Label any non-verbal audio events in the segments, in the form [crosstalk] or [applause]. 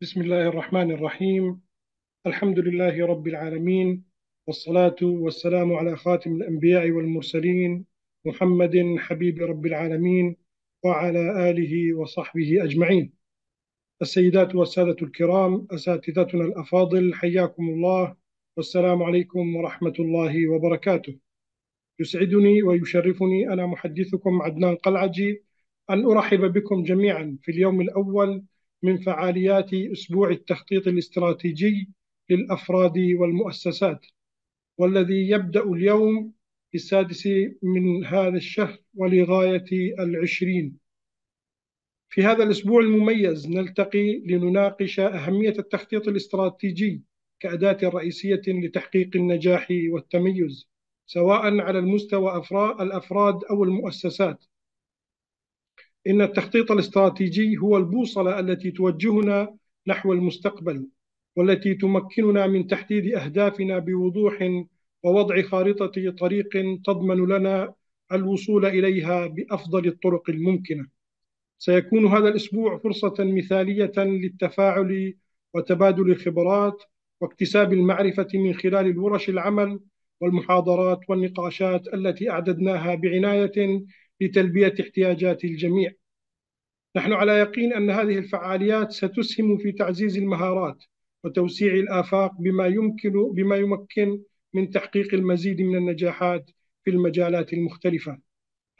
بسم الله الرحمن الرحيم الحمد لله رب العالمين والصلاة والسلام على خاتم الأنبياء والمرسلين محمد حبيب رب العالمين وعلى آله وصحبه أجمعين السيدات والسادة الكرام أساتذتنا الأفاضل حياكم الله والسلام عليكم ورحمة الله وبركاته يسعدني ويشرفني أنا محدثكم عدنان قلعجي أن أرحب بكم جميعا في اليوم الأول من فعاليات أسبوع التخطيط الاستراتيجي للأفراد والمؤسسات والذي يبدأ اليوم السادس من هذا الشهر ولغاية العشرين في هذا الأسبوع المميز نلتقي لنناقش أهمية التخطيط الاستراتيجي كأداة رئيسية لتحقيق النجاح والتميز سواء على المستوى الأفراد أو المؤسسات إن التخطيط الاستراتيجي هو البوصلة التي توجهنا نحو المستقبل والتي تمكننا من تحديد أهدافنا بوضوح ووضع خارطة طريق تضمن لنا الوصول إليها بأفضل الطرق الممكنة. سيكون هذا الأسبوع فرصة مثالية للتفاعل وتبادل الخبرات واكتساب المعرفة من خلال الورش العمل والمحاضرات والنقاشات التي أعددناها بعناية لتلبية احتياجات الجميع. نحن على يقين أن هذه الفعاليات ستسهم في تعزيز المهارات وتوسيع الآفاق بما يمكن بما يمكن من تحقيق المزيد من النجاحات في المجالات المختلفة.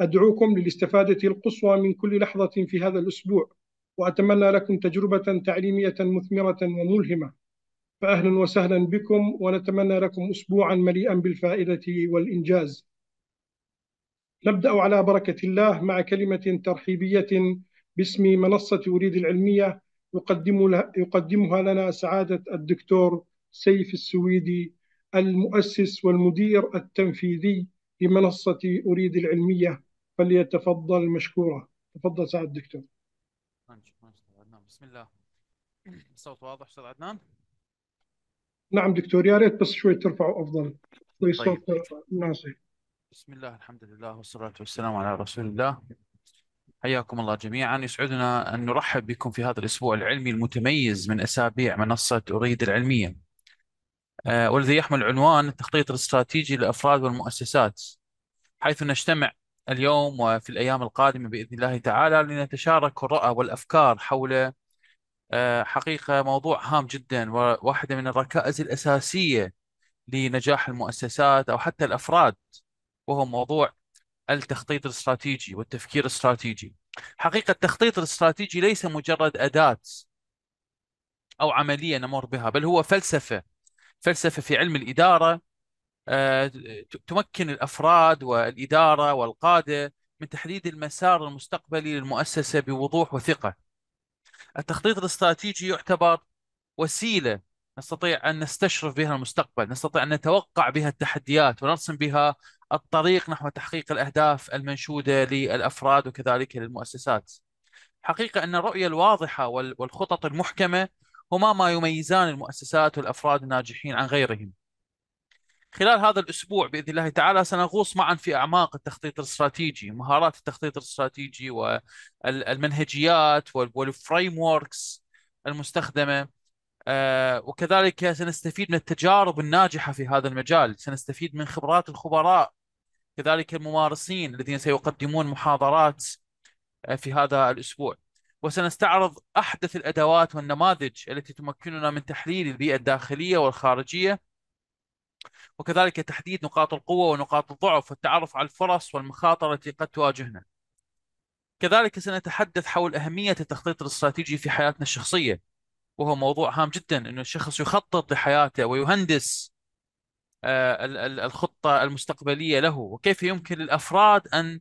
أدعوكم للاستفادة القصوى من كل لحظة في هذا الأسبوع وأتمنى لكم تجربة تعليمية مثمرة وملهمة. فأهلا وسهلا بكم ونتمنى لكم أسبوعا مليئا بالفائدة والإنجاز. نبدأ على بركة الله مع كلمة ترحيبية باسم منصة أريد العلمية يقدم يقدمها لنا سعادة الدكتور سيف السويدي المؤسس والمدير التنفيذي لمنصة أريد العلمية فليتفضل مشكورا تفضل سعادة الدكتور بسم الله الصوت واضح استاذ عدنان نعم دكتور يا ريت بس شوي ترفعوا افضل طيب. الناصي بسم الله الحمد لله والصلاه والسلام على رسول الله حياكم الله جميعا يسعدنا أن نرحب بكم في هذا الأسبوع العلمي المتميز من أسابيع منصة أريد العلمية آه، والذي يحمل عنوان التخطيط الاستراتيجي للأفراد والمؤسسات حيث نجتمع اليوم وفي الأيام القادمة بإذن الله تعالى لنتشارك الرأى والأفكار حول آه، حقيقة موضوع هام جدا وواحدة من الركائز الأساسية لنجاح المؤسسات أو حتى الأفراد وهو موضوع التخطيط الاستراتيجي والتفكير الاستراتيجي حقيقة التخطيط الاستراتيجي ليس مجرد أداة أو عملية نمر بها بل هو فلسفة فلسفة في علم الإدارة آه، تمكن الأفراد والإدارة والقادة من تحديد المسار المستقبلي للمؤسسة بوضوح وثقة التخطيط الاستراتيجي يعتبر وسيلة نستطيع أن نستشرف بها المستقبل نستطيع أن نتوقع بها التحديات ونرسم بها الطريق نحو تحقيق الأهداف المنشودة للأفراد وكذلك للمؤسسات حقيقة أن الرؤية الواضحة والخطط المحكمة هما ما يميزان المؤسسات والأفراد الناجحين عن غيرهم خلال هذا الأسبوع بإذن الله تعالى سنغوص معا في أعماق التخطيط الاستراتيجي مهارات التخطيط الاستراتيجي والمنهجيات والفريم ووركس المستخدمة آه، وكذلك سنستفيد من التجارب الناجحة في هذا المجال سنستفيد من خبرات الخبراء كذلك الممارسين الذين سيقدمون محاضرات آه، في هذا الأسبوع وسنستعرض أحدث الأدوات والنماذج التي تمكننا من تحليل البيئة الداخلية والخارجية وكذلك تحديد نقاط القوة ونقاط الضعف والتعرف على الفرص والمخاطر التي قد تواجهنا كذلك سنتحدث حول أهمية التخطيط الاستراتيجي في حياتنا الشخصية وهو موضوع هام جدا أن الشخص يخطط لحياته ويهندس آه، الخطة الخطة المستقبلية له وكيف يمكن للأفراد أن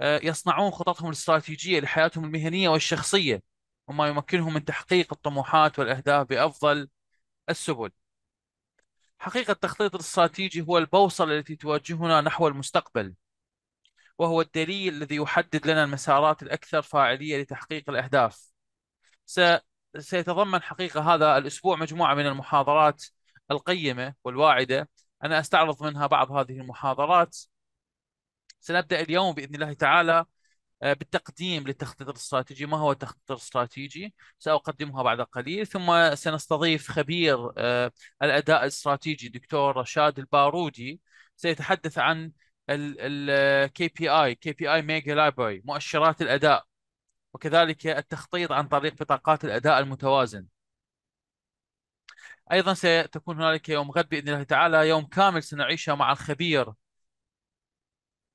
آه، يصنعون خططهم الاستراتيجية لحياتهم المهنية والشخصية وما يمكنهم من تحقيق الطموحات والأهداف بأفضل السبل حقيقة التخطيط الاستراتيجي هو البوصلة التي توجهنا نحو المستقبل وهو الدليل الذي يحدد لنا المسارات الأكثر فاعلية لتحقيق الأهداف س... سيتضمن حقيقة هذا الأسبوع مجموعة من المحاضرات القيمة والواعدة أنا أستعرض منها بعض هذه المحاضرات سنبدأ اليوم بإذن الله تعالى آه، بالتقديم للتخطيط الاستراتيجي ما هو التخطيط الاستراتيجي سأقدمها بعد قليل ثم سنستضيف خبير آه، الأداء الاستراتيجي دكتور رشاد البارودي سيتحدث عن ال كي بي اي كي بي اي ميجا لايبرري مؤشرات الاداء وكذلك التخطيط عن طريق بطاقات الاداء المتوازن ايضا ستكون هنالك يوم غد باذن الله تعالى يوم كامل سنعيشه مع الخبير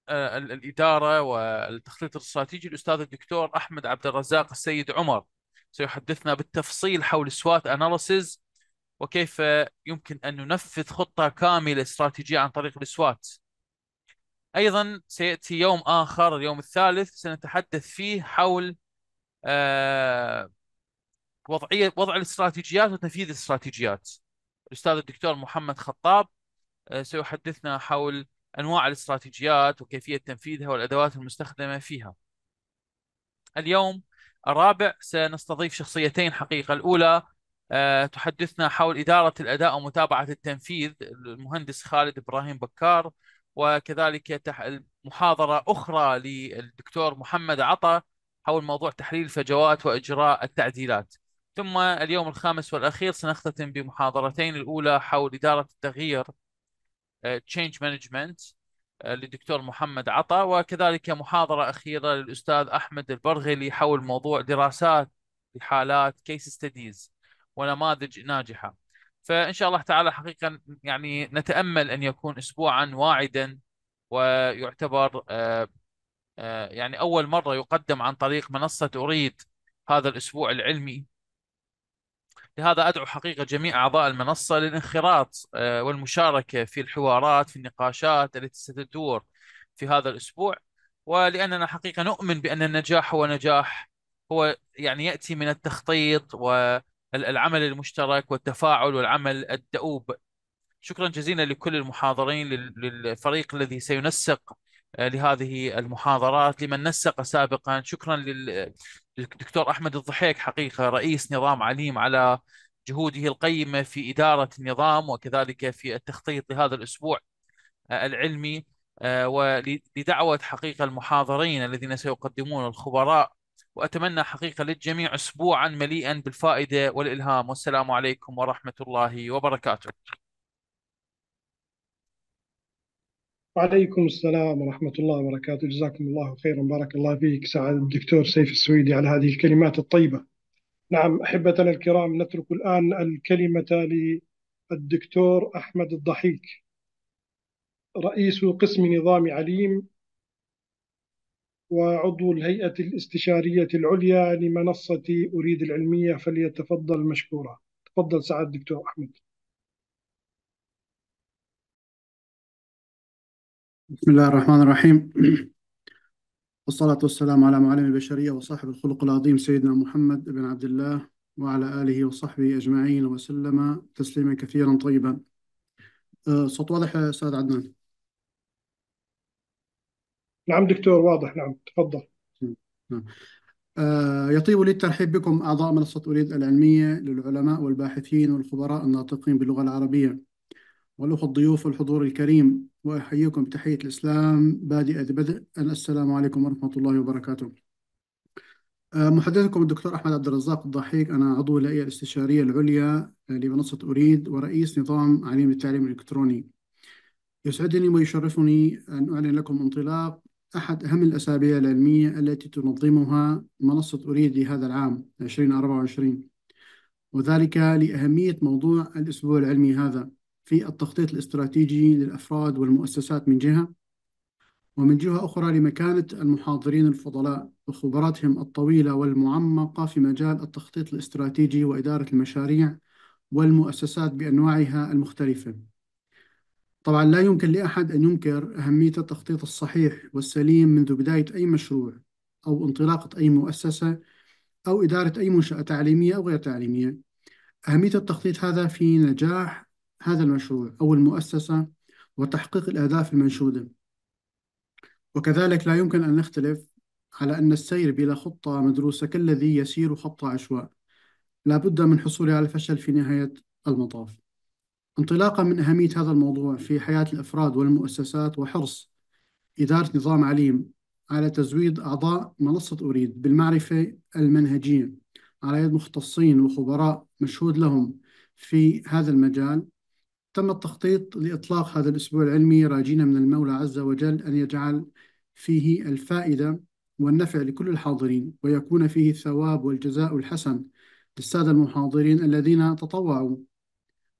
آه، الاداره والتخطيط الاستراتيجي الاستاذ الدكتور احمد عبد الرزاق السيد عمر سيحدثنا بالتفصيل حول سوات اناليسز وكيف يمكن ان ننفذ خطه كامله استراتيجيه عن طريق السوات ايضا سياتي يوم اخر اليوم الثالث سنتحدث فيه حول آه وضعيه وضع الاستراتيجيات وتنفيذ الاستراتيجيات. الاستاذ الدكتور محمد خطاب آه، سيحدثنا حول انواع الاستراتيجيات وكيفيه تنفيذها والادوات المستخدمه فيها. اليوم الرابع سنستضيف شخصيتين حقيقه، الاولى آه، تحدثنا حول اداره الاداء ومتابعه التنفيذ المهندس خالد ابراهيم بكار وكذلك محاضره اخرى للدكتور محمد عطا حول موضوع تحليل الفجوات واجراء التعديلات. ثم اليوم الخامس والأخير سنختتم بمحاضرتين الأولى حول إدارة التغيير آه، Change Management آه، للدكتور محمد عطا وكذلك محاضرة أخيرة للأستاذ أحمد البرغلي حول موضوع دراسات لحالات كيس ستديز ونماذج ناجحة فإن شاء الله تعالى حقيقة يعني نتأمل أن يكون أسبوعا واعدا ويعتبر آه، يعني أول مرة يقدم عن طريق منصة أريد هذا الأسبوع العلمي لهذا أدعو حقيقة جميع أعضاء المنصة للانخراط آه، والمشاركة في الحوارات في النقاشات التي ستدور في هذا الأسبوع ولأننا حقيقة نؤمن بأن النجاح هو نجاح هو يعني يأتي من التخطيط والعمل المشترك والتفاعل والعمل الدؤوب شكرا جزيلا لكل المحاضرين للفريق الذي سينسق آه، لهذه المحاضرات لمن نسق سابقا شكرا الدكتور احمد الضحيك حقيقه رئيس نظام عليم على جهوده القيمه في اداره النظام وكذلك في التخطيط لهذا الاسبوع آه، العلمي آه، ولدعوه حقيقه المحاضرين الذين سيقدمون الخبراء واتمنى حقيقه للجميع اسبوعا مليئا بالفائده والالهام والسلام عليكم ورحمه الله وبركاته. وعليكم السلام ورحمة الله وبركاته جزاكم الله خيرا بارك الله فيك سعادة الدكتور سيف السويدي على هذه الكلمات الطيبة نعم أحبتنا الكرام نترك الآن الكلمة للدكتور أحمد الضحيك رئيس قسم نظام عليم وعضو الهيئة الاستشارية العليا لمنصة أريد العلمية فليتفضل مشكورا تفضل سعادة الدكتور أحمد بسم الله الرحمن الرحيم [clears throat] والصلاة والسلام على معلم البشرية وصاحب الخلق العظيم سيدنا محمد بن عبد الله وعلى آله وصحبه أجمعين وسلم تسليما كثيرا طيبا أه، صوت واضح يا أستاذ عدنان نعم دكتور واضح نعم تفضل نعم أه، يطيب لي الترحيب بكم أعضاء منصة أريد العلمية للعلماء والباحثين والخبراء الناطقين باللغة العربية والأخوة الضيوف والحضور الكريم وأحييكم بتحية الإسلام بادئة بدء السلام عليكم ورحمة الله وبركاته آه، محدثكم الدكتور أحمد عبد الرزاق الضحيك أنا عضو الهيئة الاستشارية العليا لمنصة أريد ورئيس نظام عليم التعليم الإلكتروني يسعدني ويشرفني أن أعلن لكم انطلاق أحد أهم الأسابيع العلمية التي تنظمها منصة أريد لهذا العام 2024 وذلك لأهمية موضوع الأسبوع العلمي هذا في التخطيط الاستراتيجي للأفراد والمؤسسات من جهة ومن جهة أخرى لمكانة المحاضرين الفضلاء وخبراتهم الطويلة والمعمقة في مجال التخطيط الاستراتيجي وإدارة المشاريع والمؤسسات بأنواعها المختلفة طبعا لا يمكن لأحد أن ينكر أهمية التخطيط الصحيح والسليم منذ بداية أي مشروع أو انطلاقة أي مؤسسة أو إدارة أي منشأة تعليمية أو غير تعليمية أهمية التخطيط هذا في نجاح هذا المشروع أو المؤسسة وتحقيق الأهداف المنشودة وكذلك لا يمكن أن نختلف على أن السير بلا خطة مدروسة كالذي يسير خط عشواء لا بد من حصوله على الفشل في نهاية المطاف انطلاقا من أهمية هذا الموضوع في حياة الأفراد والمؤسسات وحرص إدارة نظام عليم على تزويد أعضاء منصة أريد بالمعرفة المنهجية على يد مختصين وخبراء مشهود لهم في هذا المجال تم التخطيط لإطلاق هذا الأسبوع العلمي راجين من المولى عز وجل أن يجعل فيه الفائدة والنفع لكل الحاضرين ويكون فيه الثواب والجزاء الحسن للسادة المحاضرين الذين تطوعوا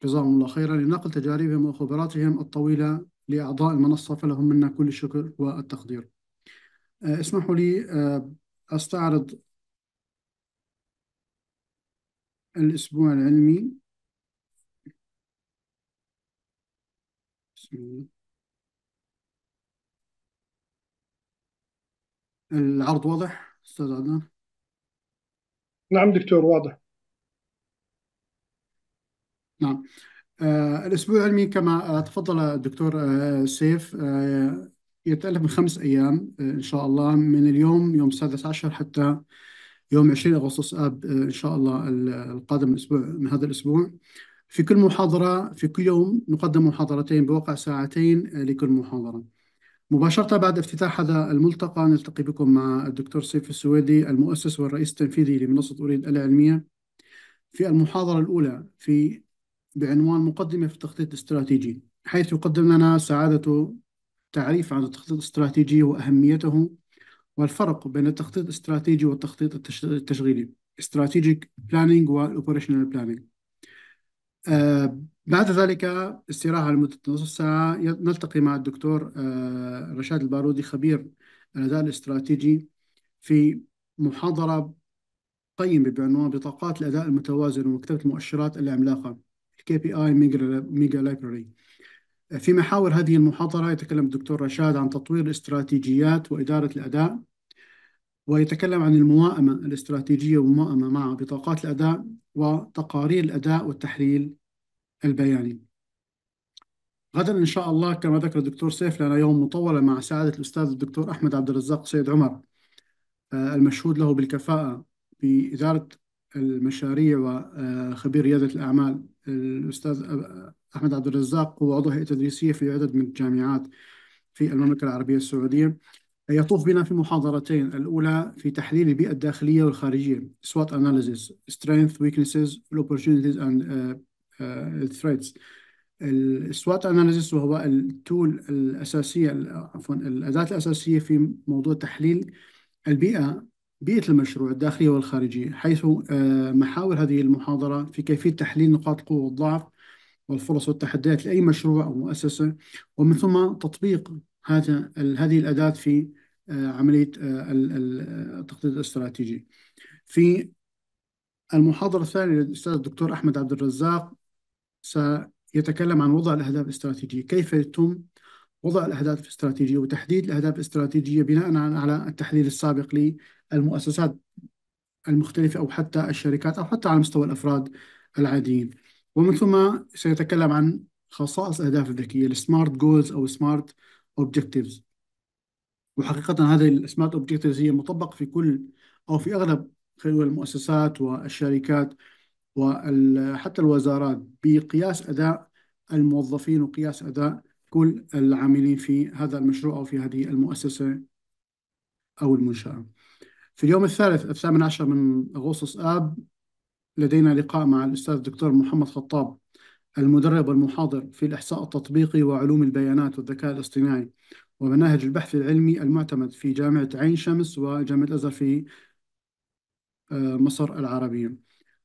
جزاهم الله خيرا لنقل تجاربهم وخبراتهم الطويلة لأعضاء المنصة فلهم منا كل الشكر والتقدير آه، اسمحوا لي آه، أستعرض الأسبوع العلمي العرض واضح أستاذ عدنان نعم دكتور واضح نعم آه الأسبوع العلمي كما تفضل الدكتور آه سيف آه يتألف من خمس أيام آه، إن شاء الله من اليوم يوم السادس عشر حتى يوم 20 أغسطس آب آه، إن شاء الله القادم الأسبوع من هذا الأسبوع في كل محاضرة في كل يوم نقدم محاضرتين بواقع ساعتين لكل محاضرة مباشرة بعد افتتاح هذا الملتقى نلتقي بكم مع الدكتور سيف السويدي المؤسس والرئيس التنفيذي لمنصة أريد العلمية في المحاضرة الأولى في بعنوان مقدمة في التخطيط الاستراتيجي حيث يقدم لنا سعادته تعريف عن التخطيط الاستراتيجي وأهميته والفرق بين التخطيط الاستراتيجي والتخطيط التشغيلي استراتيجيك بلانينج والاوبريشنال بلانينج آه، بعد ذلك استراحة لمدة نصف ساعة نلتقي مع الدكتور آه، رشاد البارودي خبير الأداء الاستراتيجي في محاضرة قيمة بعنوان بطاقات الأداء المتوازن ومكتبة المؤشرات العملاقة KPI ميجا لايبراري في محاور هذه المحاضرة يتكلم الدكتور رشاد عن تطوير الاستراتيجيات وإدارة الأداء ويتكلم عن المواءمة الاستراتيجية والمواءمة مع بطاقات الأداء وتقارير الأداء والتحليل البياني غدا إن شاء الله كما ذكر الدكتور سيف لنا يوم مطولة مع سعادة الأستاذ الدكتور أحمد عبد الرزاق سيد عمر آه، المشهود له بالكفاءة بإدارة المشاريع وخبير ريادة الأعمال الأستاذ أحمد عبد الرزاق هو عضو هيئة تدريسية في عدد من الجامعات في المملكة العربية السعودية يطوف بنا في محاضرتين الأولى في تحليل البيئة الداخلية والخارجية SWOT analysis strength weaknesses opportunities and uh, uh, threats SWOT analysis وهو التول الاساسيه عفوا الاداه الاساسيه في موضوع تحليل البيئه بيئه المشروع الداخليه والخارجيه حيث uh, محاور هذه المحاضره في كيفيه تحليل نقاط القوه والضعف والفرص والتحديات لاي مشروع او مؤسسه ومن ثم تطبيق هذا هذه الاداه في آه، عملية آه، التخطيط آه، الاستراتيجي في المحاضرة الثانية للأستاذ الدكتور أحمد عبد الرزاق سيتكلم عن وضع الأهداف الاستراتيجية كيف يتم وضع الأهداف الاستراتيجية وتحديد الأهداف الاستراتيجية بناء على التحليل السابق للمؤسسات المختلفة أو حتى الشركات أو حتى على مستوى الأفراد العاديين ومن ثم سيتكلم عن خصائص الأهداف الذكية السمارت جولز أو سمارت أوبجكتيفز وحقيقه هذه السمارت اوبجكتيفز هي مطبق في كل او في اغلب خلينا المؤسسات والشركات وحتى الوزارات بقياس اداء الموظفين وقياس اداء كل العاملين في هذا المشروع او في هذه المؤسسه او المنشاه. في اليوم الثالث الثامن عشر من أغسطس آب لدينا لقاء مع الأستاذ الدكتور محمد خطاب المدرب والمحاضر في الإحصاء التطبيقي وعلوم البيانات والذكاء الاصطناعي ومناهج البحث العلمي المعتمد في جامعة عين شمس وجامعة الأزهر في آه، مصر العربية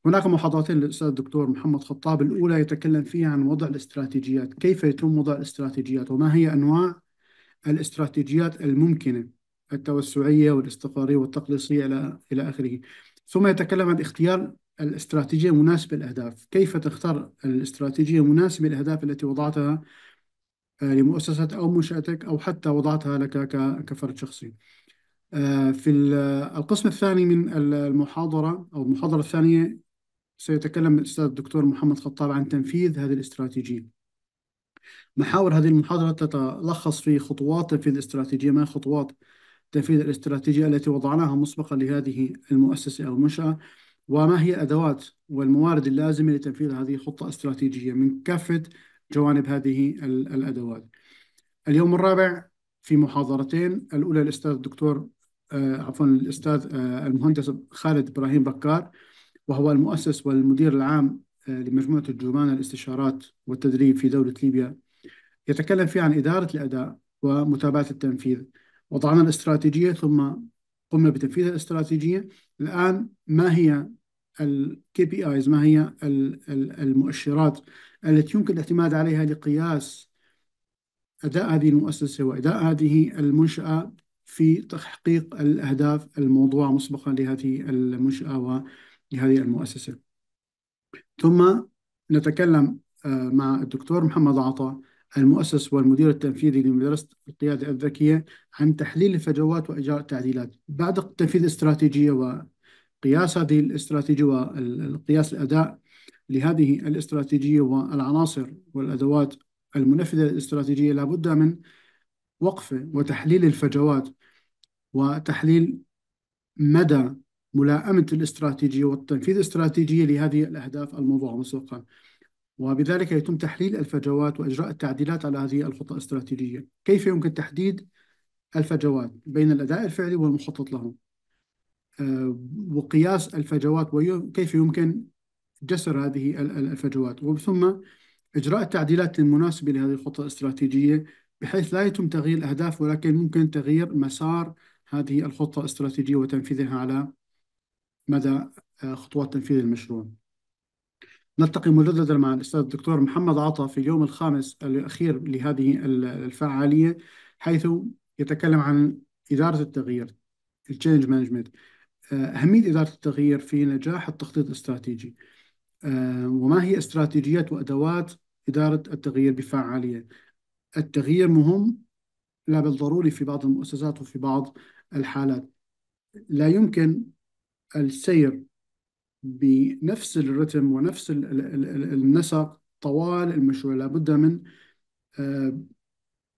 هناك محاضرتين للأستاذ الدكتور محمد خطاب الأولى يتكلم فيها عن وضع الاستراتيجيات كيف يتم وضع الاستراتيجيات وما هي أنواع الاستراتيجيات الممكنة التوسعية والاستقرارية والتقليصية إلى إلى آخره ثم يتكلم عن اختيار الاستراتيجية المناسبة للأهداف كيف تختار الاستراتيجية المناسبة للأهداف التي وضعتها آه، لمؤسسة أو منشأتك أو حتى وضعتها لك كفرد شخصي آه، في القسم الثاني من المحاضرة أو المحاضرة الثانية سيتكلم الأستاذ الدكتور محمد خطاب عن تنفيذ هذه الاستراتيجية محاور هذه المحاضرة تتلخص في خطوات تنفيذ الاستراتيجية ما خطوات تنفيذ الاستراتيجية التي وضعناها مسبقا لهذه المؤسسة أو المنشأة وما هي الأدوات والموارد اللازمة لتنفيذ هذه الخطة الاستراتيجية من كافة جوانب هذه الأدوات اليوم الرابع في محاضرتين الأولى الأستاذ الدكتور آه، عفوا الأستاذ آه، المهندس خالد إبراهيم بكار وهو المؤسس والمدير العام آه، لمجموعة الجمان الاستشارات والتدريب في دولة ليبيا يتكلم فيه عن إدارة الأداء ومتابعة التنفيذ وضعنا الاستراتيجية ثم قمنا بتنفيذ الاستراتيجية الآن ما هي الكي بي ايز ما هي المؤشرات التي يمكن الاعتماد عليها لقياس أداء هذه المؤسسة وأداء هذه المنشأة في تحقيق الأهداف الموضوعة مسبقا لهذه المنشأة ولهذه المؤسسة ثم نتكلم آه، مع الدكتور محمد عطا المؤسس والمدير التنفيذي لمدرسة القيادة الذكية عن تحليل الفجوات وإجراء التعديلات بعد تنفيذ استراتيجية وقياس هذه الاستراتيجية وقياس الأداء لهذه الاستراتيجية والعناصر والأدوات المنفذة للاستراتيجية لابد من وقفه وتحليل الفجوات وتحليل مدى ملائمة الاستراتيجية والتنفيذ الاستراتيجية لهذه الأهداف الموضوعة مسبقا وبذلك يتم تحليل الفجوات وإجراء التعديلات على هذه الخطة الاستراتيجية كيف يمكن تحديد الفجوات بين الأداء الفعلي والمخطط له آه، وقياس الفجوات وكيف يمكن جسر هذه الفجوات وثم إجراء التعديلات المناسبة لهذه الخطة الاستراتيجية بحيث لا يتم تغيير الأهداف ولكن ممكن تغيير مسار هذه الخطة الاستراتيجية وتنفيذها على مدى آه، خطوات تنفيذ المشروع نلتقي مجددا مع الأستاذ الدكتور محمد عطا في اليوم الخامس الأخير لهذه الفعالية حيث يتكلم عن إدارة التغيير Change مانجمنت آه، أهمية إدارة التغيير في نجاح التخطيط الاستراتيجي آه، وما هي استراتيجيات وأدوات إدارة التغيير بفعالية التغيير مهم لا بل ضروري في بعض المؤسسات وفي بعض الحالات لا يمكن السير بنفس الرتم ونفس النسق طوال المشروع لابد من آه،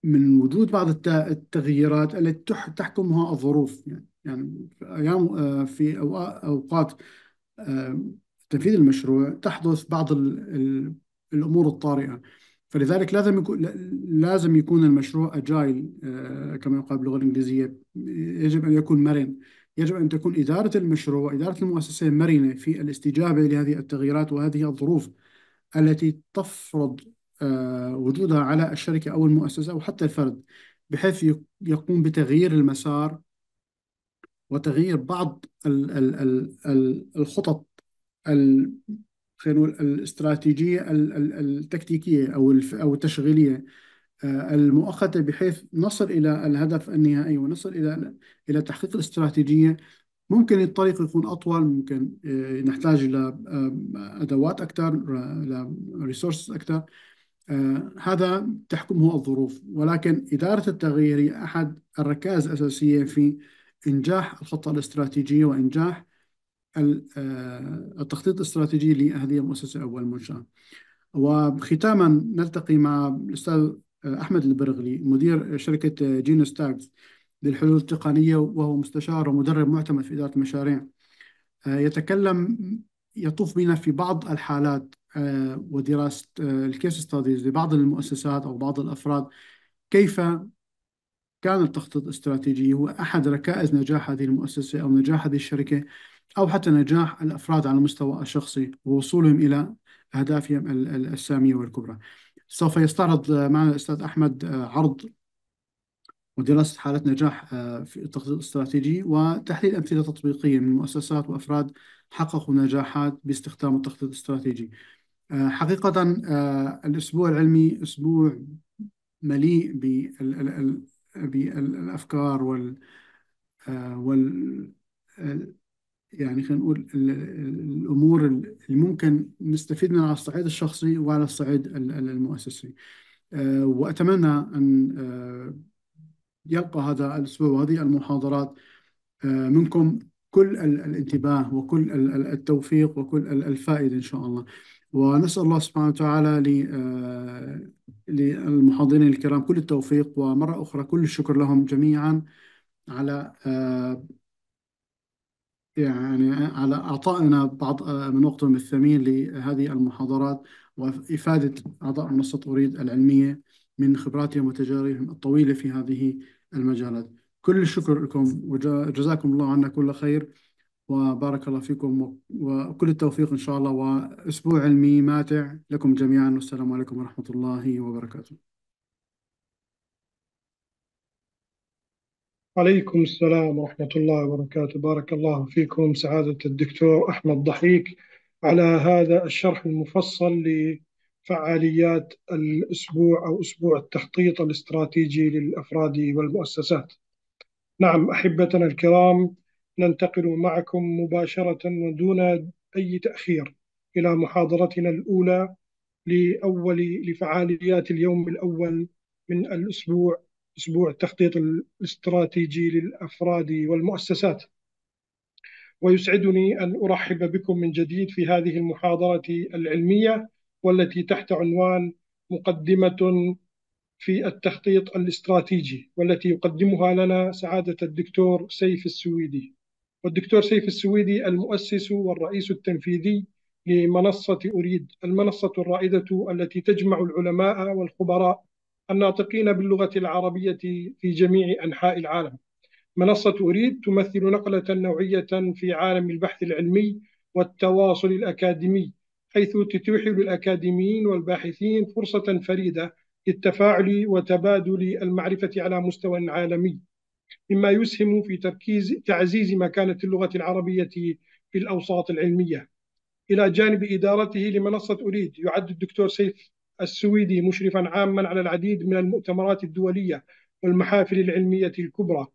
من وجود بعض التغييرات التي تحكمها الظروف يعني يعني ايام في اوقات آه، تنفيذ المشروع تحدث بعض ال ال الامور الطارئه فلذلك لازم يكون لازم يكون المشروع اجايل آه، كما يقال باللغه الانجليزيه يجب ان يكون مرن يجب ان تكون اداره المشروع اداره المؤسسه مرنه في الاستجابه لهذه التغييرات وهذه الظروف التي تفرض آه، وجودها على الشركه او المؤسسه او حتى الفرد بحيث يقوم بتغيير المسار وتغيير بعض الخطط خلينا نقول الاستراتيجيه التكتيكيه او او التشغيليه آه، المؤقته بحيث نصل الى الهدف النهائي ونصل الى الى تحقيق الاستراتيجيه ممكن الطريق يكون اطول ممكن آه، نحتاج الى آه، ادوات اكثر الى ريسورسز اكثر هذا تحكمه الظروف ولكن اداره التغيير هي احد الركائز الاساسيه في انجاح الخطه الاستراتيجيه وانجاح آه، التخطيط الاستراتيجي لهذه المؤسسة أو المنشأة وختاما نلتقي مع الأستاذ آه، أحمد البرغلي مدير شركة آه، جينوس تاكس للحلول التقنية وهو مستشار ومدرب معتمد في إدارة المشاريع يتكلم يطوف بنا في بعض الحالات ودراسة الكيس ستاديز لبعض المؤسسات أو بعض الأفراد كيف كان التخطيط الاستراتيجي هو أحد ركائز نجاح هذه المؤسسة أو نجاح هذه الشركة أو حتى نجاح الأفراد على المستوى الشخصي ووصولهم إلى أهدافهم السامية والكبرى سوف يستعرض معنا الأستاذ أحمد آه، عرض ودراسة حالات نجاح آه، في التخطيط الاستراتيجي وتحليل أمثلة تطبيقية من مؤسسات وأفراد حققوا نجاحات باستخدام التخطيط الاستراتيجي آه، حقيقة الأسبوع العلمي أسبوع مليء بالأفكار وال يعني خلينا نقول الامور اللي ممكن نستفيد منها على الصعيد الشخصي وعلى الصعيد المؤسسي آه، واتمنى ان آه، يلقى هذا الاسبوع وهذه المحاضرات آه، منكم كل الانتباه وكل التوفيق وكل الفائده ان شاء الله ونسال الله سبحانه وتعالى للمحاضرين الكرام كل التوفيق ومره اخرى كل الشكر لهم جميعا على يعني على إعطائنا بعض آه، من وقتهم الثمين لهذه المحاضرات وإفادة أعضاء منصة أريد العلمية من خبراتهم وتجاربهم الطويلة في هذه المجالات كل الشكر لكم وجزاكم الله عنا كل خير وبارك الله فيكم وكل التوفيق إن شاء الله وأسبوع علمي ماتع لكم جميعا والسلام عليكم ورحمة الله وبركاته عليكم السلام ورحمة الله وبركاته بارك الله فيكم سعادة الدكتور أحمد ضحيك على هذا الشرح المفصل لفعاليات الأسبوع أو أسبوع التخطيط الاستراتيجي للأفراد والمؤسسات نعم أحبتنا الكرام ننتقل معكم مباشرة ودون أي تأخير إلى محاضرتنا الأولى لأول لفعاليات اليوم الأول من الأسبوع أسبوع التخطيط الاستراتيجي للأفراد والمؤسسات ويسعدني أن أرحب بكم من جديد في هذه المحاضرة العلمية والتي تحت عنوان مقدمة في التخطيط الاستراتيجي والتي يقدمها لنا سعادة الدكتور سيف السويدي والدكتور سيف السويدي المؤسس والرئيس التنفيذي لمنصة أريد المنصة الرائدة التي تجمع العلماء والخبراء الناطقين باللغة العربية في جميع أنحاء العالم منصة أريد تمثل نقلة نوعية في عالم البحث العلمي والتواصل الأكاديمي حيث تتيح للأكاديميين والباحثين فرصة فريدة للتفاعل وتبادل المعرفة على مستوى عالمي مما يسهم في تركيز تعزيز مكانة اللغة العربية في الأوساط العلمية إلى جانب إدارته لمنصة أريد يعد الدكتور سيف السويدي مشرفا عاما على العديد من المؤتمرات الدولية والمحافل العلمية الكبرى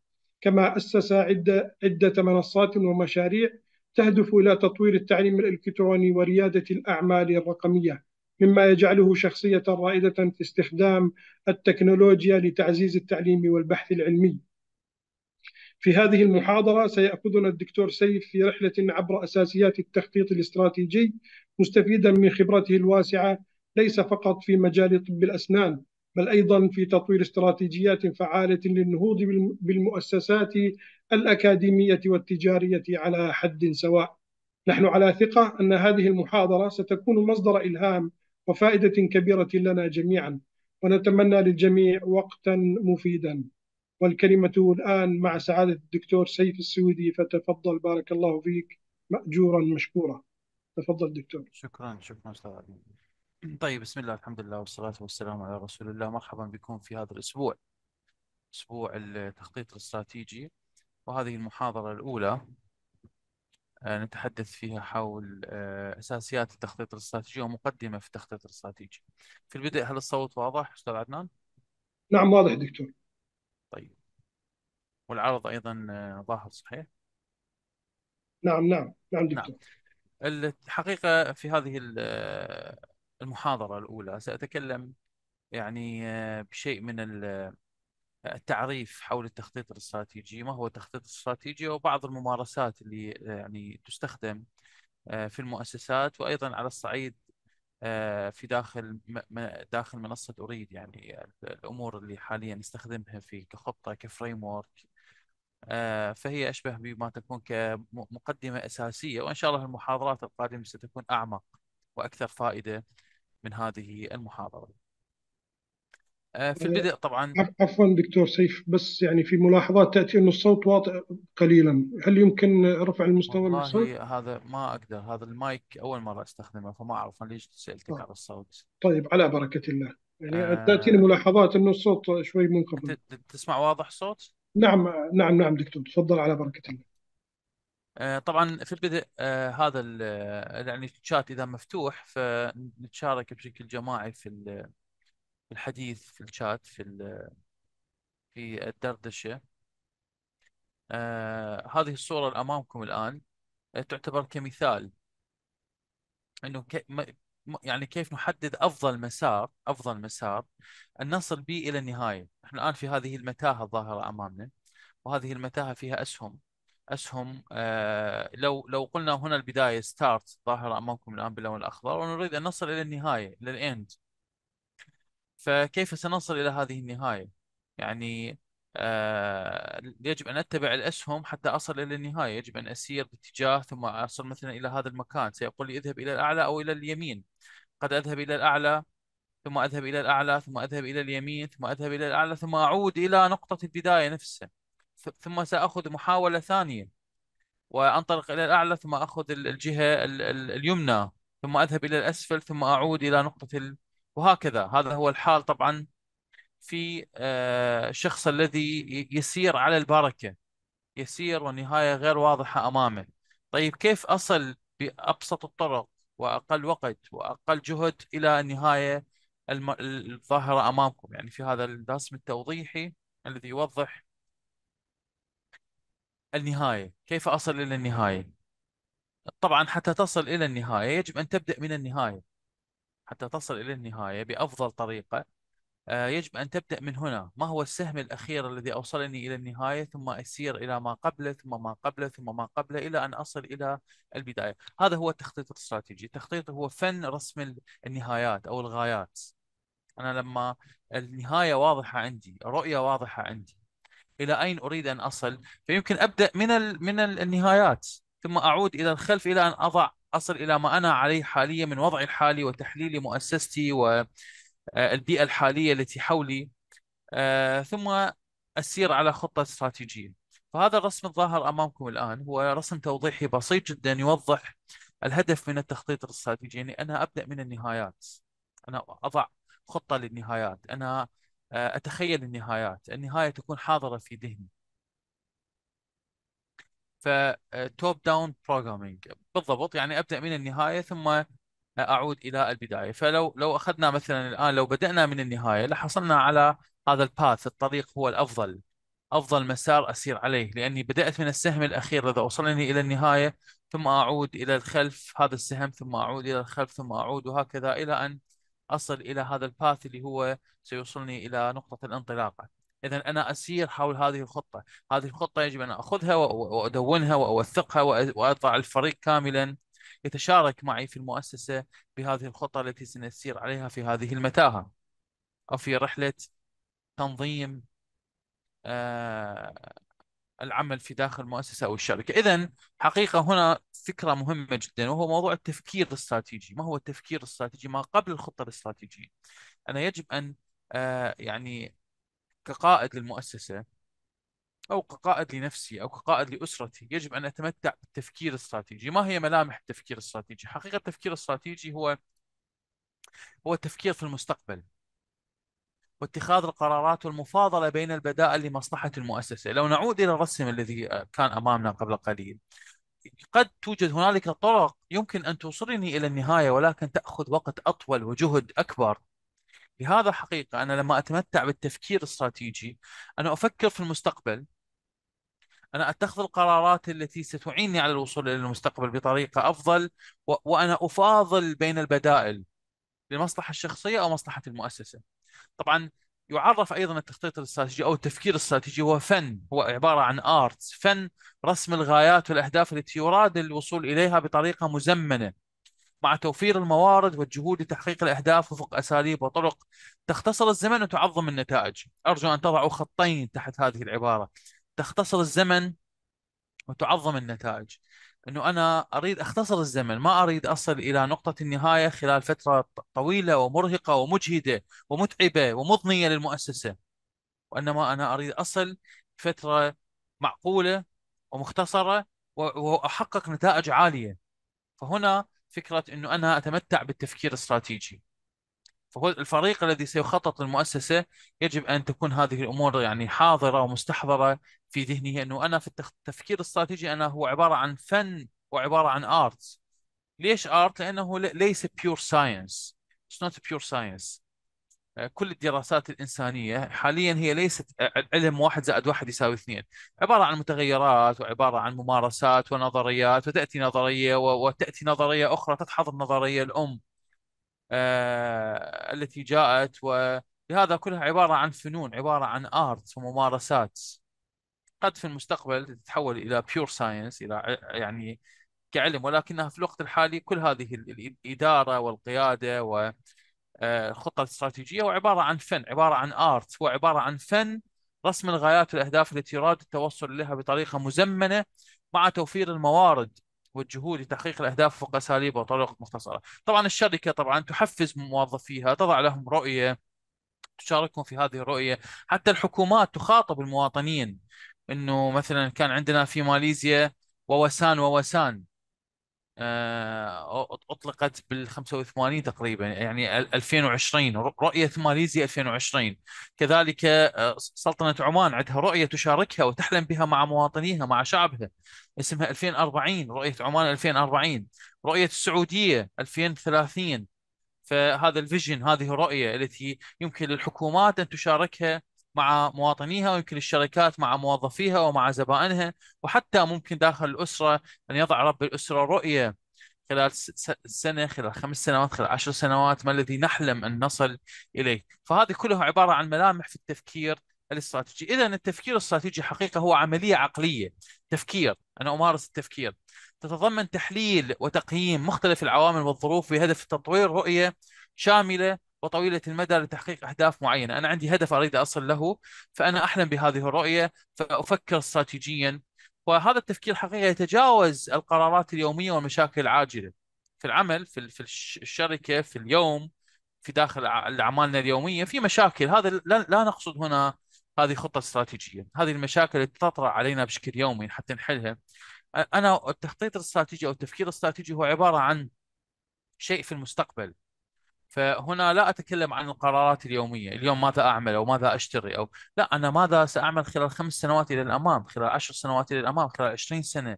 كما أسس عدة, عدة منصات ومشاريع تهدف إلى تطوير التعليم الإلكتروني وريادة الأعمال الرقمية مما يجعله شخصية رائدة في استخدام التكنولوجيا لتعزيز التعليم والبحث العلمي في هذه المحاضرة سيأخذنا الدكتور سيف في رحلة عبر أساسيات التخطيط الاستراتيجي مستفيدا من خبرته الواسعة ليس فقط في مجال طب الأسنان بل أيضا في تطوير استراتيجيات فعالة للنهوض بالمؤسسات الأكاديمية والتجارية على حد سواء نحن على ثقة أن هذه المحاضرة ستكون مصدر إلهام وفائدة كبيرة لنا جميعا ونتمنى للجميع وقتا مفيدا والكلمة الآن مع سعادة الدكتور سيف السويدي فتفضل بارك الله فيك مأجورا مشكورا تفضل دكتور شكرا شكرا أستاذ طيب بسم الله الحمد لله والصلاة والسلام على رسول الله مرحبا بكم في هذا الأسبوع أسبوع التخطيط الاستراتيجي وهذه المحاضرة الأولى آه، نتحدث فيها حول آه، أساسيات التخطيط الاستراتيجي ومقدمة في التخطيط الاستراتيجي في البدء هل الصوت واضح أستاذ عدنان؟ نعم واضح دكتور طيب والعرض أيضا آه، ظاهر صحيح؟ نعم نعم نعم, نعم. دكتور نعم. الحقيقة في هذه المحاضرة الأولى سأتكلم يعني آه، بشيء من آه، التعريف حول التخطيط الاستراتيجي ما هو التخطيط الاستراتيجي وبعض الممارسات اللي آه، يعني تستخدم في المؤسسات وأيضا على الصعيد في داخل داخل منصة أريد يعني الأمور اللي حاليا نستخدمها في كخطة كفريم وورك فهي أشبه بما تكون كمقدمة أساسية وإن شاء الله المحاضرات القادمة ستكون أعمق وأكثر فائدة من هذه المحاضرة آه، في آه، البدء طبعا عفوا دكتور سيف بس يعني في ملاحظات تاتي انه الصوت واطئ قليلا هل يمكن رفع المستوى للصوت؟ هذا ما اقدر هذا المايك اول مره استخدمه فما اعرف ليش سالتك آه. على الصوت طيب على بركه الله يعني آه. تاتيني ملاحظات انه الصوت شوي منقطع تسمع واضح صوت؟ نعم نعم نعم دكتور تفضل على بركه الله آه، طبعا في البدء آه، هذا آه، يعني الشات اذا مفتوح فنتشارك بشكل جماعي في الحديث في الشات في في الدردشه هذه الصوره اللي امامكم الان تعتبر كمثال انه يعني كيف نحدد افضل مسار افضل مسار ان نصل به الى النهايه احنا الان في هذه المتاهه الظاهره امامنا وهذه المتاهه فيها اسهم اسهم آه، لو لو قلنا هنا البدايه ستارت ظاهره امامكم الان باللون الاخضر ونريد ان نصل الى النهايه الى الاند فكيف سنصل الى هذه النهايه؟ يعني آه، يجب ان اتبع الاسهم حتى اصل الى النهايه، يجب ان اسير باتجاه ثم اصل مثلا الى هذا المكان، سيقول لي اذهب الى الاعلى او الى اليمين. قد اذهب الى الاعلى ثم اذهب الى الاعلى ثم اذهب الى اليمين ثم اذهب الى الاعلى ثم اعود الى نقطه البدايه نفسها. ثم ساخذ محاوله ثانيه وانطلق الى الاعلى ثم اخذ الجهه اليمنى ثم اذهب الى الاسفل ثم اعود الى نقطه ال... وهكذا هذا هو الحال طبعا في آه، الشخص الذي يسير على البركه يسير والنهايه غير واضحه امامه طيب كيف اصل بابسط الطرق واقل وقت واقل جهد الى النهايه الظاهره امامكم يعني في هذا الرسم التوضيحي الذي يوضح النهاية كيف أصل إلى النهاية طبعا حتى تصل إلى النهاية يجب أن تبدأ من النهاية حتى تصل إلى النهاية بأفضل طريقة آه، يجب أن تبدأ من هنا ما هو السهم الأخير الذي أوصلني إلى النهاية ثم أسير إلى ما قبله ثم ما قبله ثم ما قبله إلى أن أصل إلى البداية هذا هو التخطيط الاستراتيجي التخطيط هو فن رسم النهايات أو الغايات أنا لما النهاية واضحة عندي رؤية واضحة عندي الى اين اريد ان اصل فيمكن ابدا من ال... من النهايات ثم اعود الى الخلف الى ان اضع اصل الى ما انا عليه حاليا من وضعي الحالي وتحليل مؤسستي والبيئه آه، الحاليه التي حولي آه، ثم اسير على خطه استراتيجيه فهذا الرسم الظاهر امامكم الان هو رسم توضيحي بسيط جدا يوضح الهدف من التخطيط الاستراتيجي يعني انا ابدا من النهايات انا اضع خطه للنهايات انا آه، اتخيل النهايات النهايه تكون حاضره في ذهني فتوب داون بروجرامينج بالضبط يعني ابدا من النهايه ثم آه، اعود الى البدايه فلو لو اخذنا مثلا الان لو بدانا من النهايه لحصلنا على هذا الباث الطريق هو الافضل افضل مسار اسير عليه لاني بدات من السهم الاخير اذا وصلني الى النهايه ثم اعود الى الخلف هذا السهم ثم اعود الى الخلف ثم اعود وهكذا الى ان اصل الى هذا الباث اللي هو سيوصلني الى نقطه الانطلاقه اذا انا اسير حول هذه الخطه هذه الخطه يجب ان اخذها وادونها واوثقها واضع الفريق كاملا يتشارك معي في المؤسسه بهذه الخطه التي سنسير عليها في هذه المتاهه او في رحله تنظيم آه، العمل في داخل مؤسسه او الشركه اذا حقيقه هنا فكره مهمه جدا وهو موضوع التفكير الاستراتيجي ما هو التفكير الاستراتيجي ما قبل الخطه الاستراتيجيه انا يجب ان آه، يعني كقائد للمؤسسه او كقائد لنفسي او كقائد لاسرتي يجب ان اتمتع بالتفكير الاستراتيجي ما هي ملامح التفكير الاستراتيجي حقيقه التفكير الاستراتيجي هو هو التفكير في المستقبل واتخاذ القرارات والمفاضله بين البدائل لمصلحه المؤسسه، لو نعود الى الرسم الذي كان امامنا قبل قليل قد توجد هنالك طرق يمكن ان توصلني الى النهايه ولكن تاخذ وقت اطول وجهد اكبر. لهذا حقيقه انا لما اتمتع بالتفكير الاستراتيجي انا افكر في المستقبل انا اتخذ القرارات التي ستعيني على الوصول الى المستقبل بطريقه افضل و... وانا افاضل بين البدائل للمصلحه الشخصيه او مصلحه المؤسسه. طبعا يعرف ايضا التخطيط الاستراتيجي او التفكير الاستراتيجي هو فن هو عباره عن ارت فن رسم الغايات والاهداف التي يراد الوصول اليها بطريقه مزمنه مع توفير الموارد والجهود لتحقيق الاهداف وفق اساليب وطرق تختصر الزمن وتعظم النتائج ارجو ان تضعوا خطين تحت هذه العباره تختصر الزمن وتعظم النتائج انه انا اريد اختصر الزمن ما اريد اصل الى نقطه النهايه خلال فتره طويله ومرهقه ومجهده ومتعبه ومضنيه للمؤسسه وانما انا اريد اصل فتره معقوله ومختصره واحقق نتائج عاليه فهنا فكره انه انا اتمتع بالتفكير الاستراتيجي فهو الفريق الذي سيخطط المؤسسة يجب أن تكون هذه الأمور يعني حاضرة ومستحضرة في ذهنه أنه أنا في التفكير الاستراتيجي أنا هو عبارة عن فن وعبارة عن آرت ليش آرت؟ لأنه ليس بيور ساينس It's not pure science آه، كل الدراسات الإنسانية حاليا هي ليست آه، علم واحد زائد واحد يساوي اثنين عبارة عن متغيرات وعبارة عن ممارسات ونظريات وتأتي نظرية وتأتي نظرية أخرى تتحضر النظرية الأم آه، التي جاءت ولهذا كلها عبارة عن فنون عبارة عن آرت وممارسات قد في المستقبل تتحول إلى بيور ساينس إلى يعني كعلم ولكنها في الوقت الحالي كل هذه الإدارة والقيادة والخطة آه، الاستراتيجية وعبارة عن فن عبارة عن آرت هو عبارة عن فن رسم الغايات والأهداف التي يراد التوصل إليها بطريقة مزمنة مع توفير الموارد وجهوه لتحقيق الاهداف وفق اساليب وطرق مختصره. طبعا الشركه طبعا تحفز موظفيها، تضع لهم رؤيه تشاركهم في هذه الرؤيه، حتى الحكومات تخاطب المواطنين انه مثلا كان عندنا في ماليزيا ووسان ووسان آه، اطلقت بال 85 تقريبا يعني 2020 رؤيه ماليزيا 2020 كذلك آه، سلطنه عمان عندها رؤيه تشاركها وتحلم بها مع مواطنيها مع شعبها اسمها 2040 رؤيه عمان 2040 رؤيه السعوديه 2030 فهذا الفيجن هذه الرؤيه التي يمكن للحكومات ان تشاركها مع مواطنيها ويمكن الشركات مع موظفيها ومع زبائنها وحتى ممكن داخل الأسرة أن يضع رب الأسرة رؤية خلال سنة خلال خمس سنوات خلال عشر سنوات ما الذي نحلم أن نصل إليه فهذه كلها عبارة عن ملامح في التفكير الاستراتيجي إذا التفكير الاستراتيجي حقيقة هو عملية عقلية تفكير أنا أمارس التفكير تتضمن تحليل وتقييم مختلف العوامل والظروف بهدف تطوير رؤية شاملة وطويلة المدى لتحقيق أهداف معينة أنا عندي هدف أريد أصل له فأنا أحلم بهذه الرؤية فأفكر استراتيجيا وهذا التفكير حقيقة يتجاوز القرارات اليومية والمشاكل العاجلة في العمل في الشركة في اليوم في داخل أعمالنا اليومية في مشاكل هذا لا نقصد هنا هذه خطة استراتيجية هذه المشاكل اللي تطرأ علينا بشكل يومي حتى نحلها أنا التخطيط الاستراتيجي أو التفكير الاستراتيجي هو عبارة عن شيء في المستقبل فهنا لا اتكلم عن القرارات اليوميه اليوم ماذا اعمل او ماذا اشتري او لا انا ماذا ساعمل خلال خمس سنوات الى الامام خلال عشر سنوات الى الامام خلال عشرين سنه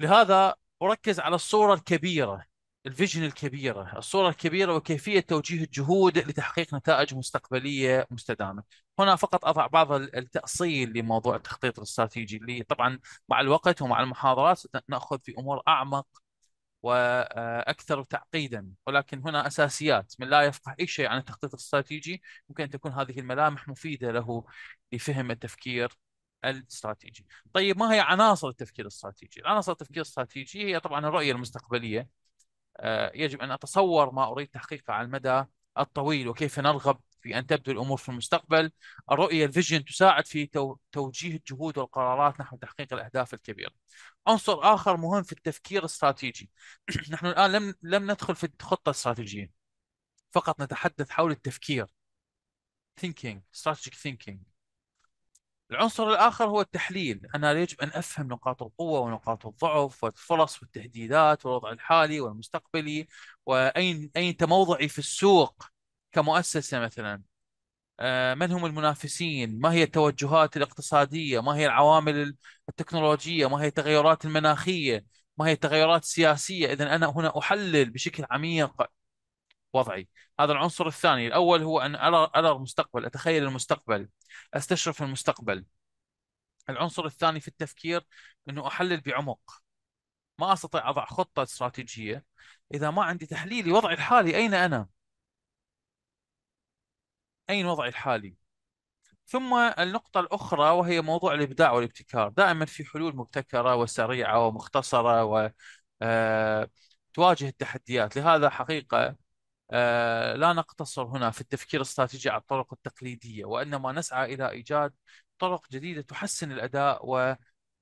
لهذا اركز على الصوره الكبيره الفيجن الكبيره الصوره الكبيره وكيفيه توجيه الجهود لتحقيق نتائج مستقبليه مستدامه هنا فقط اضع بعض التاصيل لموضوع التخطيط الاستراتيجي اللي طبعا مع الوقت ومع المحاضرات ناخذ في امور اعمق واكثر تعقيدا ولكن هنا اساسيات من لا يفقه اي شيء عن التخطيط الاستراتيجي ممكن ان تكون هذه الملامح مفيده له لفهم التفكير الاستراتيجي. طيب ما هي عناصر التفكير الاستراتيجي؟ عناصر التفكير الاستراتيجي هي طبعا الرؤيه المستقبليه آه، يجب ان اتصور ما اريد تحقيقه على المدى الطويل وكيف نرغب في ان تبدو الامور في المستقبل، الرؤيه الفيجن تساعد في توجيه الجهود والقرارات نحو تحقيق الاهداف الكبيره. عنصر اخر مهم في التفكير الاستراتيجي. [clears throat] نحن الان لم لم ندخل في الخطه الاستراتيجيه. فقط نتحدث حول التفكير. thinking, strategic thinking. العنصر الآخر هو التحليل أنا يجب أن أفهم نقاط القوة ونقاط الضعف والفرص والتهديدات والوضع الحالي والمستقبلي وأين أين تموضعي في السوق كمؤسسه مثلا آه، من هم المنافسين ما هي التوجهات الاقتصاديه ما هي العوامل التكنولوجيه ما هي التغيرات المناخيه ما هي التغيرات السياسيه اذا انا هنا احلل بشكل عميق وضعي هذا العنصر الثاني الاول هو ان ارى المستقبل اتخيل المستقبل استشرف المستقبل العنصر الثاني في التفكير انه احلل بعمق ما استطيع اضع خطه استراتيجيه اذا ما عندي تحليلي وضعي الحالي اين انا أين وضعي الحالي ثم النقطة الأخرى وهي موضوع الإبداع والابتكار دائما في حلول مبتكرة وسريعة ومختصرة و آه، تواجه التحديات لهذا حقيقة آه، لا نقتصر هنا في التفكير الاستراتيجي على الطرق التقليدية وإنما نسعى إلى إيجاد طرق جديدة تحسن الأداء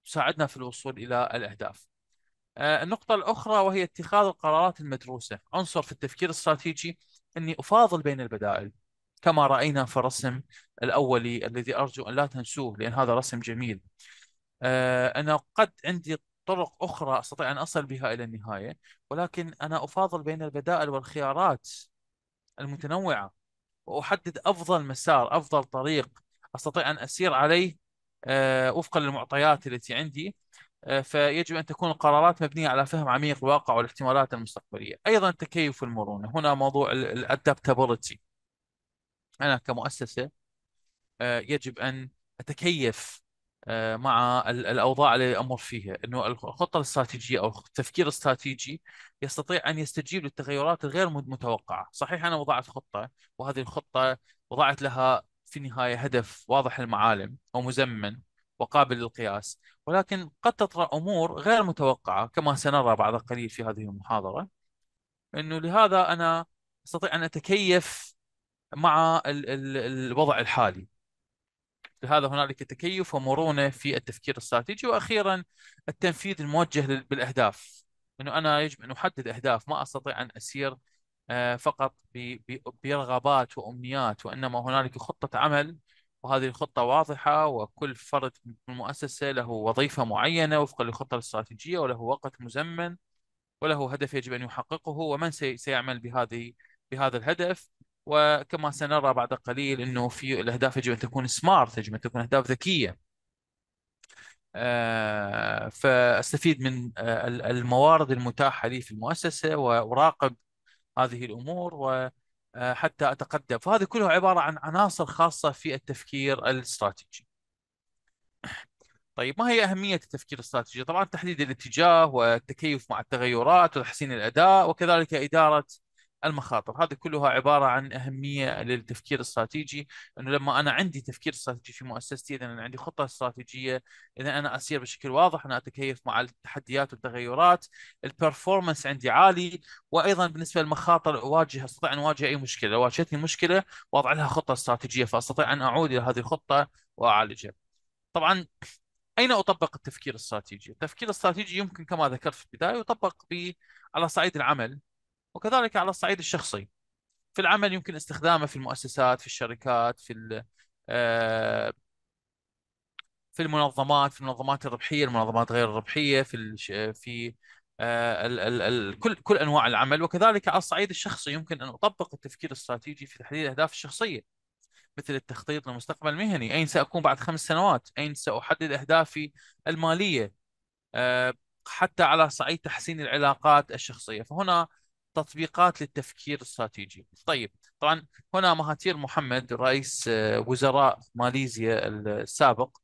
وتساعدنا في الوصول إلى الأهداف آه، النقطة الأخرى وهي اتخاذ القرارات المدروسة عنصر في التفكير الاستراتيجي أني أفاضل بين البدائل كما رأينا في الرسم الأولي الذي أرجو أن لا تنسوه لأن هذا رسم جميل آه، أنا قد عندي طرق أخرى أستطيع أن أصل بها إلى النهاية ولكن أنا أفاضل بين البدائل والخيارات المتنوعة وأحدد أفضل مسار أفضل طريق أستطيع أن أسير عليه آه، وفقا للمعطيات التي عندي آه، فيجب أن تكون القرارات مبنية على فهم عميق الواقع والاحتمالات المستقبلية أيضا تكيف المرونة هنا موضوع الادابتابيلتي انا كمؤسسه آه، يجب ان اتكيف آه، مع الاوضاع اللي امر فيها انه الخطه الاستراتيجيه او التفكير الاستراتيجي يستطيع ان يستجيب للتغيرات الغير متوقعه صحيح انا وضعت خطه وهذه الخطه وضعت لها في النهايه هدف واضح المعالم ومزمن وقابل للقياس ولكن قد تطرا امور غير متوقعه كما سنرى بعد قليل في هذه المحاضره انه لهذا انا استطيع ان اتكيف مع ال ال الوضع الحالي لهذا هنالك تكيف ومرونه في التفكير الاستراتيجي واخيرا التنفيذ الموجه بالاهداف انه انا يجب ان احدد اهداف ما استطيع ان اسير آه، فقط برغبات وامنيات وانما هنالك خطه عمل وهذه الخطه واضحه وكل فرد من المؤسسه له وظيفه معينه وفقا للخطه الاستراتيجيه وله وقت مزمن وله هدف يجب ان يحققه ومن سيعمل بهذه بهذا الهدف وكما سنرى بعد قليل انه في الاهداف يجب ان تكون سمارت يجب ان تكون اهداف ذكيه آه، فاستفيد من آه، الموارد المتاحه لي في المؤسسه واراقب هذه الامور وحتى آه، اتقدم فهذه كلها عباره عن عناصر خاصه في التفكير الاستراتيجي طيب ما هي أهمية التفكير الاستراتيجي؟ طبعا تحديد الاتجاه والتكيف مع التغيرات وتحسين الأداء وكذلك إدارة المخاطر هذه كلها عبارة عن أهمية للتفكير الاستراتيجي أنه لما أنا عندي تفكير استراتيجي في مؤسستي إذا أنا عندي خطة استراتيجية إذا أنا أسير بشكل واضح أنا أتكيف مع التحديات والتغيرات البرفورمانس عندي عالي وأيضا بالنسبة للمخاطر أواجه أستطيع أن أواجه أي مشكلة لو واجهتني مشكلة وأضع لها خطة استراتيجية فأستطيع أن أعود إلى هذه الخطة وأعالجها طبعا اين اطبق التفكير الاستراتيجي؟ التفكير الاستراتيجي يمكن كما ذكرت في البدايه يطبق على صعيد العمل وكذلك على الصعيد الشخصي في العمل يمكن استخدامه في المؤسسات في الشركات في آه، في المنظمات في المنظمات الربحيه المنظمات غير الربحيه في في آه، كل كل انواع العمل وكذلك على الصعيد الشخصي يمكن ان اطبق التفكير الاستراتيجي في تحديد الاهداف الشخصيه مثل التخطيط لمستقبل مهني اين ساكون بعد خمس سنوات اين ساحدد اهدافي الماليه آه، حتى على صعيد تحسين العلاقات الشخصيه فهنا تطبيقات للتفكير الاستراتيجي طيب طبعا هنا مهاتير محمد رئيس آه، وزراء ماليزيا السابق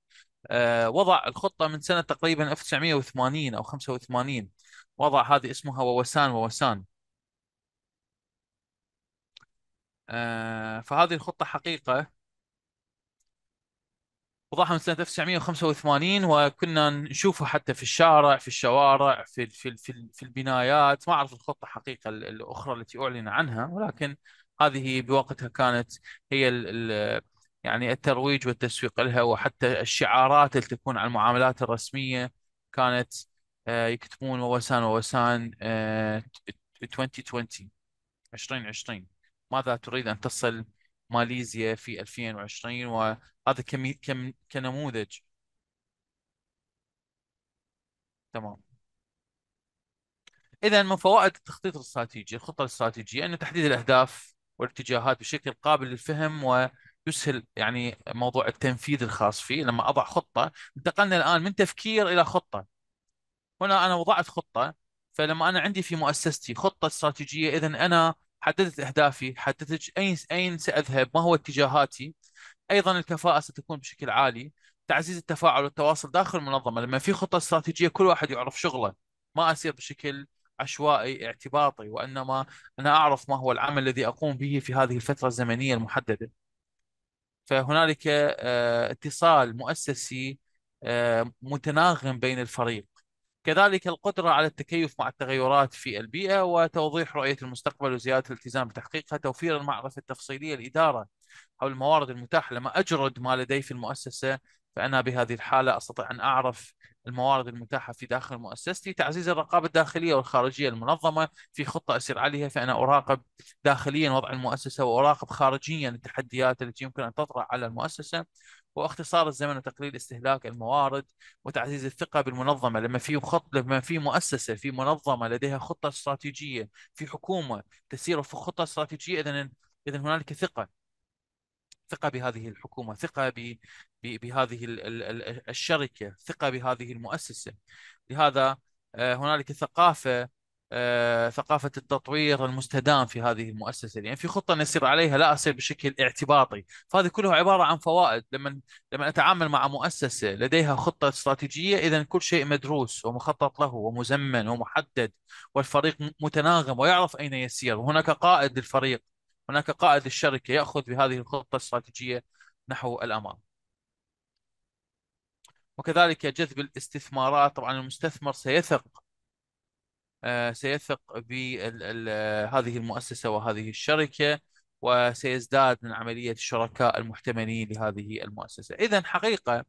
آه، وضع الخطة من سنة تقريبا 1980 أو 85 وضع هذه اسمها ووسان ووسان آه، فهذه الخطة حقيقة وضعها سنه 1985 وكنا نشوفه حتى في الشارع في الشوارع في في في, في البنايات ما اعرف الخطه حقيقه الاخرى التي اعلن عنها ولكن هذه بوقتها كانت هي الـ الـ يعني الترويج والتسويق لها وحتى الشعارات اللي تكون على المعاملات الرسميه كانت آه، يكتبون ووسان ووسان 2020 آه، 2020 ماذا تريد ان تصل ماليزيا في 2020 وهذا كم كم كنموذج تمام اذا من فوائد التخطيط الاستراتيجي الخطه الاستراتيجيه انه تحديد الاهداف والاتجاهات بشكل قابل للفهم ويسهل يعني موضوع التنفيذ الخاص فيه لما اضع خطه انتقلنا الان من تفكير الى خطه هنا انا وضعت خطه فلما انا عندي في مؤسستي خطه استراتيجيه اذا انا حددت اهدافي حددت اين اين ساذهب ما هو اتجاهاتي ايضا الكفاءه ستكون بشكل عالي تعزيز التفاعل والتواصل داخل المنظمه لما في خطه استراتيجيه كل واحد يعرف شغله ما اسير بشكل عشوائي اعتباطي وانما انا اعرف ما هو العمل الذي اقوم به في هذه الفتره الزمنيه المحدده فهنالك آه، اتصال مؤسسي آه، متناغم بين الفريق كذلك القدرة على التكيف مع التغيرات في البيئة وتوضيح رؤية المستقبل وزيادة الالتزام بتحقيقها توفير المعرفة التفصيلية الإدارة حول الموارد المتاحة لما أجرد ما لدي في المؤسسة فأنا بهذه الحالة أستطيع أن أعرف الموارد المتاحة في داخل مؤسستي تعزيز الرقابة الداخلية والخارجية المنظمة في خطة أسير عليها فأنا أراقب داخليا وضع المؤسسة وأراقب خارجيا التحديات التي يمكن أن تطرأ على المؤسسة واختصار الزمن وتقليل استهلاك الموارد وتعزيز الثقة بالمنظمة لما في خط لما في مؤسسة في منظمة لديها خطة استراتيجية في حكومة تسير في خطة استراتيجية إذا إذا هنالك ثقة ثقه بهذه الحكومه ثقه ب... ب... بهذه ال... الشركه ثقه بهذه المؤسسه لهذا آه، هنالك ثقافه آه، ثقافة التطوير المستدام في هذه المؤسسة يعني في خطة نسير عليها لا أصير بشكل اعتباطي فهذه كلها عبارة عن فوائد لما لما أتعامل مع مؤسسة لديها خطة استراتيجية إذا كل شيء مدروس ومخطط له ومزمن ومحدد والفريق متناغم ويعرف أين يسير وهناك قائد للفريق هناك قائد الشركة يأخذ بهذه الخطة الاستراتيجية نحو الأمام وكذلك جذب الاستثمارات طبعا المستثمر سيثق آه، سيثق بهذه المؤسسة وهذه الشركة وسيزداد من عملية الشركاء المحتملين لهذه المؤسسة إذا حقيقة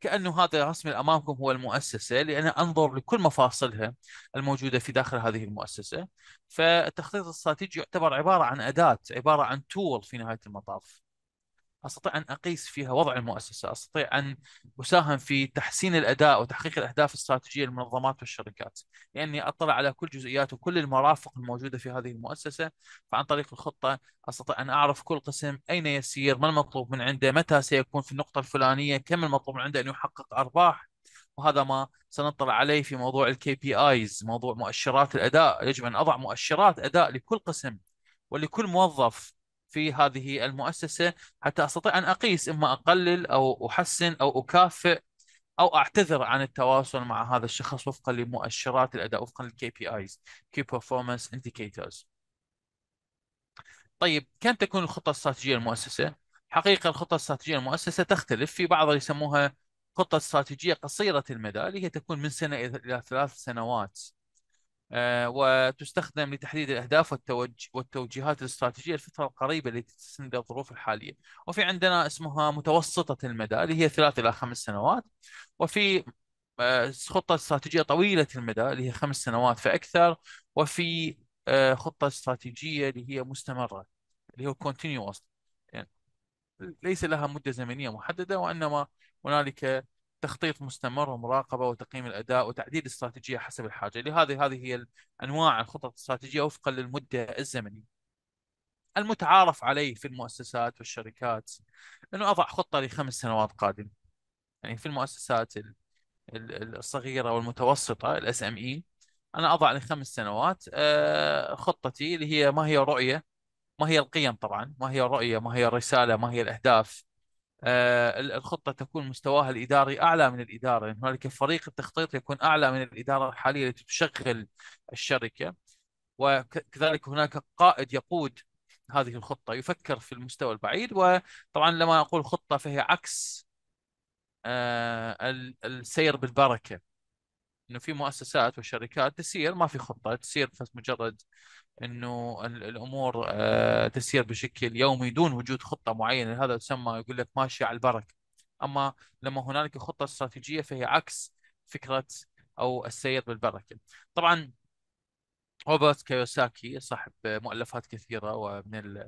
كانه هذا رسم امامكم هو المؤسسه لان انظر لكل مفاصلها الموجوده في داخل هذه المؤسسه فالتخطيط الاستراتيجي يعتبر عباره عن اداه عباره عن تول في نهايه المطاف استطيع ان اقيس فيها وضع المؤسسه، استطيع ان اساهم في تحسين الاداء وتحقيق الاهداف الاستراتيجيه للمنظمات والشركات، لاني اطلع على كل جزئيات وكل المرافق الموجوده في هذه المؤسسه، فعن طريق الخطه استطيع ان اعرف كل قسم اين يسير، ما المطلوب من عنده، متى سيكون في النقطه الفلانيه، كم المطلوب من عنده ان يحقق ارباح، وهذا ما سنطلع عليه في موضوع الكي بي ايز، موضوع مؤشرات الاداء، يجب ان اضع مؤشرات اداء لكل قسم ولكل موظف في هذه المؤسسه حتى استطيع ان اقيس اما اقلل او احسن او اكافئ او اعتذر عن التواصل مع هذا الشخص وفقا لمؤشرات الاداء وفقا للكي بي ايز كي بيرفورمانس طيب كم تكون الخطه الاستراتيجيه للمؤسسه؟ حقيقه الخطه الاستراتيجيه للمؤسسه تختلف في بعض يسموها خطه استراتيجيه قصيره المدى اللي هي تكون من سنه الى ثلاث سنوات آه، وتستخدم لتحديد الاهداف والتوجه والتوجيهات الاستراتيجيه الفتره القريبه التي تستند الظروف الحاليه، وفي عندنا اسمها متوسطه المدى اللي هي ثلاث الى خمس سنوات، وفي آه، خطه استراتيجيه طويله المدى اللي هي خمس سنوات فاكثر، وفي آه، خطه استراتيجيه اللي هي مستمره اللي هو continuous يعني ليس لها مده زمنيه محدده وانما هنالك تخطيط مستمر ومراقبه وتقييم الاداء وتعديل الاستراتيجيه حسب الحاجه لهذه هذه هي انواع الخطط الاستراتيجيه وفقا للمده الزمنيه المتعارف عليه في المؤسسات والشركات انه اضع خطه لخمس سنوات قادمه يعني في المؤسسات الصغيره والمتوسطه الاس ام اي e، انا اضع لخمس سنوات آه، خطتي اللي هي ما هي رؤيه ما هي القيم طبعا ما هي رؤيه ما هي الرساله ما هي الاهداف آه، الخطه تكون مستواها الاداري اعلى من الاداره لان هنالك فريق التخطيط يكون اعلى من الاداره الحاليه التي تشغل الشركه وكذلك هناك قائد يقود هذه الخطه يفكر في المستوى البعيد وطبعا لما اقول خطه فهي عكس آه، السير بالبركه انه في مؤسسات وشركات تسير ما في خطه تسير بس مجرد انه الامور آه، تسير بشكل يومي دون وجود خطه معينه هذا يسمى يقول لك ماشي على البركه اما لما هنالك خطه استراتيجيه فهي عكس فكره او السير بالبركه طبعا روبرت كيوساكي صاحب مؤلفات كثيره ومن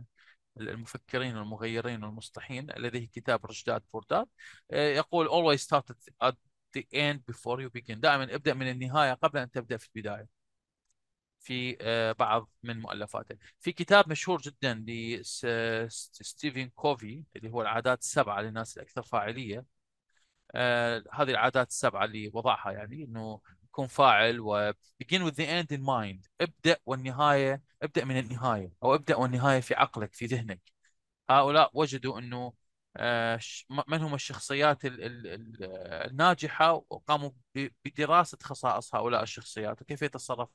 المفكرين والمغيرين والمصلحين لديه كتاب رشدات بوردات آه، يقول always start at the end before you begin دائما ابدا من النهايه قبل ان تبدا في البدايه في آه، بعض من مؤلفاته في كتاب مشهور جدا لستيفن كوفي اللي هو العادات السبعة للناس الأكثر فاعلية آه، هذه العادات السبعة اللي وضعها يعني أنه كن فاعل و begin with the end in mind ابدأ والنهاية ابدأ من النهاية أو ابدأ والنهاية في عقلك في ذهنك هؤلاء وجدوا أنه آه، من هم الشخصيات الناجحة وقاموا بدراسة خصائص هؤلاء الشخصيات وكيف يتصرف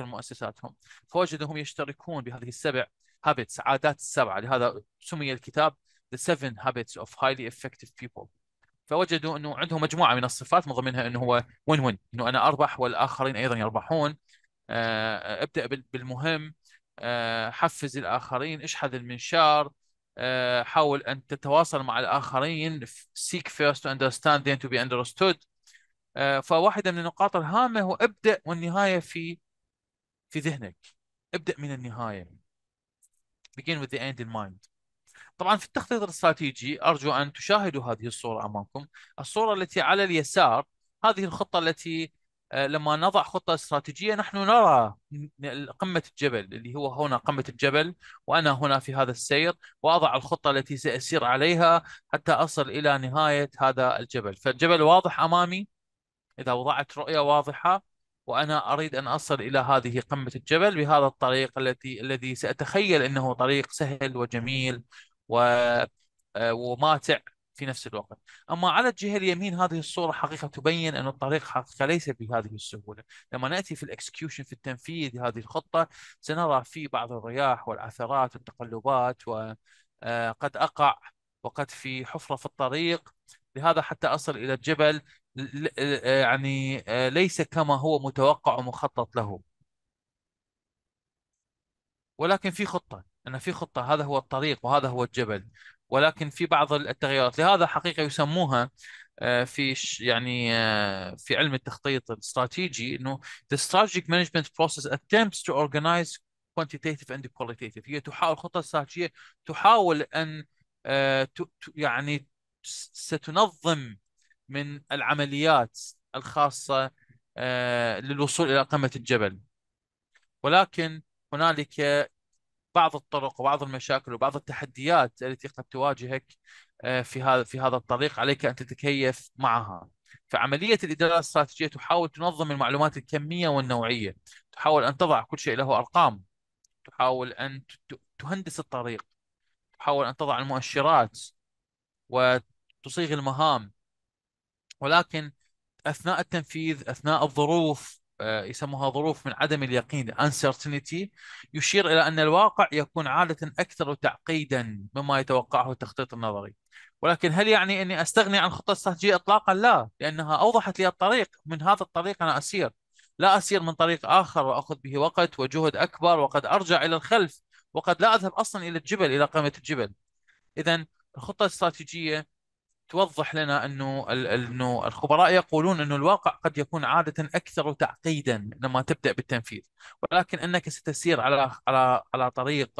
مؤسساتهم فوجدوا هم يشتركون بهذه السبع هابتس عادات السبعه لهذا سمي الكتاب The Seven Habits of Highly Effective People فوجدوا انه عندهم مجموعه من الصفات من ضمنها انه هو وين وين انه انا اربح والاخرين ايضا يربحون آه، آه، ابدا بالمهم آه، حفز الاخرين اشحذ المنشار حاول ان تتواصل مع الاخرين seek first to understand then to be understood فواحده من النقاط الهامه هو ابدا والنهايه في في ذهنك ابدأ من النهاية begin with the end in mind طبعا في التخطيط الاستراتيجي أرجو أن تشاهدوا هذه الصورة أمامكم الصورة التي على اليسار هذه الخطة التي آه، لما نضع خطة استراتيجية نحن نرى قمة الجبل اللي هو هنا قمة الجبل وأنا هنا في هذا السير وأضع الخطة التي سأسير عليها حتى أصل إلى نهاية هذا الجبل فالجبل واضح أمامي إذا وضعت رؤية واضحة وأنا أريد أن أصل إلى هذه قمة الجبل بهذا الطريق التي الذي سأتخيل أنه طريق سهل وجميل و... آه، وماتع في نفس الوقت أما على الجهة اليمين هذه الصورة حقيقة تبين أن الطريق حقيقة ليس بهذه السهولة لما نأتي في الإكسكيوشن في التنفيذ هذه الخطة سنرى في بعض الرياح والعثرات والتقلبات وقد آه، أقع وقد في حفرة في الطريق لهذا حتى أصل إلى الجبل آه، يعني آه، ليس كما هو متوقع ومخطط له ولكن في خطة أن في خطة هذا هو الطريق وهذا هو الجبل ولكن في بعض التغيرات لهذا حقيقة يسموها آه، في يعني في علم التخطيط الاستراتيجي انه the strategic management process attempts to organize quantitative and qualitative هي تحاول الخطة الاستراتيجية تحاول ان يعني ستنظم من العمليات الخاصة آه، للوصول إلى قمة الجبل ولكن هنالك بعض الطرق وبعض المشاكل وبعض التحديات التي قد تواجهك آه، في هذا في هذا الطريق عليك ان تتكيف معها. فعمليه الاداره الاستراتيجيه تحاول تنظم المعلومات الكميه والنوعيه، تحاول ان تضع كل شيء له ارقام، تحاول ان تهندس الطريق، تحاول ان تضع المؤشرات وتصيغ المهام ولكن اثناء التنفيذ اثناء الظروف آه، يسموها ظروف من عدم اليقين uncertainty يشير الى ان الواقع يكون عاده اكثر تعقيدا مما يتوقعه التخطيط النظري ولكن هل يعني اني استغني عن الخطه الاستراتيجيه اطلاقا لا لانها اوضحت لي الطريق من هذا الطريق انا اسير لا اسير من طريق اخر واخذ به وقت وجهد اكبر وقد ارجع الى الخلف وقد لا اذهب اصلا الى الجبل الى قمه الجبل اذا الخطه الاستراتيجيه توضح لنا انه انه الخبراء يقولون انه الواقع قد يكون عاده اكثر تعقيدا لما تبدا بالتنفيذ ولكن انك ستسير على على على طريق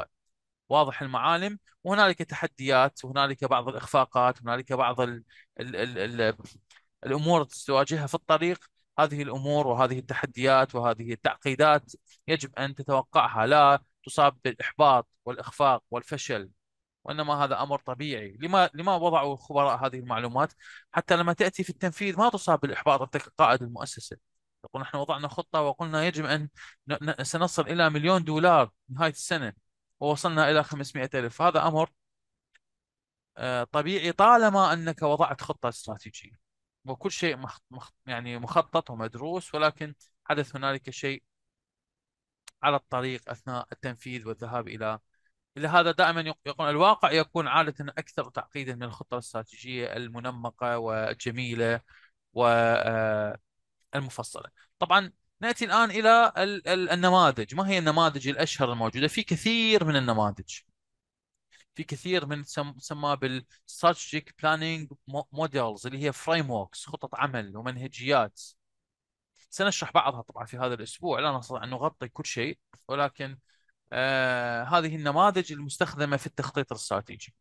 واضح المعالم وهنالك تحديات وهنالك بعض الاخفاقات وهنالك بعض الـ الـ الـ الـ الامور تواجهها في الطريق هذه الامور وهذه التحديات وهذه التعقيدات يجب ان تتوقعها لا تصاب بالاحباط والاخفاق والفشل وانما هذا امر طبيعي، لما لما وضعوا الخبراء هذه المعلومات حتى لما تاتي في التنفيذ ما تصاب بالاحباط انت كقائد المؤسسه. يقول نحن وضعنا خطه وقلنا يجب ان سنصل الى مليون دولار نهايه السنه ووصلنا الى 500 الف، هذا امر آه، طبيعي طالما انك وضعت خطه استراتيجيه وكل شيء يعني مخطط ومدروس ولكن حدث هنالك شيء على الطريق اثناء التنفيذ والذهاب الى لهذا دائما يقول الواقع يكون عادة أكثر تعقيدا من الخطة الاستراتيجية المنمقة والجميلة والمفصلة آه، طبعا نأتي الآن إلى النماذج ما هي النماذج الأشهر الموجودة في كثير من النماذج في كثير من تسمى بالستراتيجيك بلاننج models اللي هي فريم خطط عمل ومنهجيات سنشرح بعضها طبعا في هذا الاسبوع لا نستطيع ان نغطي كل شيء ولكن آه، هذه النماذج المستخدمه في التخطيط الاستراتيجي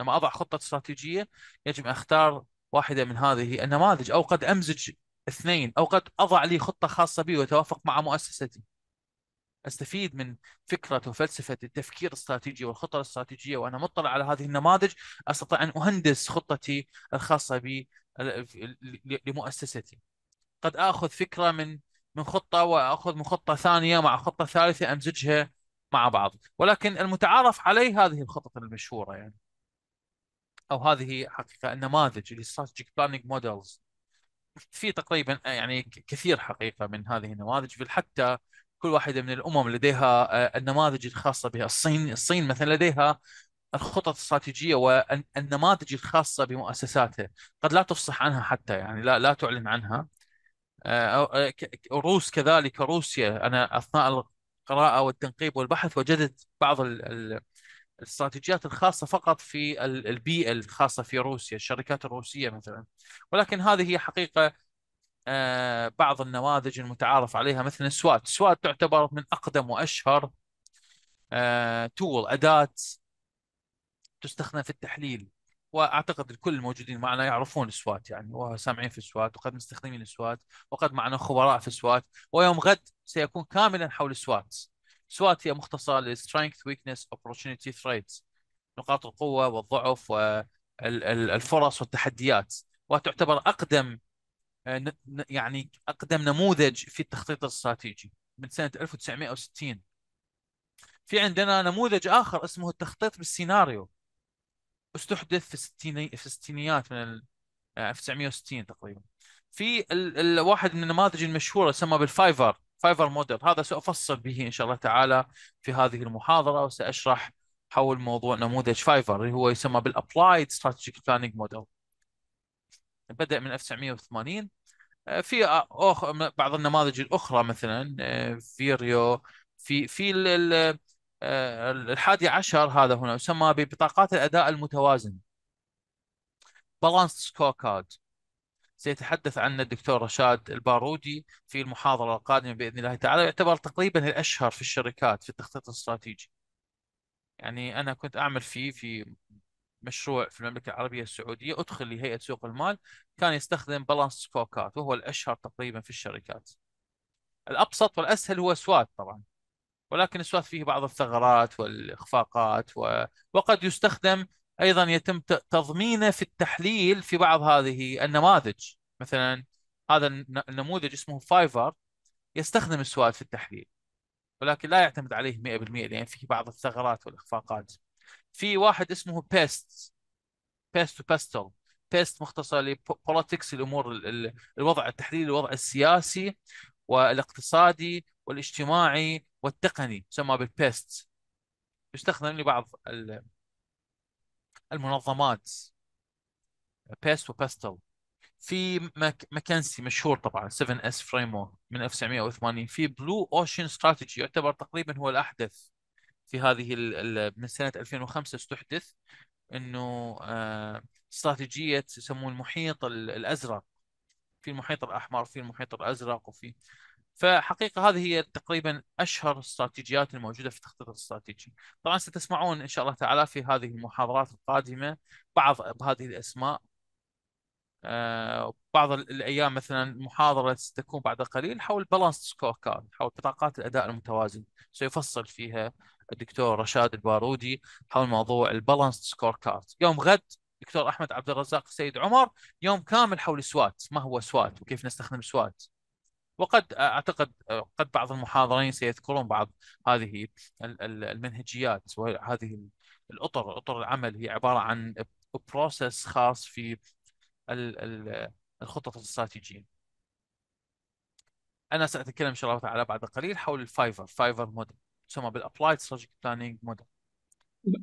لما اضع خطه استراتيجيه يجب ان اختار واحده من هذه النماذج او قد امزج اثنين او قد اضع لي خطه خاصه بي وتوافق مع مؤسستي استفيد من فكره وفلسفه التفكير الاستراتيجي والخطه الاستراتيجيه وانا مطلع على هذه النماذج استطيع ان اهندس خطتي الخاصه بي لمؤسستي قد اخذ فكره من من خطة وأخذ من خطة ثانية مع خطة ثالثة أمزجها مع بعض ولكن المتعارف عليه هذه الخطط المشهورة يعني أو هذه حقيقة النماذج اللي strategic planning models في تقريبا يعني كثير حقيقة من هذه النماذج بل حتى كل واحدة من الأمم لديها آه، النماذج الخاصة بها الصين الصين مثلا لديها الخطط الاستراتيجيه والنماذج الخاصه بمؤسساتها قد لا تفصح عنها حتى يعني لا لا تعلن عنها آه، آه، روس كذلك روسيا انا اثناء القراءه والتنقيب والبحث وجدت بعض الاستراتيجيات الخاصه فقط في البيئه الخاصه في روسيا الشركات الروسيه مثلا ولكن هذه هي حقيقه آه، بعض النماذج المتعارف عليها مثل السوات سوات تعتبر من اقدم واشهر تول اداه تستخدم في التحليل واعتقد الكل الموجودين معنا يعرفون السوات يعني وسامعين في السوات وقد مستخدمين السوات وقد معنا خبراء في السوات ويوم غد سيكون كاملا حول السوات سوات هي مختصه لسترينث ويكنس اوبورتونيتي ثريدز نقاط القوه والضعف والفرص والتحديات وتعتبر اقدم آه، يعني اقدم نموذج في التخطيط الاستراتيجي من سنه 1960 في عندنا نموذج اخر اسمه التخطيط بالسيناريو استحدث في الستيني في الستينيات من 1960 آه، تقريبا في ال... واحد من النماذج المشهوره يسمى بالفايفر فايفر موديل هذا سافصل به ان شاء الله تعالى في هذه المحاضره وساشرح حول موضوع نموذج فايفر اللي هو يسمى بالابلايد ستراتيجيك بلاننج موديل بدا من 1980 آه، في آه، بعض النماذج الاخرى مثلا فيريو في في آه، الحادي عشر هذا هنا يسمى ببطاقات الأداء المتوازن بالانس سكور كارد سيتحدث عنه الدكتور رشاد البارودي في المحاضرة القادمة بإذن الله تعالى يعتبر تقريبا الأشهر في الشركات في التخطيط الاستراتيجي يعني أنا كنت أعمل فيه في مشروع في المملكة العربية السعودية أدخل لهيئة سوق المال كان يستخدم بالانس سكور كارد وهو الأشهر تقريبا في الشركات الأبسط والأسهل هو سوات طبعا ولكن السوات فيه بعض الثغرات والإخفاقات و... وقد يستخدم أيضا يتم تضمينه في التحليل في بعض هذه النماذج مثلا هذا النموذج اسمه فايفر يستخدم السوات في التحليل ولكن لا يعتمد عليه 100% لأن فيه بعض الثغرات والإخفاقات في واحد اسمه بيست بيست وبيستل بيست مختصر لبوليتكس الامور الوضع التحليلي الوضع السياسي والاقتصادي والاجتماعي والتقني يسمى بالبيست يستخدم لبعض المنظمات بيست وبيستل في ماكنسي مشهور طبعا 7 اس فريم من 1980 في بلو اوشن استراتيجي يعتبر تقريبا هو الاحدث في هذه من سنه 2005 استحدث انه آه، استراتيجيه يسمون المحيط الازرق في المحيط الاحمر في المحيط الازرق وفي فحقيقه هذه هي تقريبا اشهر استراتيجيات الموجوده في التخطيط الاستراتيجي. طبعا ستسمعون ان شاء الله تعالى في هذه المحاضرات القادمه بعض هذه الاسماء آه، بعض الايام مثلا محاضره ستكون بعد قليل حول بالانس سكور كارد حول بطاقات الاداء المتوازن سيفصل فيها الدكتور رشاد البارودي حول موضوع البالانس سكور كارد يوم غد دكتور احمد عبد الرزاق سيد عمر يوم كامل حول سوات ما هو سوات وكيف نستخدم سوات وقد اعتقد قد بعض المحاضرين سيذكرون بعض هذه المنهجيات وهذه الاطر اطر العمل هي عباره عن بروسس خاص في الخطط الاستراتيجيه انا ساتكلم ان شاء الله تعالى بعد قليل حول الفايفر فايفر موديل تسمى بالابلايد ستراتيجيك بلاننج موديل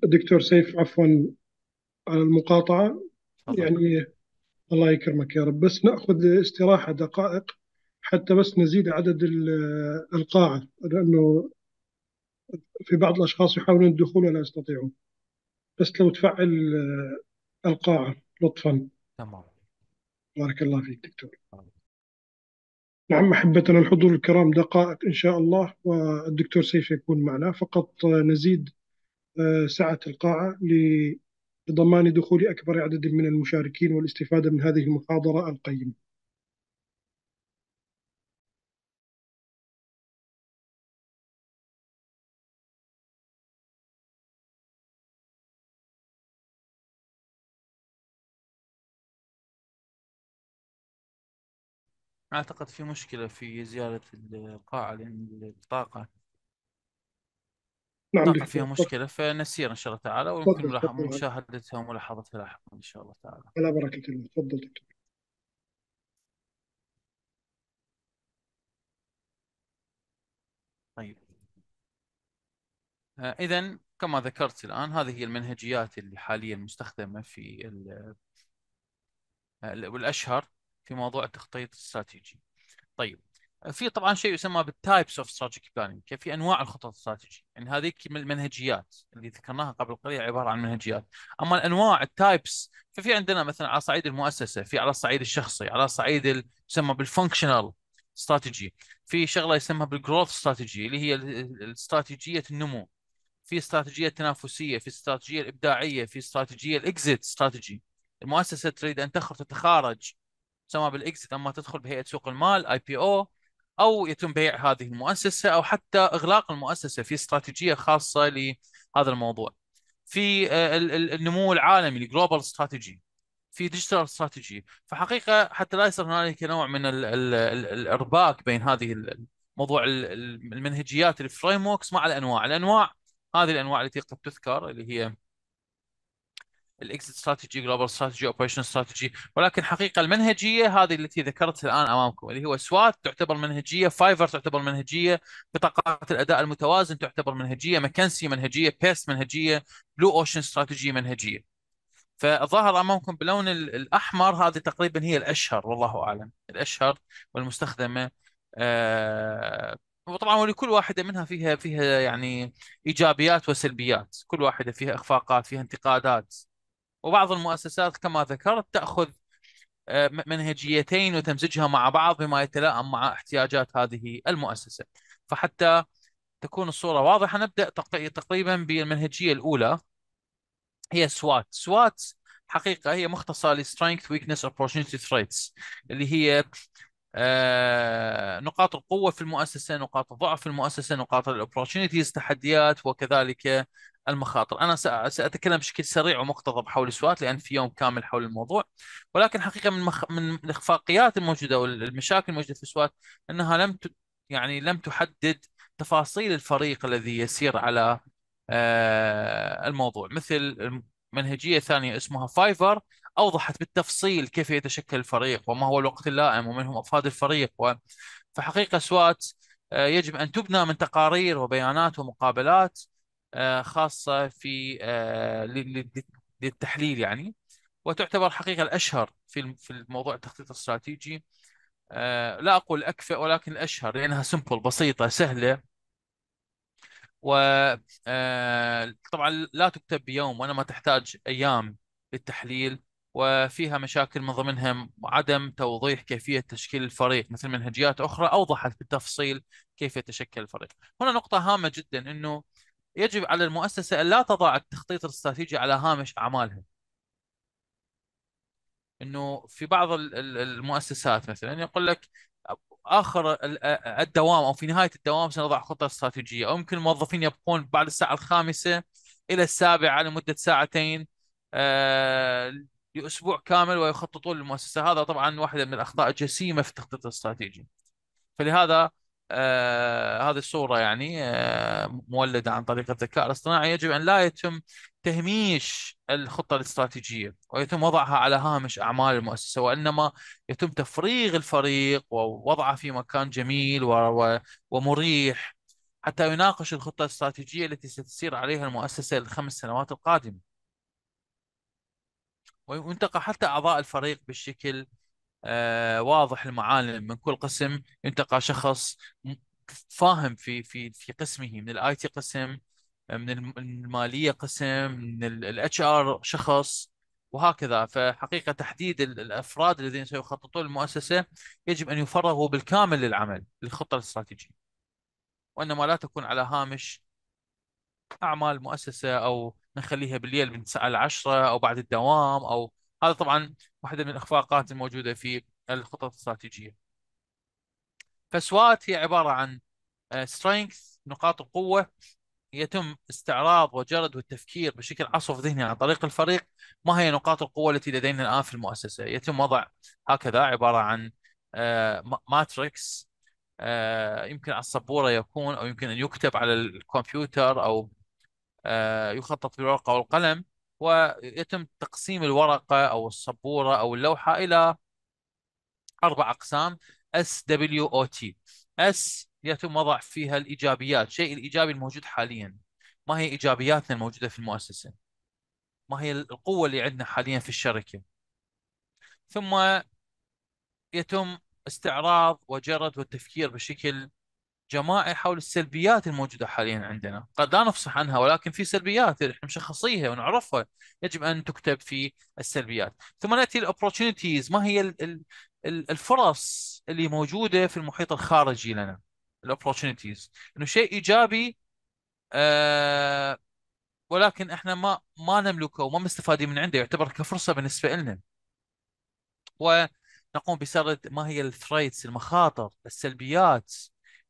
دكتور سيف عفوا على المقاطعه يعني الله يكرمك يا رب بس ناخذ استراحه دقائق حتى بس نزيد عدد القاعة لأنه في بعض الأشخاص يحاولون الدخول ولا يستطيعون بس لو تفعل آه، القاعة لطفا تمام بارك الله فيك دكتور نعم أحبتنا الحضور الكرام دقائق إن شاء الله والدكتور سيف يكون معنا فقط آه، نزيد آه، سعة القاعة لضمان دخول أكبر عدد من المشاركين والاستفادة من هذه المحاضرة القيمة اعتقد في مشكلة في زيادة القاعة لان الطاقة نعم الطاقة فيها مشكلة فنسير ان شاء الله تعالى ويمكن تفضل مشاهدتها وملاحظتها لاحقا ان شاء الله تعالى على بركة الله تفضل دكتور طيب آه، إذا كما ذكرت الآن هذه هي المنهجيات اللي حاليا مستخدمة في ال- آه، والأشهر في موضوع التخطيط الاستراتيجي طيب في طبعا شيء يسمى بالتايبس اوف ستراتيجي بلاننج في انواع الخطط الاستراتيجي يعني هذيك من المنهجيات اللي ذكرناها قبل قليل عباره عن منهجيات اما الانواع التايبس ففي عندنا مثلا على صعيد المؤسسه في على الصعيد الشخصي على صعيد يسمى بالفانكشنال استراتيجي في شغله يسمى بالجروث استراتيجي اللي هي الاستراتيجيه النمو في استراتيجيه تنافسيه في استراتيجيه الابداعيه في استراتيجيه الاكزيت استراتيجي المؤسسه تريد ان تخرج تتخارج سواء بالاكزت اما تدخل بهيئه سوق المال اي بي او او يتم بيع هذه المؤسسه او حتى اغلاق المؤسسه في استراتيجيه خاصه لهذا الموضوع. في آه، النمو العالمي الجلوبال استراتيجي في ديجيتال استراتيجي فحقيقه حتى لا يصير هنالك نوع من الارباك بين هذه موضوع المنهجيات الفريم مع الانواع، الانواع هذه الانواع التي قد تذكر اللي هي الاكزيت استراتيجي جلوبال استراتيجي اوبريشن استراتيجي ولكن حقيقه المنهجيه هذه التي ذكرتها الان امامكم اللي هو سوات تعتبر منهجيه فايفر تعتبر منهجيه بطاقات الاداء المتوازن تعتبر منهجيه ماكنسي منهجيه بيست منهجيه بلو اوشن استراتيجيه منهجيه فالظاهر امامكم باللون الاحمر هذه تقريبا هي الاشهر والله اعلم الاشهر والمستخدمه آه وطبعا ولكل واحده منها فيها فيها يعني ايجابيات وسلبيات، كل واحده فيها اخفاقات، فيها انتقادات، وبعض المؤسسات كما ذكرت تاخذ آه، منهجيتين وتمزجها مع بعض بما يتلائم مع احتياجات هذه المؤسسه فحتى تكون الصوره واضحه نبدا تقريبا بالمنهجيه الاولى هي سوات سوات حقيقه هي مختصر لسترينث ويكنس اوبورتونيتي ثريتس اللي هي آه، نقاط القوه في المؤسسه نقاط الضعف في المؤسسه نقاط الاوبورتونيتيز تحديات وكذلك المخاطر أنا سأتكلم بشكل سريع ومقتضب حول السوات لأن في يوم كامل حول الموضوع ولكن حقيقة من مخ... من الإخفاقيات الموجودة والمشاكل الموجودة في السوات أنها لم ت... يعني لم تحدد تفاصيل الفريق الذي يسير على آه، الموضوع مثل منهجية ثانية اسمها فايفر أوضحت بالتفصيل كيف يتشكل الفريق وما هو الوقت اللائم ومن هم أفراد الفريق و... فحقيقة سوات آه، يجب أن تبنى من تقارير وبيانات ومقابلات آه، خاصة في آه، للتحليل يعني وتعتبر حقيقة الأشهر في في الموضوع التخطيط الاستراتيجي آه، لا أقول أكفئ ولكن الأشهر لأنها سمبل بسيطة سهلة و طبعا لا تكتب بيوم وإنما تحتاج أيام للتحليل وفيها مشاكل من ضمنها عدم توضيح كيفية تشكيل الفريق مثل منهجيات أخرى أوضحت بالتفصيل كيف يتشكل الفريق هنا نقطة هامة جدا أنه يجب على المؤسسة أن لا تضع التخطيط الاستراتيجي على هامش أعمالها انه في بعض المؤسسات مثلا يقول لك اخر الدوام او في نهايه الدوام سنضع خطه استراتيجيه او يمكن الموظفين يبقون بعد الساعه الخامسه الى السابعه لمده ساعتين آه، لاسبوع كامل ويخططون للمؤسسه هذا طبعا واحده من الاخطاء الجسيمه في التخطيط الاستراتيجي فلهذا آه، هذه الصورة يعني آه، مولدة عن طريق الذكاء الاصطناعي يجب أن لا يتم تهميش الخطة الاستراتيجية ويتم وضعها على هامش أعمال المؤسسة وإنما يتم تفريغ الفريق ووضعه في مكان جميل ومريح حتى يناقش الخطة الاستراتيجية التي ستسير عليها المؤسسة للخمس سنوات القادمة وينتقى حتى أعضاء الفريق بشكل آه، واضح المعالم من كل قسم ينتقى شخص فاهم في في في قسمه من الاي تي قسم من الماليه قسم من الاتش ار شخص وهكذا فحقيقه تحديد الافراد الذين سيخططون للمؤسسه يجب ان يفرغوا بالكامل للعمل للخطه الاستراتيجيه وانما لا تكون على هامش اعمال مؤسسه او نخليها بالليل من 9 ل 10 او بعد الدوام او هذا طبعا واحدة من الإخفاقات الموجودة في الخطط الاستراتيجية فسوات هي عبارة عن آه, strength نقاط القوة يتم استعراض وجرد والتفكير بشكل عصف ذهني عن طريق الفريق ما هي نقاط القوة التي لدينا الآن في المؤسسة يتم وضع هكذا عبارة عن ماتريكس آه, آه, يمكن على السبورة يكون أو يمكن أن يكتب على الكمبيوتر أو يخطط بالورقة والقلم ويتم تقسيم الورقة أو السبورة أو اللوحة إلى أربع أقسام اس دبليو او تي اس يتم وضع فيها الايجابيات شيء الايجابي الموجود حاليا ما هي ايجابياتنا الموجوده في المؤسسه ما هي القوه اللي عندنا حاليا في الشركه ثم يتم استعراض وجرد والتفكير بشكل جماعي حول السلبيات الموجوده حاليا عندنا، قد لا نفصح عنها ولكن في سلبيات احنا مشخصيها ونعرفها، يجب ان تكتب في السلبيات، ثم ناتي الاوبورتونيتيز، ما هي الفرص اللي موجوده في المحيط الخارجي لنا؟ الاوبورتونيتيز، انه شيء ايجابي آه ولكن احنا ما ما نملكه وما مستفادين من عنده يعتبر كفرصه بالنسبه لنا. ونقوم بسرد ما هي الثريتس المخاطر السلبيات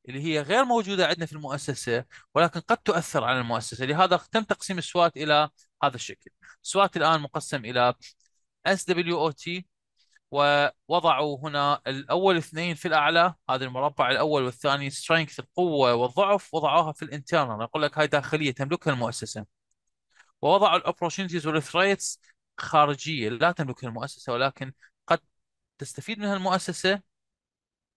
اللي هي غير موجوده عندنا في المؤسسه ولكن قد تؤثر على المؤسسه لهذا تم تقسيم السوات الى هذا الشكل سوات الان مقسم الى اس دبليو او تي ووضعوا هنا الاول اثنين في الاعلى هذا المربع الاول والثاني سترينث القوه والضعف وضعوها في الانترنال يقول لك هاي داخليه تملكها المؤسسه ووضعوا الأوبرشنتيز والثريتس خارجيه لا تملكها المؤسسه ولكن قد تستفيد منها المؤسسه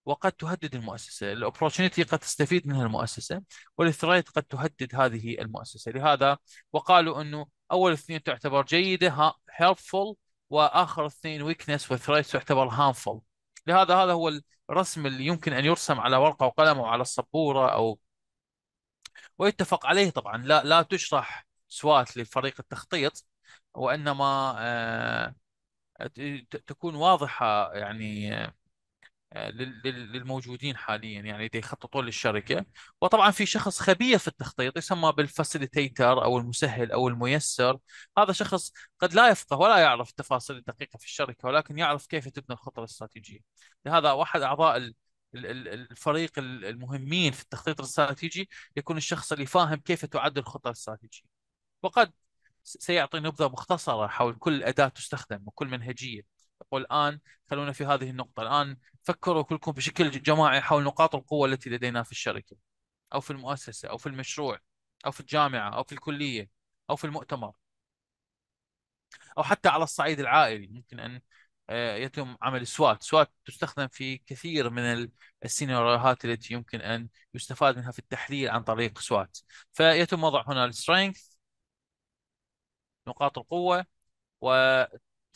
وقد تهدد المؤسسه، الاوبورتونيتي قد تستفيد منها المؤسسه والثريت قد تهدد هذه المؤسسه، لهذا وقالوا انه اول اثنين تعتبر جيده هيلبفول واخر اثنين ويكنس وثريت تعتبر هامفول. لهذا هذا هو الرسم اللي يمكن ان يرسم على ورقه وقلم او على السبوره او ويتفق عليه طبعا لا لا تشرح سوات لفريق التخطيط وانما آه، تكون واضحه يعني آه، آه، للموجودين حاليا يعني يخططون للشركه وطبعا في شخص خبير في التخطيط يسمى بالفاسيليتيتر او المسهل او الميسر هذا شخص قد لا يفقه ولا يعرف التفاصيل الدقيقه في الشركه ولكن يعرف كيف تبنى الخطه الاستراتيجيه لهذا واحد اعضاء الفريق المهمين في التخطيط الاستراتيجي يكون الشخص اللي فاهم كيف تعد الخطه الاستراتيجيه وقد سيعطي نبذه مختصره حول كل اداه تستخدم وكل منهجيه يقول الان خلونا في هذه النقطه الان فكروا كلكم بشكل جماعي حول نقاط القوة التي لدينا في الشركة أو في المؤسسة أو في المشروع أو في الجامعة أو في الكلية أو في المؤتمر أو حتى على الصعيد العائلي ممكن أن آه، يتم عمل سوات سوات تستخدم في كثير من السيناريوهات التي يمكن أن يستفاد منها في التحليل عن طريق سوات فيتم وضع هنا strength نقاط القوة و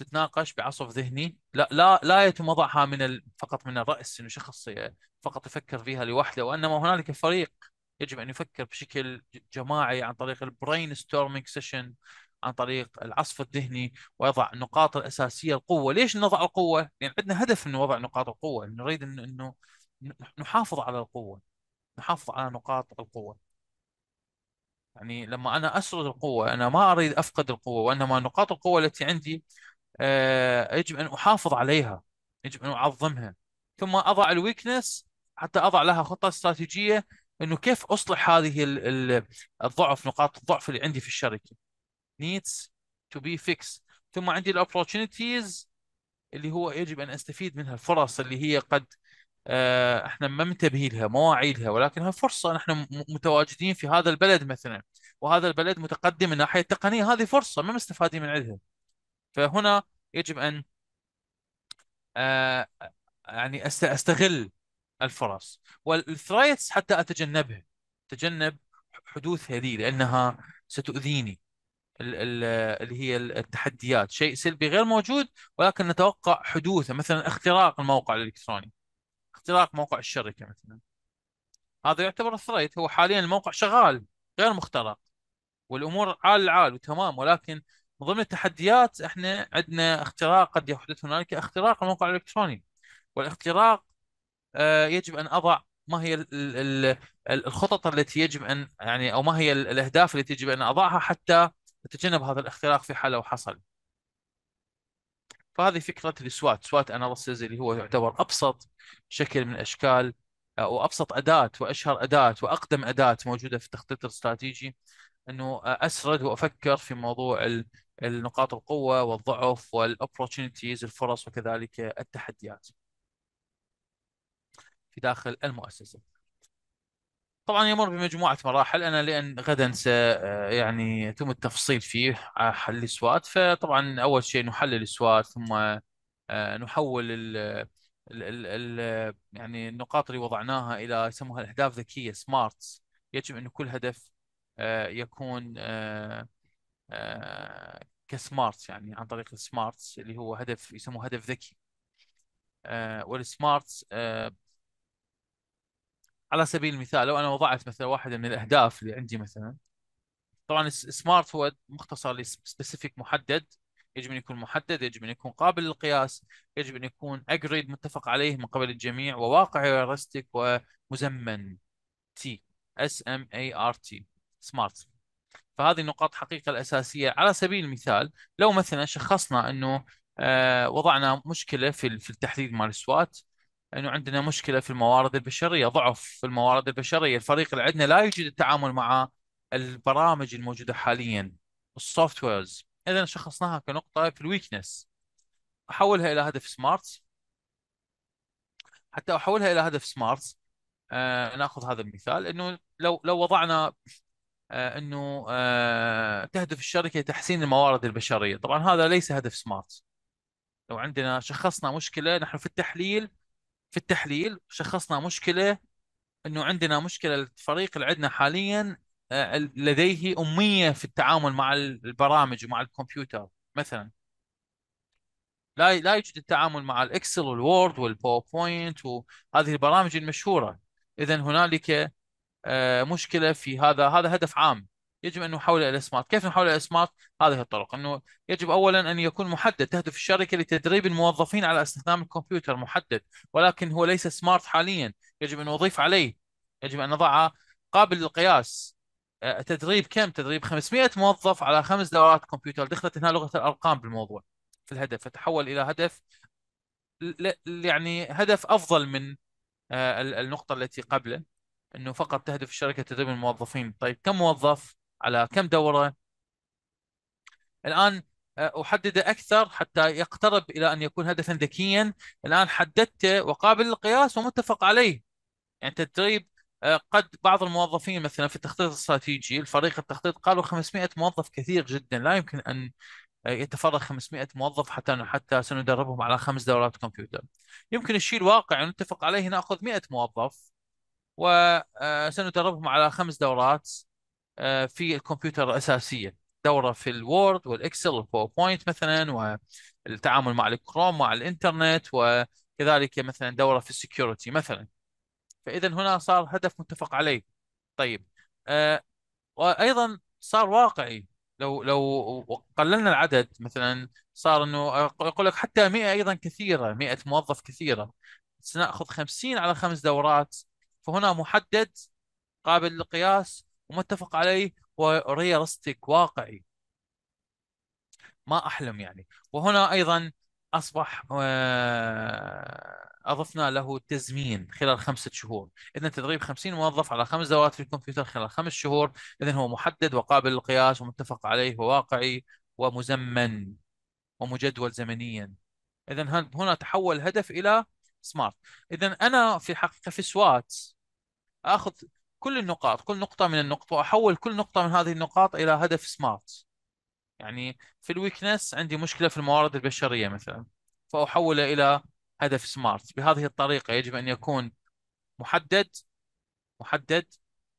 تتناقش بعصف ذهني لا لا لا يتم وضعها من ال... فقط من الراس انه شخص فقط يفكر فيها لوحده وانما هنالك فريق يجب ان يفكر بشكل جماعي عن طريق البرين ستورمينج سيشن عن طريق العصف الذهني ويضع النقاط الاساسيه القوه، ليش نضع القوه؟ لان يعني عندنا هدف من وضع نقاط القوه، نريد انه انه نحافظ على القوه نحافظ على نقاط القوه. يعني لما انا اسرد القوه انا ما اريد افقد القوه وانما نقاط القوه التي عندي آه، يجب ان احافظ عليها يجب ان اعظمها ثم اضع الويكنس حتى اضع لها خطه استراتيجيه انه كيف اصلح هذه الضعف نقاط الضعف اللي عندي في الشركه needs to be fixed ثم عندي الاوبورتونيتيز اللي هو يجب ان استفيد منها الفرص اللي هي قد آه، احنا ما منتبهين لها مواعيدها ولكنها فرصه نحن متواجدين في هذا البلد مثلا وهذا البلد متقدم من ناحيه تقنيه هذه فرصه ما مستفادين من عندها فهنا يجب ان آه، يعني استغل الفرص والثريتس حتى اتجنبها تجنب حدوث هذه لانها ستؤذيني اللي هي التحديات شيء سلبي غير موجود ولكن نتوقع حدوثه مثلا اختراق الموقع الالكتروني اختراق موقع الشركه مثلا هذا يعتبر ثريت هو حاليا الموقع شغال غير مخترق والامور عال العال وتمام ولكن ضمن التحديات احنا عندنا اختراق قد يحدث هنالك اختراق الموقع الالكتروني والاختراق آه، يجب ان اضع ما هي الخطط التي يجب ان يعني او ما هي الاهداف التي يجب ان اضعها حتى اتجنب هذا الاختراق في حال لو حصل. فهذه فكره السوات، سوات اناليسيز اللي هو يعتبر ابسط شكل من اشكال او آه، ابسط اداه واشهر اداه واقدم اداه موجوده في التخطيط الاستراتيجي انه آه، اسرد وافكر في موضوع النقاط القوة والضعف والأوبورتونيتيز الفرص وكذلك التحديات في داخل المؤسسة طبعا يمر بمجموعة مراحل أنا لأن غدا س آه، يعني يتم التفصيل فيه حل السوات فطبعا أول شيء نحلل السوات ثم آه، نحول ال ال ال يعني النقاط اللي وضعناها إلى يسموها الأهداف ذكية سمارت يجب أن كل هدف آه، يكون كسمارت يعني عن طريق السمارت اللي هو هدف يسموه هدف ذكي آه، والسمارت آه، على سبيل المثال لو انا وضعت مثلا واحده من الاهداف اللي عندي مثلا طبعا السمارت هو مختصر لسبيسيفيك محدد يجب ان يكون محدد يجب ان يكون قابل للقياس يجب ان يكون اجريد متفق عليه من قبل الجميع وواقعي وريالستيك ومزمن تي اس ام اي ار تي سمارت فهذه النقاط حقيقة الأساسية على سبيل المثال لو مثلا شخصنا أنه آه، وضعنا مشكلة في التحديد مال السوات أنه عندنا مشكلة في الموارد البشرية ضعف في الموارد البشرية الفريق اللي عندنا لا يجيد التعامل مع البرامج الموجودة حاليا السوفت ويرز إذا شخصناها كنقطة في الويكنس أحولها إلى هدف سمارت حتى أحولها إلى هدف سمارت آه ناخذ هذا المثال انه لو لو وضعنا آه، انه آه، تهدف الشركه لتحسين الموارد البشريه، طبعا هذا ليس هدف سمارت. لو عندنا شخصنا مشكله نحن في التحليل في التحليل شخصنا مشكله انه عندنا مشكله الفريق اللي عندنا حاليا آه، لديه اميه في التعامل مع البرامج ومع الكمبيوتر مثلا. لا لا يوجد التعامل مع الاكسل والوورد والباوربوينت وهذه البرامج المشهوره اذا هنالك آه، مشكله في هذا هذا هدف عام يجب ان نحوله الى سمارت كيف نحوله الى سمارت هذه الطرق انه يجب اولا ان يكون محدد تهدف الشركه لتدريب الموظفين على استخدام الكمبيوتر محدد ولكن هو ليس سمارت حاليا يجب ان نضيف عليه يجب ان نضعه قابل للقياس آه، تدريب كم تدريب 500 موظف على خمس دورات كمبيوتر دخلت هنا لغه الارقام بالموضوع في الهدف فتحول الى هدف يعني هدف افضل من آه، النقطه التي قبله انه فقط تهدف الشركه تدريب الموظفين طيب كم موظف على كم دوره الان آه، احدد اكثر حتى يقترب الى ان يكون هدفا ذكيا الان حددته وقابل للقياس ومتفق عليه يعني تدريب آه، قد بعض الموظفين مثلا في التخطيط الاستراتيجي الفريق التخطيط قالوا 500 موظف كثير جدا لا يمكن ان آه، يتفرغ 500 موظف حتى حتى سندربهم على خمس دورات كمبيوتر يمكن الشيء الواقع نتفق عليه ناخذ 100 موظف وسندربهم على خمس دورات آه، في الكمبيوتر الأساسية دورة في الوورد والإكسل والباوربوينت مثلا والتعامل مع الكروم مع الإنترنت وكذلك مثلا دورة في السكيورتي مثلا فإذا هنا صار هدف متفق عليه طيب آه، وأيضا صار واقعي لو لو قللنا العدد مثلا صار انه آه، يقول لك حتى 100 ايضا كثيره 100 موظف كثيره سناخذ 50 على خمس دورات فهنا محدد قابل للقياس ومتفق عليه وريالستيك واقعي ما أحلم يعني وهنا أيضا أصبح آه، أضفنا له تزمين خلال خمسة شهور إذا تدريب خمسين موظف على خمس دورات في الكمبيوتر خلال خمس شهور إذا هو محدد وقابل للقياس ومتفق عليه وواقعي ومزمن ومجدول زمنيا إذا هنا تحول الهدف إلى سمارت اذا انا في حقيقه في سوات اخذ كل النقاط كل نقطه من النقط واحول كل نقطه من هذه النقاط الى هدف سمارت يعني في الويكنس عندي مشكله في الموارد البشريه مثلا فاحوله الى هدف سمارت بهذه الطريقه يجب ان يكون محدد محدد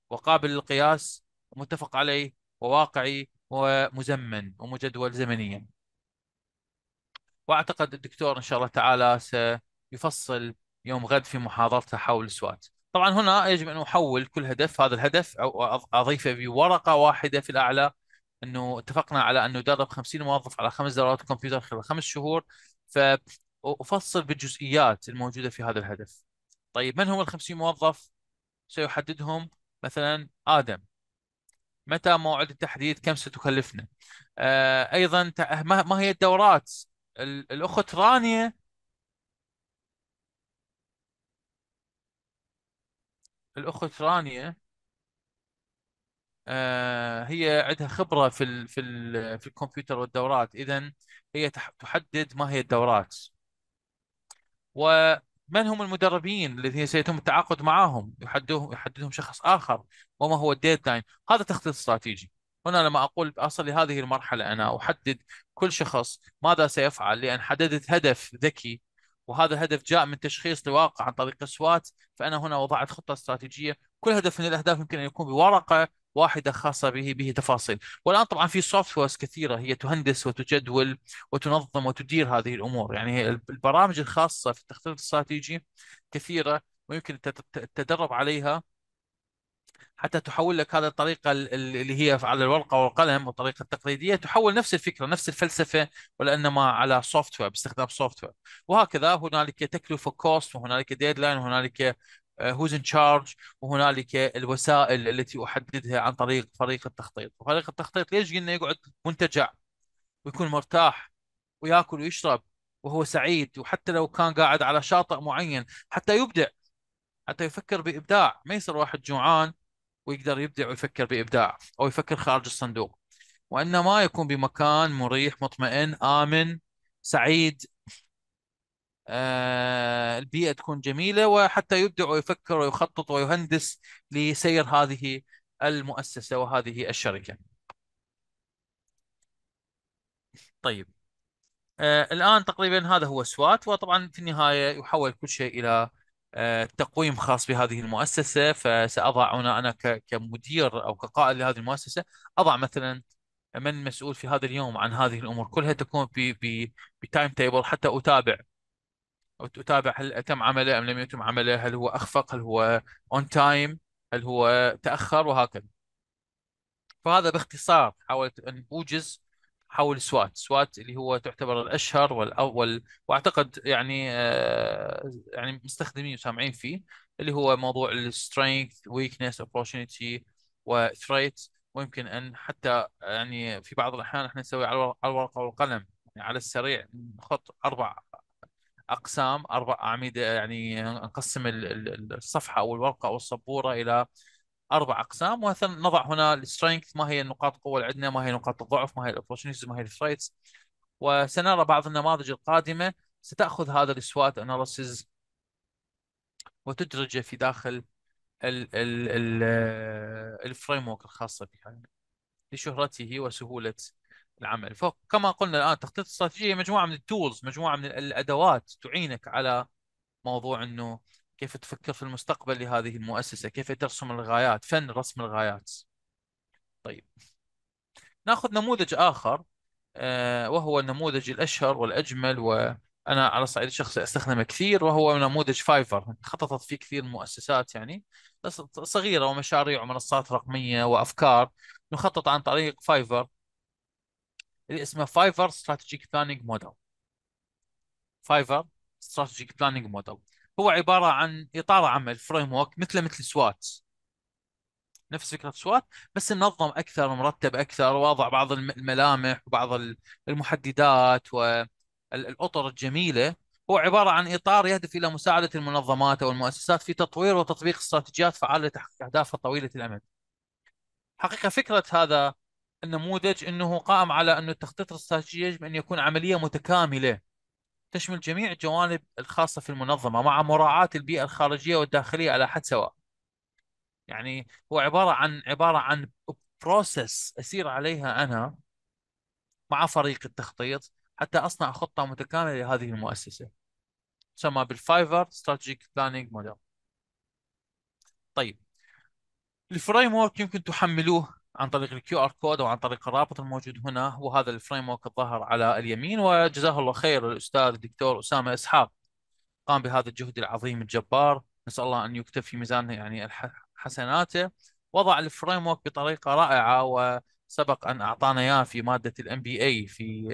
وقابل للقياس ومتفق عليه وواقعي ومزمن ومجدول زمنيا واعتقد الدكتور ان شاء الله تعالى س يفصل يوم غد في محاضرته حول سوات طبعا هنا يجب ان احول كل هدف هذا الهدف او اضيفه بورقه واحده في الاعلى انه اتفقنا على ان ندرب 50 موظف على خمس دورات كمبيوتر خلال خمس شهور فافصل بالجزئيات الموجوده في هذا الهدف طيب من هم ال 50 موظف سيحددهم مثلا ادم متى موعد التحديد كم ستكلفنا آه ايضا ما هي الدورات الاخت رانيا الاخت رانيا آه هي عندها خبره في الـ في الـ في الكمبيوتر والدورات اذا هي تحدد ما هي الدورات ومن هم المدربين الذين سيتم التعاقد معهم يحددهم يحددهم شخص اخر وما هو الديدلاين هذا تخطيط استراتيجي هنا لما اقول اصل لهذه المرحله انا احدد كل شخص ماذا سيفعل لان حددت هدف ذكي وهذا الهدف جاء من تشخيص لواقع عن طريق السوات فانا هنا وضعت خطه استراتيجيه كل هدف من الاهداف يمكن ان يكون بورقه واحده خاصه به به تفاصيل والان طبعا في سوفت ويرز كثيره هي تهندس وتجدول وتنظم وتدير هذه الامور يعني البرامج الخاصه في التخطيط الاستراتيجي كثيره ويمكن التدرب عليها حتى تحول لك هذه الطريقه اللي هي على الورقه والقلم والطريقه التقليديه تحول نفس الفكره نفس الفلسفه ولانما على سوفت وير باستخدام سوفت وير وهكذا هنالك تكلفه كوست وهنالك ديدلاين وهنالك هوز ان تشارج وهنالك الوسائل التي احددها عن طريق فريق التخطيط وفريق التخطيط ليش قلنا يقعد منتجع ويكون مرتاح وياكل ويشرب وهو سعيد وحتى لو كان قاعد على شاطئ معين حتى يبدع حتى يفكر بابداع ما يصير واحد جوعان ويقدر يبدع ويفكر بإبداع أو يفكر خارج الصندوق وإنما يكون بمكان مريح مطمئن آمن سعيد آه البيئة تكون جميلة وحتى يبدع ويفكر ويخطط ويهندس لسير هذه المؤسسة وهذه الشركة طيب آه الآن تقريبا هذا هو سوات وطبعا في النهاية يحول كل شيء إلى آه، تقويم خاص بهذه المؤسسه فساضع هنا انا كمدير او كقائد لهذه المؤسسه اضع مثلا من المسؤول في هذا اليوم عن هذه الامور كلها تكون بتايم تيبل حتى اتابع اتابع هل تم عمله ام لم يتم عمله هل هو اخفق هل هو اون تايم هل هو تاخر وهكذا فهذا باختصار حاولت ان اوجز حول سوات سوات اللي هو تعتبر الاشهر والاول واعتقد يعني آه، يعني مستخدمين وسامعين فيه اللي هو موضوع السترينث ويكنس اوبورتونيتي وثريت ويمكن ان حتى يعني في بعض الاحيان احنا نسوي على الورقه والقلم يعني على السريع نحط اربع اقسام اربع اعمده يعني نقسم الصفحه او الورقه او السبوره الى اربع اقسام نضع هنا السترينث ما هي نقاط القوه اللي عندنا ما هي نقاط الضعف ما هي الاوبورتونيتيز ما هي الثريتس وسنرى بعض النماذج القادمه ستاخذ هذا السوات اناليسيز وتدرجه في داخل الفريم ورك آه، الخاصه بها لشهرته وسهوله العمل فكما قلنا الان تخطيط استراتيجيه مجموعه من التولز مجموعه من الادوات تعينك على موضوع انه كيف تفكر في المستقبل لهذه المؤسسة كيف ترسم الغايات فن رسم الغايات طيب ناخذ نموذج آخر آه، وهو النموذج الأشهر والأجمل وأنا على صعيد الشخصي أستخدمه كثير وهو نموذج فايفر خططت فيه كثير مؤسسات يعني صغيرة ومشاريع ومنصات رقمية وأفكار نخطط عن طريق فايفر اللي اسمه فايفر استراتيجيك بلاننج موديل فايفر استراتيجيك بلاننج موديل هو عباره عن اطار عمل فريم ورك مثله مثل سوات نفس فكره سوات بس منظم اكثر مرتب اكثر واضع بعض الملامح وبعض المحددات والاطر الجميله هو عباره عن اطار يهدف الى مساعده المنظمات او المؤسسات في تطوير وتطبيق استراتيجيات فعاله لتحقيق اهدافها طويله الامد. حقيقه فكره هذا النموذج انه قائم على انه التخطيط الاستراتيجي يجب ان يكون عمليه متكامله تشمل جميع الجوانب الخاصة في المنظمة مع مراعاة البيئة الخارجية والداخلية على حد سواء يعني هو عبارة عن عبارة عن بروسس أسير عليها أنا مع فريق التخطيط حتى أصنع خطة متكاملة لهذه المؤسسة تسمى بالفايفر ستراتيجيك بلانينج موديل طيب الفريم ورك يمكن تحملوه عن طريق الكيو ار كود او عن طريق الرابط الموجود هنا هو هذا الفريم ورك الظاهر على اليمين وجزاه الله خير الاستاذ الدكتور اسامه اسحاق قام بهذا الجهد العظيم الجبار نسال الله ان يكتب في ميزان يعني حسناته وضع الفريم ورك بطريقه رائعه وسبق ان اعطانا اياه في ماده الام بي اي في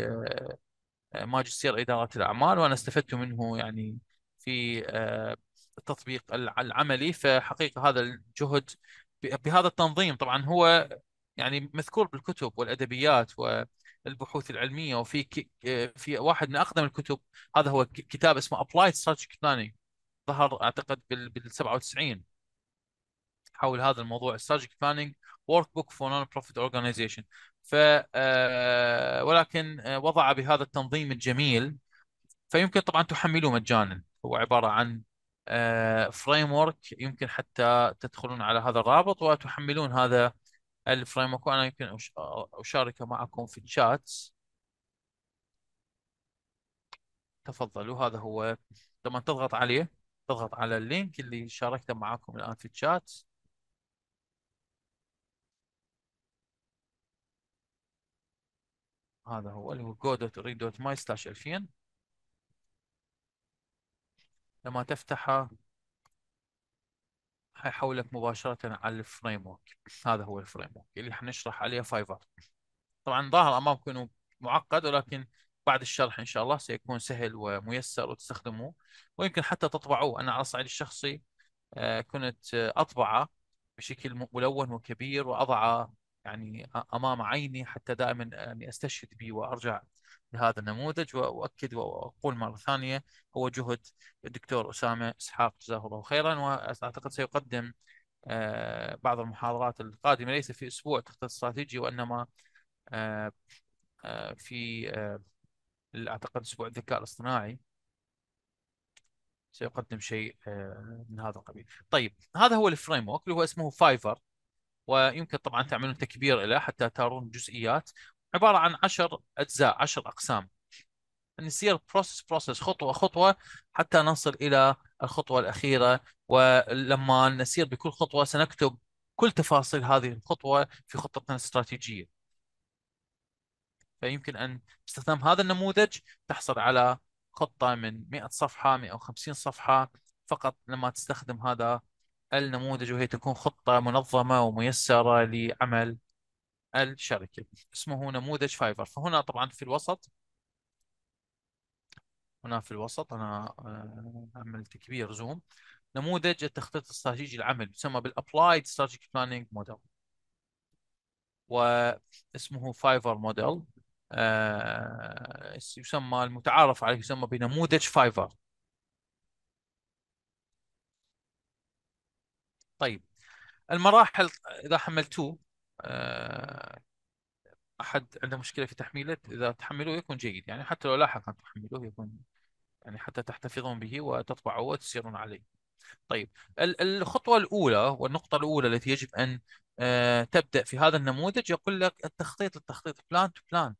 آه، ماجستير اداره الاعمال وانا استفدت منه يعني في التطبيق آه، العملي فحقيقه هذا الجهد بهذا التنظيم طبعا هو يعني مذكور بالكتب والادبيات والبحوث العلميه وفي في واحد من اقدم الكتب هذا هو كتاب اسمه ابلايد ستراتيجيك بلاننج ظهر اعتقد بال 97 حول هذا الموضوع ستراتيجيك بلاننج ورك بوك فور نون بروفيت اورجنايزيشن ف آه، ولكن آه، وضع بهذا التنظيم الجميل فيمكن طبعا تحمله مجانا هو عباره عن فريم آه، ورك يمكن حتى تدخلون على هذا الرابط وتحملون هذا الفريم ورك أنا يمكن أشاركه معكم في الشات تفضلوا هذا هو لما تضغط عليه تضغط على اللينك اللي شاركته معكم الآن في الشات هذا هو اللي هو go.read.my/2000 لما تفتحه حيحولك مباشرة على الفريم ورك هذا هو الفريم ورك اللي حنشرح عليه فايفر طبعا ظاهر امامكم انه معقد ولكن بعد الشرح ان شاء الله سيكون سهل وميسر وتستخدموه ويمكن حتى تطبعوه انا على الصعيد الشخصي آه، كنت اطبعه بشكل ملون وكبير واضعه يعني امام عيني حتى دائما يعني استشهد به وارجع لهذا النموذج واؤكد واقول مره ثانيه هو جهد الدكتور اسامه اسحاق جزاه الله خيرا واعتقد سيقدم آه، بعض المحاضرات القادمه ليس في اسبوع تخطيط استراتيجي وانما آه، آه، في اعتقد اسبوع الذكاء الاصطناعي سيقدم شيء من هذا القبيل. طيب هذا هو الفريم ورك اللي هو اسمه فايفر ويمكن طبعا تعملون تكبير له حتى ترون جزئيات عباره عن 10 اجزاء 10 اقسام نسير بروسس بروسس خطوه خطوه حتى نصل الى الخطوه الاخيره ولما نسير بكل خطوه سنكتب كل تفاصيل هذه الخطوه في خطتنا الاستراتيجيه فيمكن ان باستخدام هذا النموذج تحصل على خطه من 100 صفحه 150 صفحه فقط لما تستخدم هذا النموذج وهي تكون خطه منظمه وميسره لعمل الشركة اسمه نموذج فايفر فهنا طبعا في الوسط هنا في الوسط أنا آه، عملت كبير زوم نموذج التخطيط الاستراتيجي العمل يسمى بالابلايد Strategic Planning Model واسمه فايفر موديل آه، يسمى المتعارف عليه يسمى بنموذج فايفر طيب المراحل إذا حملتوه آه، احد عنده مشكله في تحميله اذا تحمله يكون جيد يعني حتى لو لاحقا تحملوه يكون يعني حتى تحتفظون به وتطبعه وتسيرون عليه طيب الخطوه الاولى والنقطه الاولى التي يجب ان آه، تبدا في هذا النموذج يقول لك التخطيط للتخطيط بلان تو بلان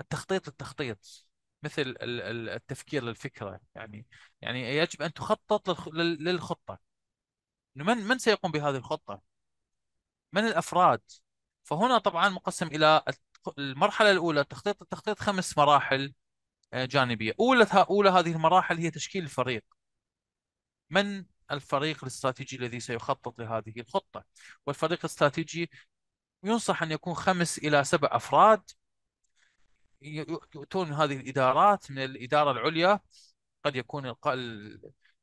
التخطيط للتخطيط مثل التفكير للفكره يعني يعني يجب ان تخطط للخطه من من سيقوم بهذه الخطه من الافراد فهنا طبعا مقسم الى المرحله الاولى تخطيط التخطيط خمس مراحل آه، جانبيه اولى اولى هذه المراحل هي تشكيل الفريق من الفريق الاستراتيجي الذي سيخطط لهذه الخطه والفريق الاستراتيجي ينصح ان يكون خمس الى سبع افراد يؤتون هذه الادارات من الاداره العليا قد يكون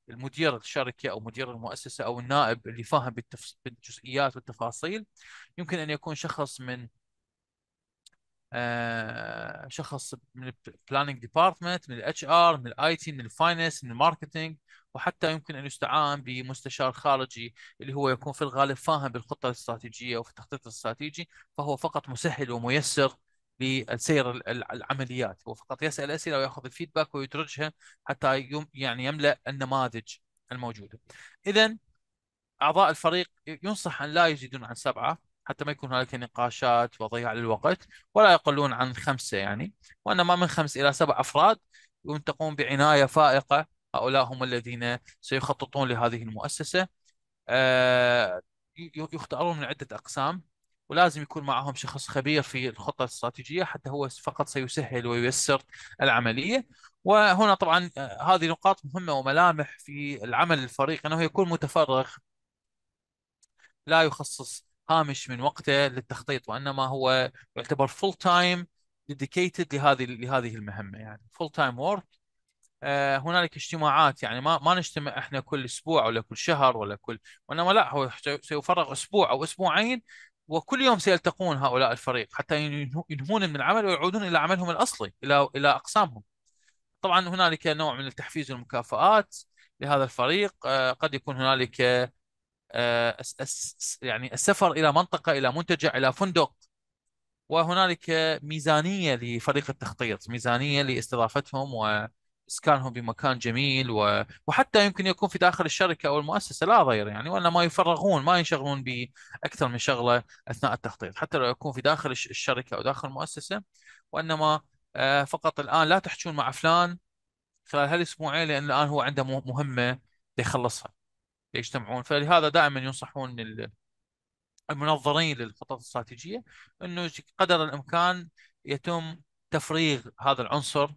المدير الشركه او مدير المؤسسه او النائب اللي فاهم بالتفص... بالجزئيات والتفاصيل يمكن ان يكون شخص من آه شخص من البلاننج ديبارتمنت من الاتش ار من الاي تي من الفاينانس من الماركتنج وحتى يمكن ان يستعان بمستشار خارجي اللي هو يكون في الغالب فاهم بالخطه الاستراتيجيه وفي التخطيط الاستراتيجي فهو فقط مسهل وميسر لسير العمليات هو فقط يسأل أسئلة ويأخذ الفيدباك ويدرجها حتى يعني يملأ النماذج الموجودة إذا أعضاء الفريق ينصح أن لا يزيدون عن سبعة حتى ما يكون هناك نقاشات وضياع للوقت ولا يقلون عن خمسة يعني وإنما من خمس إلى سبع أفراد ينتقون تقوم بعناية فائقة هؤلاء هم الذين سيخططون لهذه المؤسسة آه، يختارون من عدة أقسام ولازم يكون معهم شخص خبير في الخطة الاستراتيجية حتى هو فقط سيسهل وييسر العملية وهنا طبعا آه، هذه نقاط مهمة وملامح في العمل الفريق أنه يكون متفرغ لا يخصص هامش من وقته للتخطيط وإنما هو يعتبر فول تايم ديديكيتد لهذه لهذه المهمة يعني فول تايم وورك هنالك اجتماعات يعني ما ما نجتمع احنا كل اسبوع ولا كل شهر ولا كل وانما لا هو سيفرغ اسبوع او اسبوعين وكل يوم سيلتقون هؤلاء الفريق حتى ينهون من العمل ويعودون الى عملهم الاصلي الى الى اقسامهم. طبعا هنالك نوع من التحفيز والمكافآت لهذا الفريق آه، قد يكون هنالك آه، يعني السفر الى منطقه الى منتجع الى فندق وهنالك ميزانيه لفريق التخطيط، ميزانيه لاستضافتهم و اسكانهم بمكان جميل و... وحتى يمكن يكون في داخل الشركه او المؤسسه لا ضير يعني ولا ما يفرغون ما ينشغلون باكثر من شغله اثناء التخطيط حتى لو يكون في داخل الشركه او داخل المؤسسه وانما آه، فقط الان لا تحجون مع فلان خلال هالاسبوعين لان الان هو عنده مهمه ليخلصها يجتمعون فلهذا دائما ينصحون المنظرين للخطط الاستراتيجيه انه قدر الامكان يتم تفريغ هذا العنصر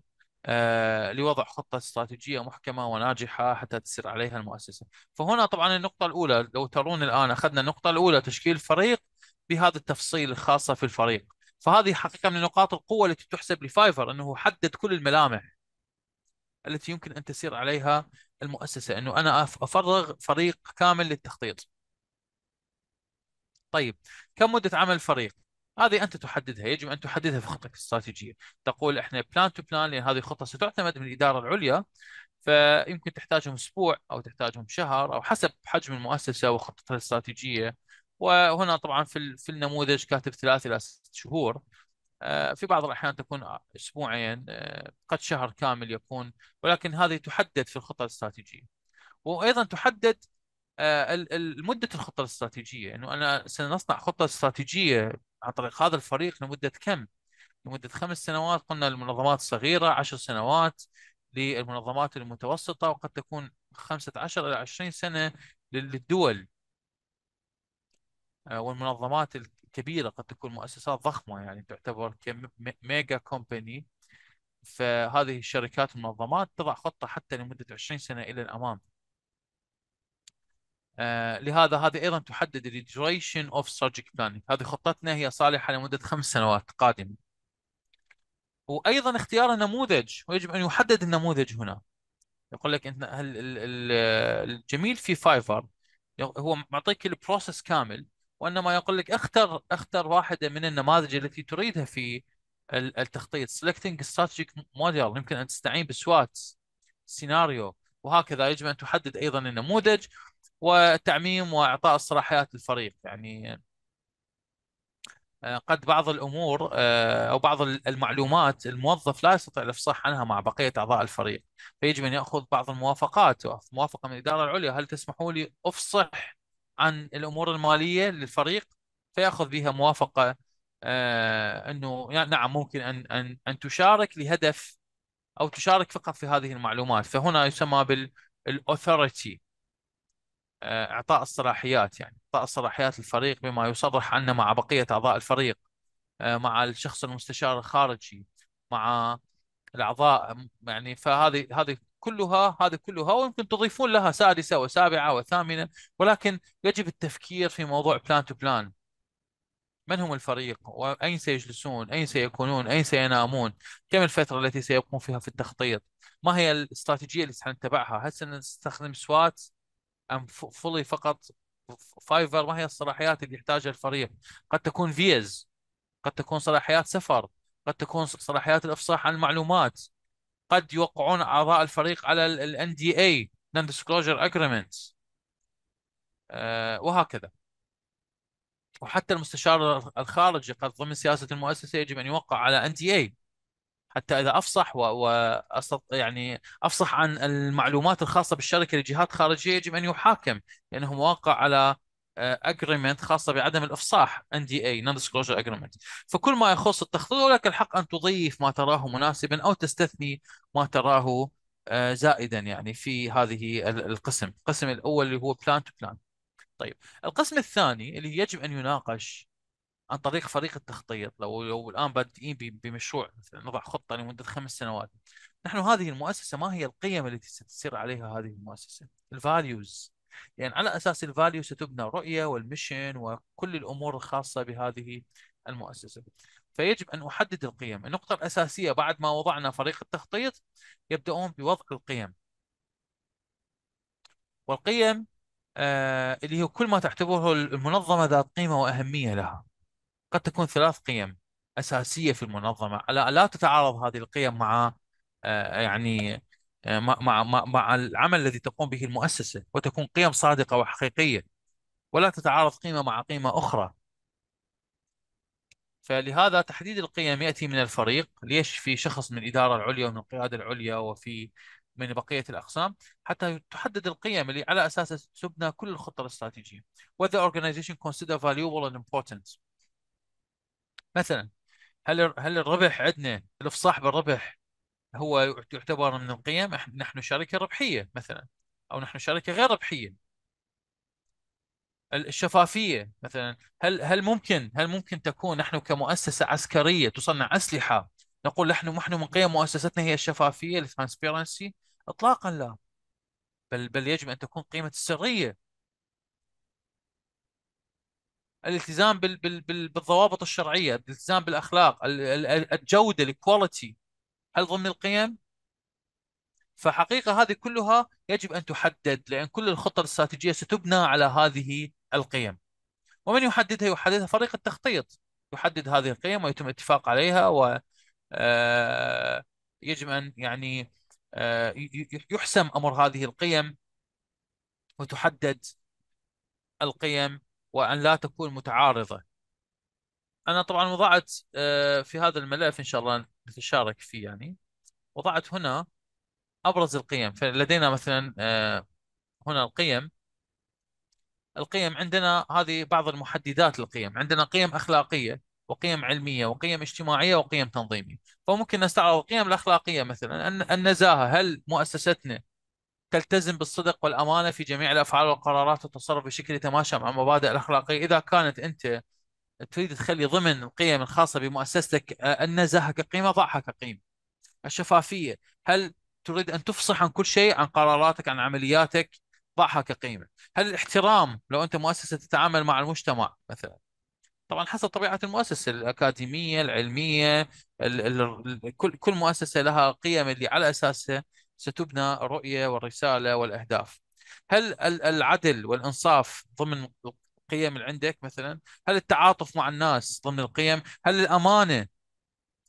آه، لوضع خطة استراتيجية محكمة وناجحة حتى تسير عليها المؤسسة فهنا طبعا النقطة الأولى لو ترون الآن أخذنا النقطة الأولى تشكيل فريق بهذا التفصيل الخاصة في الفريق فهذه حقيقة من نقاط القوة التي تحسب لفايفر أنه حدد كل الملامح التي يمكن أن تسير عليها المؤسسة أنه أنا أفرغ فريق كامل للتخطيط طيب كم مدة عمل الفريق هذه انت تحددها يجب ان تحددها في خطتك الاستراتيجيه تقول احنا بلان تو بلان لان هذه خطه ستعتمد من الاداره العليا فيمكن تحتاجهم اسبوع او تحتاجهم شهر او حسب حجم المؤسسه وخطتها الاستراتيجيه وهنا طبعا في في النموذج كاتب ثلاث الى ست شهور آه، في بعض الاحيان تكون اسبوعين آه، قد شهر كامل يكون ولكن هذه تحدد في الخطه الاستراتيجيه وايضا تحدد آه، مده الخطه الاستراتيجيه انه يعني انا سنصنع خطه استراتيجيه عن طريق هذا الفريق لمده كم؟ لمده خمس سنوات قلنا للمنظمات الصغيره عشر سنوات للمنظمات المتوسطه وقد تكون 15 الى 20 سنه للدول آه، والمنظمات الكبيره قد تكون مؤسسات ضخمه يعني تعتبر كميجا كومباني فهذه الشركات المنظمات تضع خطه حتى لمده 20 سنه الى الامام آه لهذا هذه ايضا تحدد الديوريشن اوف سترجيك بلاننج هذه خطتنا هي صالحه لمده خمس سنوات قادمه وايضا اختيار النموذج ويجب ان يحدد النموذج هنا يقول لك انت الجميل في فايفر هو معطيك البروسيس كامل وانما يقول لك اختر اختر واحده من النماذج التي تريدها في التخطيط سيلكتنج strategic موديل يمكن ان تستعين بسوات سيناريو وهكذا يجب ان تحدد ايضا النموذج وتعميم واعطاء الصلاحيات للفريق يعني آه، قد بعض الامور آه، او بعض المعلومات الموظف لا يستطيع الافصاح عنها مع بقيه اعضاء الفريق فيجب ان ياخذ بعض الموافقات موافقه من الاداره العليا هل تسمحوا لي افصح عن الامور الماليه للفريق فياخذ بها موافقه آه، انه يعني نعم ممكن ان ان ان تشارك لهدف او تشارك فقط في هذه المعلومات فهنا يسمى بالاثوريتي آه، اعطاء الصلاحيات يعني اعطاء الصلاحيات للفريق بما يصرح عنه مع بقيه اعضاء الفريق آه، مع الشخص المستشار الخارجي مع الاعضاء يعني فهذه هذه كلها هذه كلها ويمكن تضيفون لها سادسه وسابعه وثامنه ولكن يجب التفكير في موضوع بلان تو بلان من هم الفريق؟ وأين سيجلسون؟ أين سيكونون؟ أين سينامون؟ كم الفترة التي سيبقون فيها في التخطيط؟ ما هي الاستراتيجية اللي سنتبعها؟ هل سنستخدم سوات ام فولي فقط فايفر ما هي الصلاحيات اللي يحتاجها الفريق قد تكون فيز قد تكون صلاحيات سفر قد تكون صلاحيات الافصاح عن المعلومات قد يوقعون اعضاء الفريق على الان دي اي نون ديسكلوجر اجريمنت وهكذا وحتى المستشار الخارجي قد ضمن سياسه المؤسسه يجب ان يوقع على ان دي اي حتى اذا افصح و... و... يعني افصح عن المعلومات الخاصه بالشركه لجهات خارجيه يجب ان يحاكم لانه واقع على اجريمنت آه، خاصه بعدم الافصاح ان دي اي نون ديسكلوجر اجريمنت فكل ما يخص التخطيط ولك الحق ان تضيف ما تراه مناسبا او تستثني ما تراه آه، زائدا يعني في هذه القسم القسم الاول اللي هو بلان تو بلان طيب القسم الثاني اللي يجب ان يناقش عن طريق فريق التخطيط لو لو الان بادئين بمشروع مثلا نضع خطه لمده خمس سنوات نحن هذه المؤسسه ما هي القيم التي ستسير عليها هذه المؤسسه الفاليوز يعني على اساس الفاليو ستبنى الرؤيه والمشن وكل الامور الخاصه بهذه المؤسسه فيجب ان احدد القيم النقطه الاساسيه بعد ما وضعنا فريق التخطيط يبداون بوضع القيم والقيم آه اللي هو كل ما تعتبره المنظمه ذات قيمه واهميه لها قد تكون ثلاث قيم اساسيه في المنظمه لا, لا تتعارض هذه القيم مع آه، يعني آه، مع مع مع العمل الذي تقوم به المؤسسه وتكون قيم صادقه وحقيقيه ولا تتعارض قيمه مع قيمه اخرى فلهذا تحديد القيم ياتي من الفريق ليش في شخص من الاداره العليا ومن القياده العليا وفي من بقيه الاقسام حتى تحدد القيم اللي على اساسها تبنى كل الخطه الاستراتيجيه. What the organization consider valuable and important. مثلا هل هل الربح عندنا لو صاحب الربح هو يعتبر من القيم نحن شركة ربحية مثلا أو نحن شركة غير ربحية الشفافية مثلا هل هل ممكن هل ممكن تكون نحن كمؤسسة عسكرية تصنع أسلحة نقول نحن نحن من قيم مؤسستنا هي الشفافية الترانسبيرنسي إطلاقا لا بل بل يجب أن تكون قيمة السرية الالتزام بال بال بال بالضوابط الشرعيه الالتزام بالاخلاق الجوده الكواليتي هل ضمن القيم فحقيقه هذه كلها يجب ان تحدد لان كل الخطط الاستراتيجيه ستبنى على هذه القيم ومن يحددها يحددها فريق التخطيط يحدد هذه القيم ويتم الاتفاق عليها و آه، يجب ان يعني آه، يحسم امر هذه القيم وتحدد القيم وأن لا تكون متعارضة أنا طبعا وضعت آه، في هذا الملف إن شاء الله نتشارك فيه يعني وضعت هنا أبرز القيم فلدينا مثلا آه، هنا القيم القيم عندنا هذه بعض المحددات للقيم عندنا قيم أخلاقية وقيم علمية وقيم اجتماعية وقيم تنظيمية فممكن نستعرض القيم الأخلاقية مثلا النزاهة هل مؤسستنا تلتزم بالصدق والامانه في جميع الافعال والقرارات والتصرف بشكل يتماشى مع مبادئ الاخلاقيه اذا كانت انت تريد تخلي ضمن القيم الخاصه بمؤسستك النزاهه آه، كقيمه ضعها كقيمه الشفافيه هل تريد ان تفصح عن كل شيء عن قراراتك عن عملياتك ضعها كقيمه هل الاحترام لو انت مؤسسه تتعامل مع المجتمع مثلا طبعا حسب طبيعه المؤسسه الاكاديميه العلميه كل كل مؤسسه لها قيم اللي على اساسها ستبنى الرؤية والرسالة والأهداف هل العدل والإنصاف ضمن القيم اللي عندك مثلا هل التعاطف مع الناس ضمن القيم هل الأمانة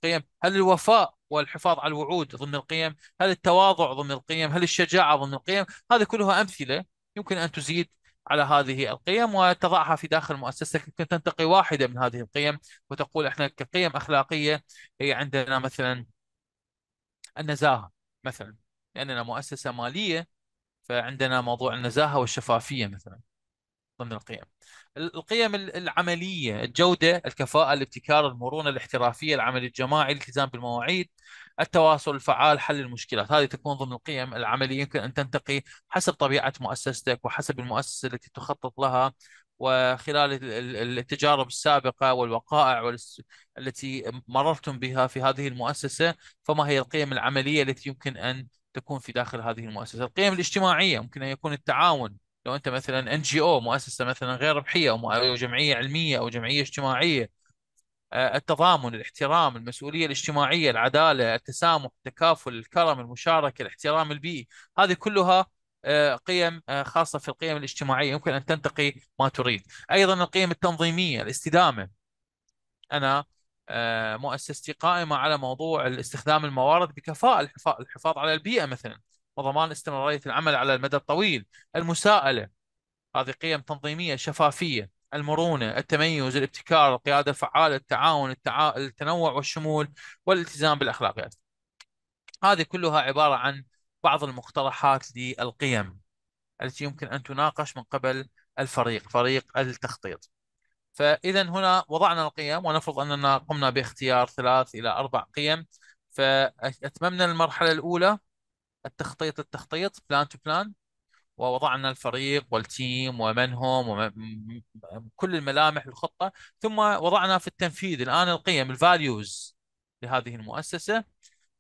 قيم هل الوفاء والحفاظ على الوعود ضمن القيم هل التواضع ضمن القيم هل الشجاعة ضمن القيم هذه كلها أمثلة يمكن أن تزيد على هذه القيم وتضعها في داخل مؤسستك يمكن تنتقي واحدة من هذه القيم وتقول احنا كقيم أخلاقية هي عندنا مثلا النزاهة مثلا لاننا مؤسسه ماليه فعندنا موضوع النزاهه والشفافيه مثلا ضمن القيم. القيم العمليه، الجوده، الكفاءه، الابتكار، المرونه، الاحترافيه، العمل الجماعي، الالتزام بالمواعيد، التواصل الفعال، حل المشكلات، هذه تكون ضمن القيم العمليه يمكن ان تنتقي حسب طبيعه مؤسستك وحسب المؤسسه التي تخطط لها وخلال التجارب السابقه والوقائع التي مررتم بها في هذه المؤسسه، فما هي القيم العمليه التي يمكن ان تكون في داخل هذه المؤسسه، القيم الاجتماعيه ممكن ان يكون التعاون لو انت مثلا ان جي او مؤسسه مثلا غير ربحيه او جمعيه علميه او جمعيه اجتماعيه آه، التضامن، الاحترام، المسؤوليه الاجتماعيه، العداله، التسامح، التكافل، الكرم، المشاركه، الاحترام البيئي، هذه كلها آه، قيم آه، خاصه في القيم الاجتماعيه يمكن ان تنتقي ما تريد، ايضا القيم التنظيميه، الاستدامه. انا آه، مؤسستي قائمه على موضوع استخدام الموارد بكفاءه الحفاظ على البيئه مثلا وضمان استمراريه العمل على المدى الطويل، المساءله هذه قيم تنظيميه شفافيه، المرونه، التميز، الابتكار، القياده الفعاله، التعاون، التعا... التنوع والشمول والالتزام بالاخلاقيات. هذه كلها عباره عن بعض المقترحات للقيم التي يمكن ان تناقش من قبل الفريق، فريق التخطيط. فاذا هنا وضعنا القيم ونفرض اننا قمنا باختيار ثلاث الى اربع قيم فاتممنا المرحله الاولى التخطيط التخطيط بلان تو بلان ووضعنا الفريق والتيم ومن هم وكل الملامح الخطه ثم وضعنا في التنفيذ الان القيم الفاليوز لهذه المؤسسه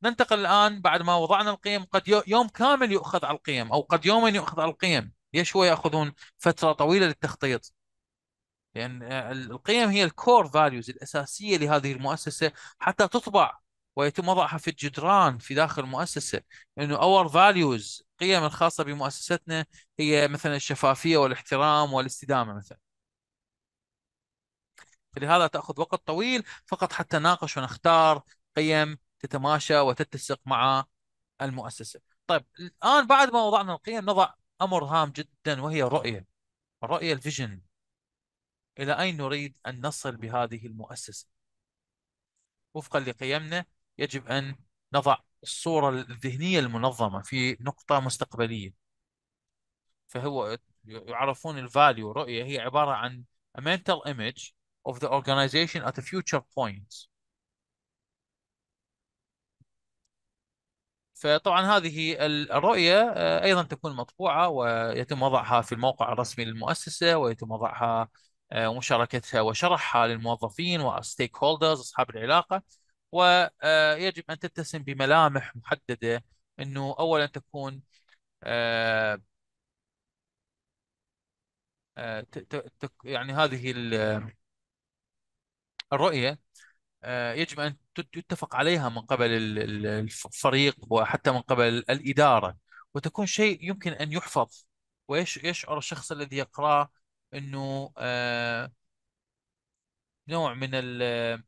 ننتقل الان بعد ما وضعنا القيم قد يوم كامل يؤخذ على القيم او قد يوما يؤخذ على القيم ليش هو ياخذون فتره طويله للتخطيط لان آه، القيم هي الكور فاليوز الاساسيه لهذه المؤسسه حتى تطبع ويتم وضعها في الجدران في داخل المؤسسه انه اور فاليوز القيم الخاصه بمؤسستنا هي مثلا الشفافيه والاحترام والاستدامه مثلا فلهذا تاخذ وقت طويل فقط حتى ناقش ونختار قيم تتماشى وتتسق مع المؤسسه طيب الان بعد ما وضعنا القيم نضع امر هام جدا وهي الرؤيه الرؤيه الفيجن إلى أين نريد أن نصل بهذه المؤسسة وفقا لقيمنا يجب أن نضع الصورة الذهنية المنظمة في نقطة مستقبلية فهو يعرفون الفاليو رؤية هي عبارة عن a mental image of the organization at a future point فطبعا هذه الرؤية آه، أيضا تكون مطبوعة ويتم وضعها في الموقع الرسمي للمؤسسة ويتم وضعها آه، ومشاركتها وشرحها للموظفين وستيك هولدرز اصحاب العلاقه ويجب آه، ان تتسم بملامح محدده انه اولا تكون آه، يعني هذه الرؤيه يجب ان يتفق عليها من قبل الفريق وحتى من قبل الاداره وتكون شيء يمكن ان يحفظ ويشعر الشخص الذي يقراه انه آه، نوع من آه،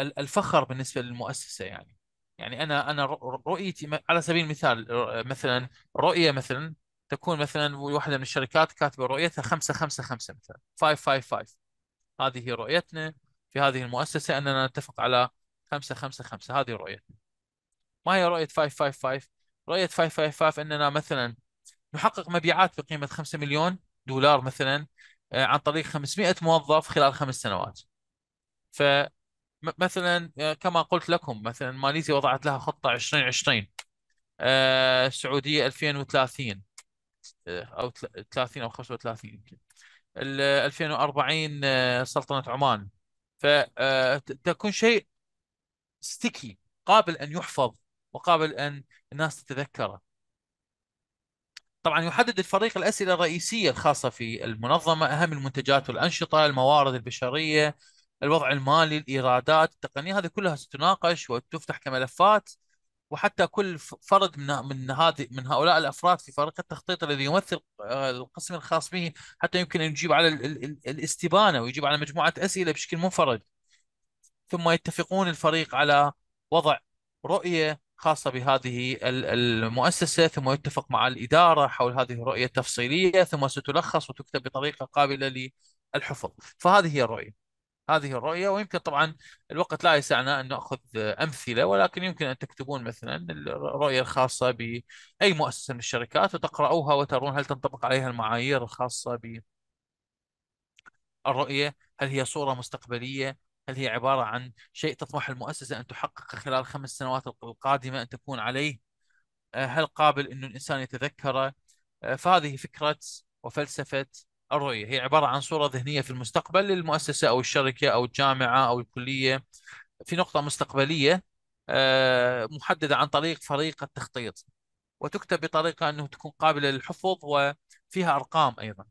الفخر بالنسبه للمؤسسه يعني يعني انا انا رؤيتي على سبيل المثال مثلا رؤيه مثلا تكون مثلا واحده من الشركات كاتبه رؤيتها 5 5 5 مثلا 5 5 5 هذه رؤيتنا في هذه المؤسسه اننا نتفق على 5 5 5 هذه رؤيتنا ما هي رؤيه 5 5 5 رؤيه 5 5 5 اننا مثلا نحقق مبيعات بقيمه 5 مليون دولار مثلا آه، عن طريق 500 موظف خلال خمس سنوات ف مثلا آه، كما قلت لكم مثلا ماليزيا وضعت لها خطة 2020 آه، السعودية 2030 أو 30 أو 35 يمكن 2040 سلطنة عمان فتكون شيء ستيكي قابل أن يحفظ وقابل أن الناس تتذكره طبعا يحدد الفريق الاسئله الرئيسيه الخاصه في المنظمه اهم المنتجات والانشطه، الموارد البشريه، الوضع المالي، الايرادات، التقنيه هذه كلها ستناقش وتفتح كملفات وحتى كل فرد من من هذه من هؤلاء الافراد في فريق التخطيط الذي يمثل آه، القسم الخاص به حتى يمكن ان يجيب على الاستبانه ويجيب على مجموعه اسئله بشكل منفرد. ثم يتفقون الفريق على وضع رؤيه خاصة بهذه المؤسسة ثم يتفق مع الإدارة حول هذه الرؤية التفصيلية ثم ستلخص وتكتب بطريقة قابلة للحفظ فهذه هي الرؤية هذه الرؤية ويمكن طبعا الوقت لا يسعنا أن نأخذ أمثلة ولكن يمكن أن تكتبون مثلا الرؤية الخاصة بأي مؤسسة من الشركات وتقرأوها وترون هل تنطبق عليها المعايير الخاصة ب الرؤية هل هي صورة مستقبلية هل هي عبارة عن شيء تطمح المؤسسة أن تحققه خلال خمس سنوات القادمة أن تكون عليه آه، هل قابل أن الإنسان يتذكره آه، فهذه فكرة وفلسفة الرؤية هي عبارة عن صورة ذهنية في المستقبل للمؤسسة أو الشركة أو الجامعة أو الكلية في نقطة مستقبلية آه، محددة عن طريق فريق التخطيط وتكتب بطريقة أنه تكون قابلة للحفظ وفيها أرقام أيضا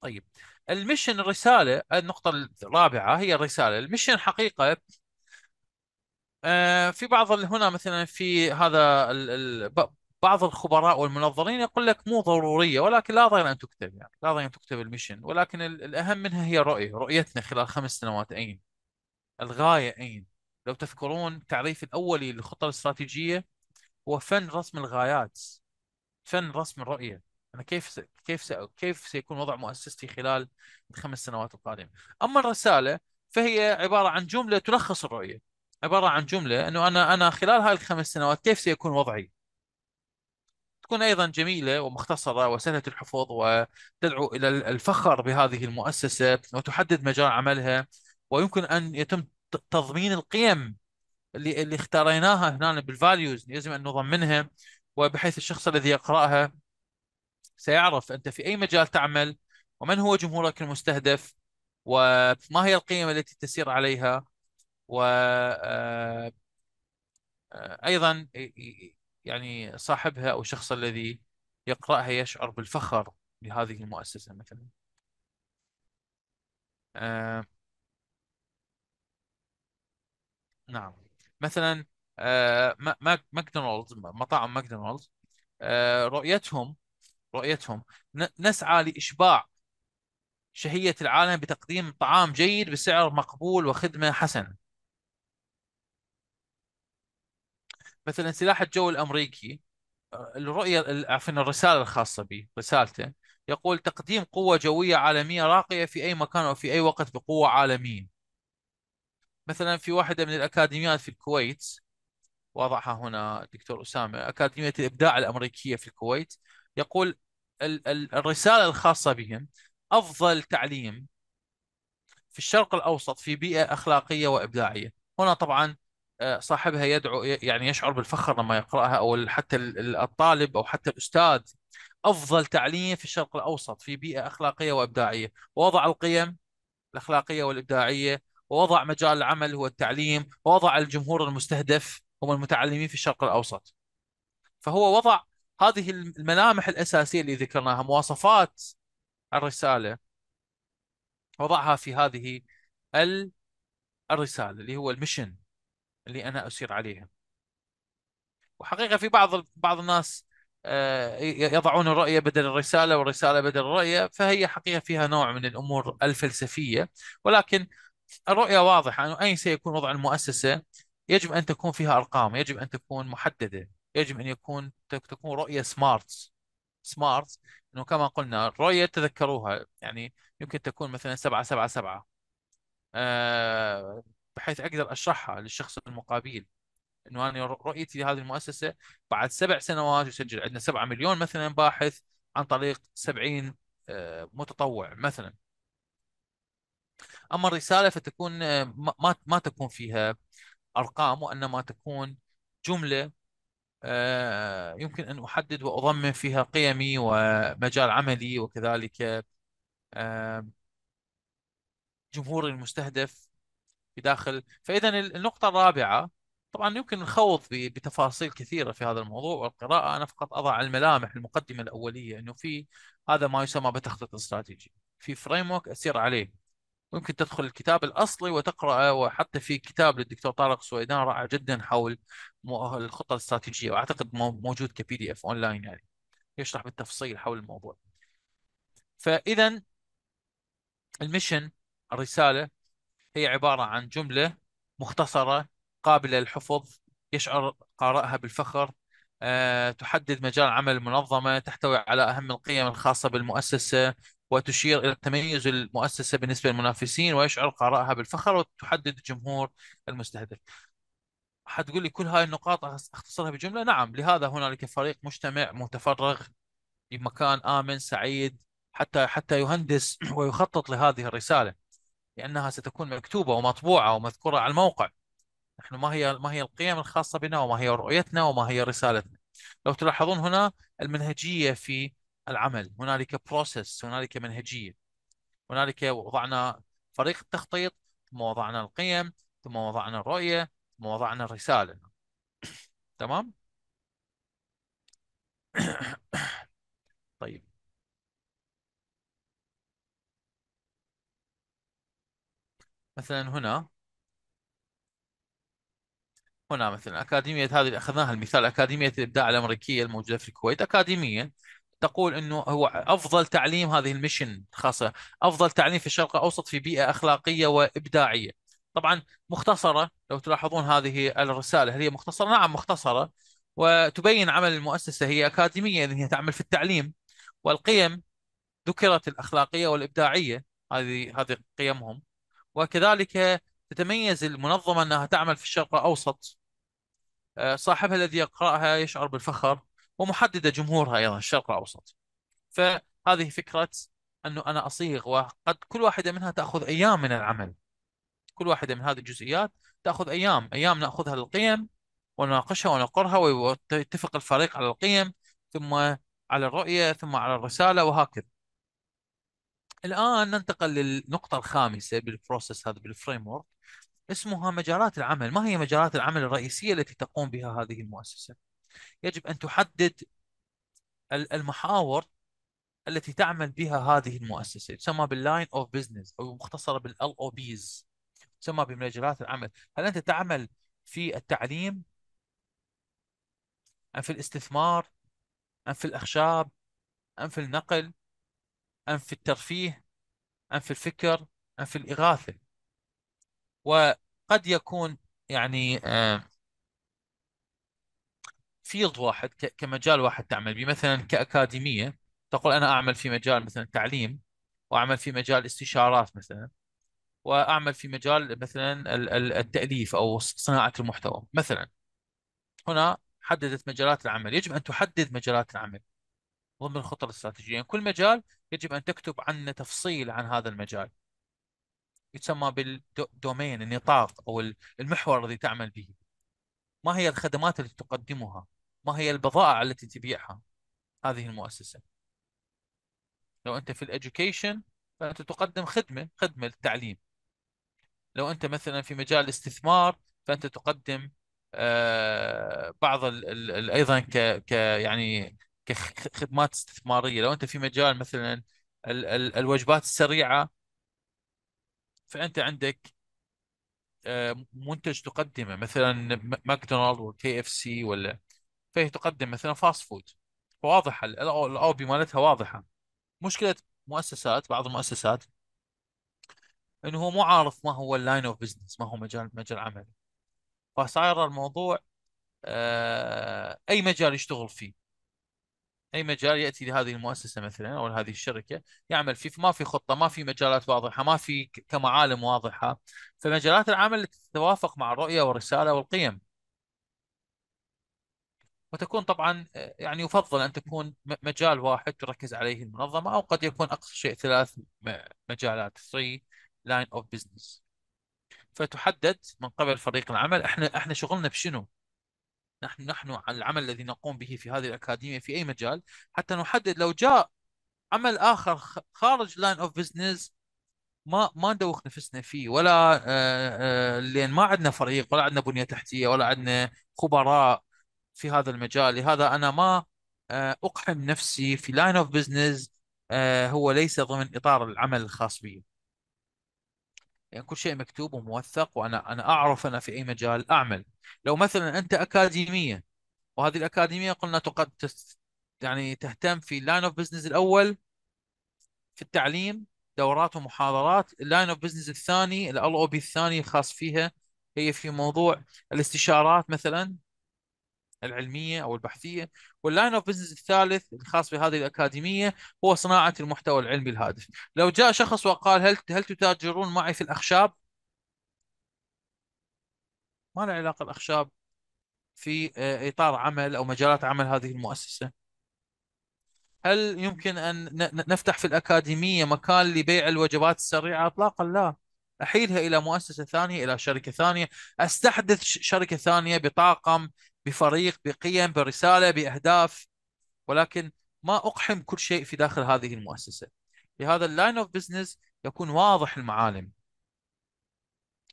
طيب المشن الرساله النقطه الرابعه هي الرساله المشن حقيقه آه، في بعض هنا مثلا في هذا بعض الخبراء والمنظرين يقول لك مو ضروريه ولكن لا ضير ان تكتب يعني لا ضير ان تكتب المشن ولكن الاهم منها هي الرؤيه رؤيتنا خلال خمس سنوات اين الغايه اين لو تذكرون التعريف الاولي للخطه الاستراتيجيه هو فن رسم الغايات فن رسم الرؤيه أنا كيف س... كيف س... كيف سيكون وضع مؤسستي خلال الخمس سنوات القادمة أما الرسالة فهي عبارة عن جملة تلخص الرؤية عبارة عن جملة أنه أنا أنا خلال هاي الخمس سنوات كيف سيكون وضعي تكون أيضا جميلة ومختصرة وسهلة الحفظ وتدعو إلى الفخر بهذه المؤسسة وتحدد مجال عملها ويمكن أن يتم تضمين القيم اللي اللي اختاريناها هنا بالفاليوز يجب أن نضمنها وبحيث الشخص الذي يقرأها سيعرف انت في اي مجال تعمل ومن هو جمهورك المستهدف وما هي القيم التي تسير عليها و آه، آه، ايضا يعني صاحبها او الشخص الذي يقراها يشعر بالفخر لهذه المؤسسه مثلا آه نعم مثلا آه ماكدونالدز مطاعم ماكدونالدز آه رؤيتهم رؤيتهم نسعى لإشباع شهية العالم بتقديم طعام جيد بسعر مقبول وخدمة حسنة مثلا سلاح الجو الأمريكي آه، الرؤية عفوا الرسالة الخاصة به رسالته يقول تقديم قوة جوية عالمية راقية في أي مكان وفي أي وقت بقوة عالمية مثلا في واحدة من الأكاديميات في الكويت وضعها هنا الدكتور أسامة أكاديمية الإبداع الأمريكية في الكويت يقول الرسالة الخاصة بهم أفضل تعليم في الشرق الأوسط في بيئة أخلاقية وإبداعية هنا طبعا آه، صاحبها يدعو يعني يشعر بالفخر لما يقرأها أو حتى الطالب أو حتى الأستاذ أفضل تعليم في الشرق الأوسط في بيئة أخلاقية وإبداعية ووضع القيم الأخلاقية والإبداعية ووضع مجال العمل هو التعليم ووضع الجمهور المستهدف هم المتعلمين في الشرق الأوسط فهو وضع هذه الملامح الاساسيه اللي ذكرناها مواصفات الرساله وضعها في هذه الرساله اللي هو المشن اللي انا اسير عليها وحقيقه في بعض بعض الناس آه، يضعون الرؤية بدل الرسالة والرسالة بدل الرؤية فهي حقيقة فيها نوع من الأمور الفلسفية ولكن الرؤية واضحة أنه أين سيكون وضع المؤسسة يجب أن تكون فيها أرقام يجب أن تكون محددة يجب ان يكون تكون رؤيه سمارت سمارت انه كما قلنا الرؤيه تذكروها يعني يمكن تكون مثلا 7 7 7 بحيث اقدر اشرحها للشخص المقابل انه انا رؤيتي لهذه المؤسسه بعد سبع سنوات يسجل عندنا 7 مليون مثلا باحث عن طريق 70 آه، متطوع مثلا اما الرساله فتكون آه، ما ما تكون فيها ارقام وانما تكون جمله آه، يمكن أن أحدد وأضمن فيها قيمي ومجال عملي وكذلك آه، جمهوري المستهدف في داخل فإذا النقطة الرابعة طبعا يمكن الخوض بتفاصيل كثيرة في هذا الموضوع والقراءة أنا فقط أضع الملامح المقدمة الأولية أنه في هذا ما يسمى بتخطيط استراتيجي في فريم ورك أسير عليه ممكن تدخل الكتاب الأصلي وتقرأه وحتى في كتاب للدكتور طارق سويدان رائع جدا حول الخطة الاستراتيجية وأعتقد موجود كبي دي اف أونلاين يعني يشرح بالتفصيل حول الموضوع فإذا المشن الرسالة هي عبارة عن جملة مختصرة قابلة للحفظ يشعر قارئها بالفخر آه، تحدد مجال عمل المنظمة تحتوي على أهم القيم الخاصة بالمؤسسة وتشير إلى تميز المؤسسة بالنسبة للمنافسين ويشعر قرائها بالفخر وتحدد الجمهور المستهدف حتقول لي كل هاي النقاط أختصرها بجملة نعم لهذا هنالك فريق مجتمع متفرغ بمكان آمن سعيد حتى حتى يهندس [clears throat] ويخطط لهذه الرسالة لأنها ستكون مكتوبة ومطبوعة ومذكورة على الموقع نحن ما هي ما هي القيم الخاصة بنا وما هي رؤيتنا وما هي رسالتنا لو تلاحظون هنا المنهجية في العمل هنالك بروسس هنالك منهجيه هنالك وضعنا فريق التخطيط ثم وضعنا القيم ثم وضعنا الرؤيه ثم وضعنا الرساله [coughs] تمام [coughs] طيب مثلا هنا هنا مثلا أكاديمية هذه اللي أخذناها المثال أكاديمية الإبداع الأمريكية الموجودة في الكويت أكاديمية تقول انه هو افضل تعليم هذه المشن خاصه افضل تعليم في الشرق الاوسط في بيئه اخلاقيه وابداعيه طبعا مختصره لو تلاحظون هذه الرساله هل هي مختصره نعم مختصره وتبين عمل المؤسسه هي اكاديميه اذن هي تعمل في التعليم والقيم ذكرت الاخلاقيه والابداعيه هذه هذه قيمهم وكذلك تتميز المنظمه انها تعمل في الشرق الاوسط آه، صاحبها الذي يقراها يشعر بالفخر ومحدده جمهورها ايضا الشرق الاوسط فهذه فكره انه انا اصيغ وقد كل واحده منها تاخذ ايام من العمل كل واحده من هذه الجزئيات تاخذ ايام ايام ناخذها للقيم ونناقشها ونقرها ويتفق الفريق على القيم ثم على الرؤيه ثم على الرساله وهكذا الان ننتقل للنقطه الخامسه بالبروسيس هذا بالفريم اسمها مجالات العمل ما هي مجالات العمل الرئيسيه التي تقوم بها هذه المؤسسه يجب أن تحدد المحاور التي تعمل بها هذه المؤسسة تسمى باللاين اوف بزنس أو مختصرة بالال او بيز تسمى بمجالات العمل هل أنت تعمل في التعليم أم في الاستثمار أم في الأخشاب أم في النقل أم في الترفيه أم في الفكر أم في الإغاثة وقد يكون يعني آه فيلد واحد كمجال واحد تعمل به مثلا كاكاديميه تقول انا اعمل في مجال مثلا تعليم واعمل في مجال استشارات مثلا واعمل في مجال مثلا التاليف او صناعه المحتوى مثلا هنا حددت مجالات العمل يجب ان تحدد مجالات العمل ضمن الخطة الاستراتيجية يعني كل مجال يجب أن تكتب عنه تفصيل عن هذا المجال يسمى بالدومين النطاق أو المحور الذي تعمل به ما هي الخدمات التي تقدمها ما هي البضائع التي تبيعها هذه المؤسسة لو أنت في الإدوكيشن فأنت تقدم خدمة خدمة للتعليم لو أنت مثلا في مجال الاستثمار فأنت تقدم آه، بعض بعض الـ الـ أيضا ك, ك يعني كخدمات استثمارية لو أنت في مجال مثلا الـ الـ الوجبات السريعة فأنت عندك آه، منتج تقدمه مثلا ماكدونالد وكي اف سي ولا فهي إيه تقدم مثلا فاست فود الاو بي مالتها واضحه مشكله مؤسسات بعض المؤسسات انه هو مو عارف ما هو اللاين اوف بزنس ما هو مجال مجال عمل فصاير الموضوع آه، اي مجال يشتغل فيه اي مجال ياتي لهذه المؤسسه مثلا او لهذه الشركه يعمل فيه فما في خطه ما في مجالات واضحه ما في كمعالم واضحه فمجالات العمل تتوافق مع الرؤيه والرساله والقيم وتكون طبعا يعني يفضل ان تكون مجال واحد تركز عليه المنظمه او قد يكون اقصى شيء ثلاث مجالات 3 لاين اوف بزنس فتحدد من قبل فريق العمل احنا احنا شغلنا بشنو؟ نحن نحن على العمل الذي نقوم به في هذه الاكاديميه في اي مجال حتى نحدد لو جاء عمل اخر خارج لاين اوف بزنس ما ما ندوخ نفسنا فيه ولا آه، آه، لان ما عندنا فريق ولا عندنا بنيه تحتيه ولا عندنا خبراء في هذا المجال لهذا أنا ما آه، أقحم نفسي في لاين أوف بزنس هو ليس ضمن إطار العمل الخاص بي يعني كل شيء مكتوب وموثق وأنا أنا أعرف أنا في أي مجال أعمل لو مثلا أنت أكاديمية وهذه الأكاديمية قلنا تقد يعني تهتم في لاين أوف بزنس الأول في التعليم دورات ومحاضرات اللاين اوف بزنس الثاني ال او بي الثاني الخاص فيها هي في موضوع الاستشارات مثلا العلميه او البحثيه واللاين اوف بزنس الثالث الخاص بهذه الاكاديميه هو صناعه المحتوى العلمي الهادف لو جاء شخص وقال هل هل تتاجرون معي في الاخشاب ما له علاقه الاخشاب في آه، اطار عمل او مجالات عمل هذه المؤسسه هل يمكن ان نفتح في الاكاديميه مكان لبيع الوجبات السريعه اطلاقا لا احيلها الى مؤسسه ثانيه الى شركه ثانيه استحدث شركه ثانيه بطاقم بفريق بقيم برساله باهداف ولكن ما اقحم كل شيء في داخل هذه المؤسسه لهذا اللاين اوف بزنس يكون واضح المعالم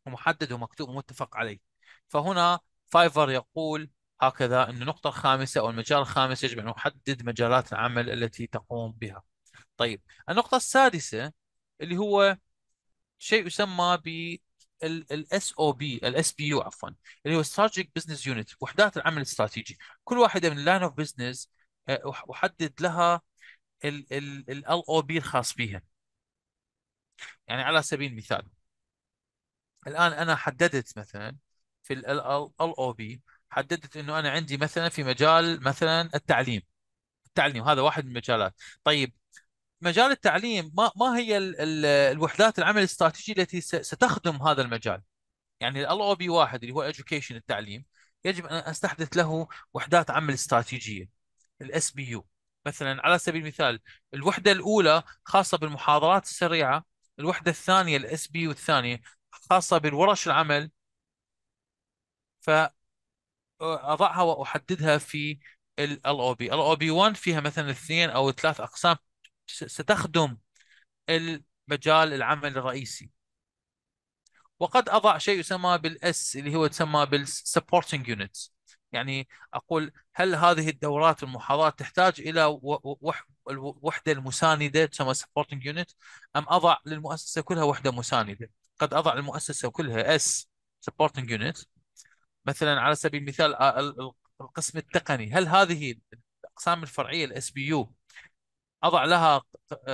ومحدد ومكتوب ومتفق عليه فهنا فايفر يقول هكذا أن النقطة الخامسة أو المجال الخامس يجب أن نحدد مجالات العمل التي تقوم بها طيب النقطة السادسة اللي هو شيء يسمى الاس او بي الاس بي يو عفوا اللي هو استراتيجيك بزنس يونت وحدات العمل الاستراتيجي كل واحده من لاين اوف بزنس احدد لها ال او بي الخاص بها يعني على سبيل المثال الان انا حددت مثلا في ال او بي حددت انه انا عندي مثلا في مجال مثلا التعليم التعليم هذا واحد من المجالات طيب مجال التعليم ما ما هي الـ الـ الوحدات العمل الاستراتيجيه التي ستخدم هذا المجال؟ يعني ال او بي واحد اللي هو education التعليم يجب ان استحدث له وحدات عمل استراتيجيه الاس بي يو مثلا على سبيل المثال الوحده الاولى خاصه بالمحاضرات السريعه الوحده الثانيه الاس بي يو الثانيه خاصه بالورش العمل ف اضعها واحددها في ال او بي ال او بي 1 فيها مثلا اثنين او ثلاث اقسام ستخدم المجال العمل الرئيسي وقد أضع شيء يسمى بالاس اللي هو تسمى بالسبورتنج يونتس يعني أقول هل هذه الدورات والمحاضرات تحتاج إلى الوحدة المساندة تسمى سبورتنج يونت أم أضع للمؤسسة كلها وحدة مساندة قد أضع للمؤسسة كلها اس سبورتنج يونت مثلا على سبيل المثال القسم التقني هل هذه الأقسام الفرعية الاس بي يو اضع لها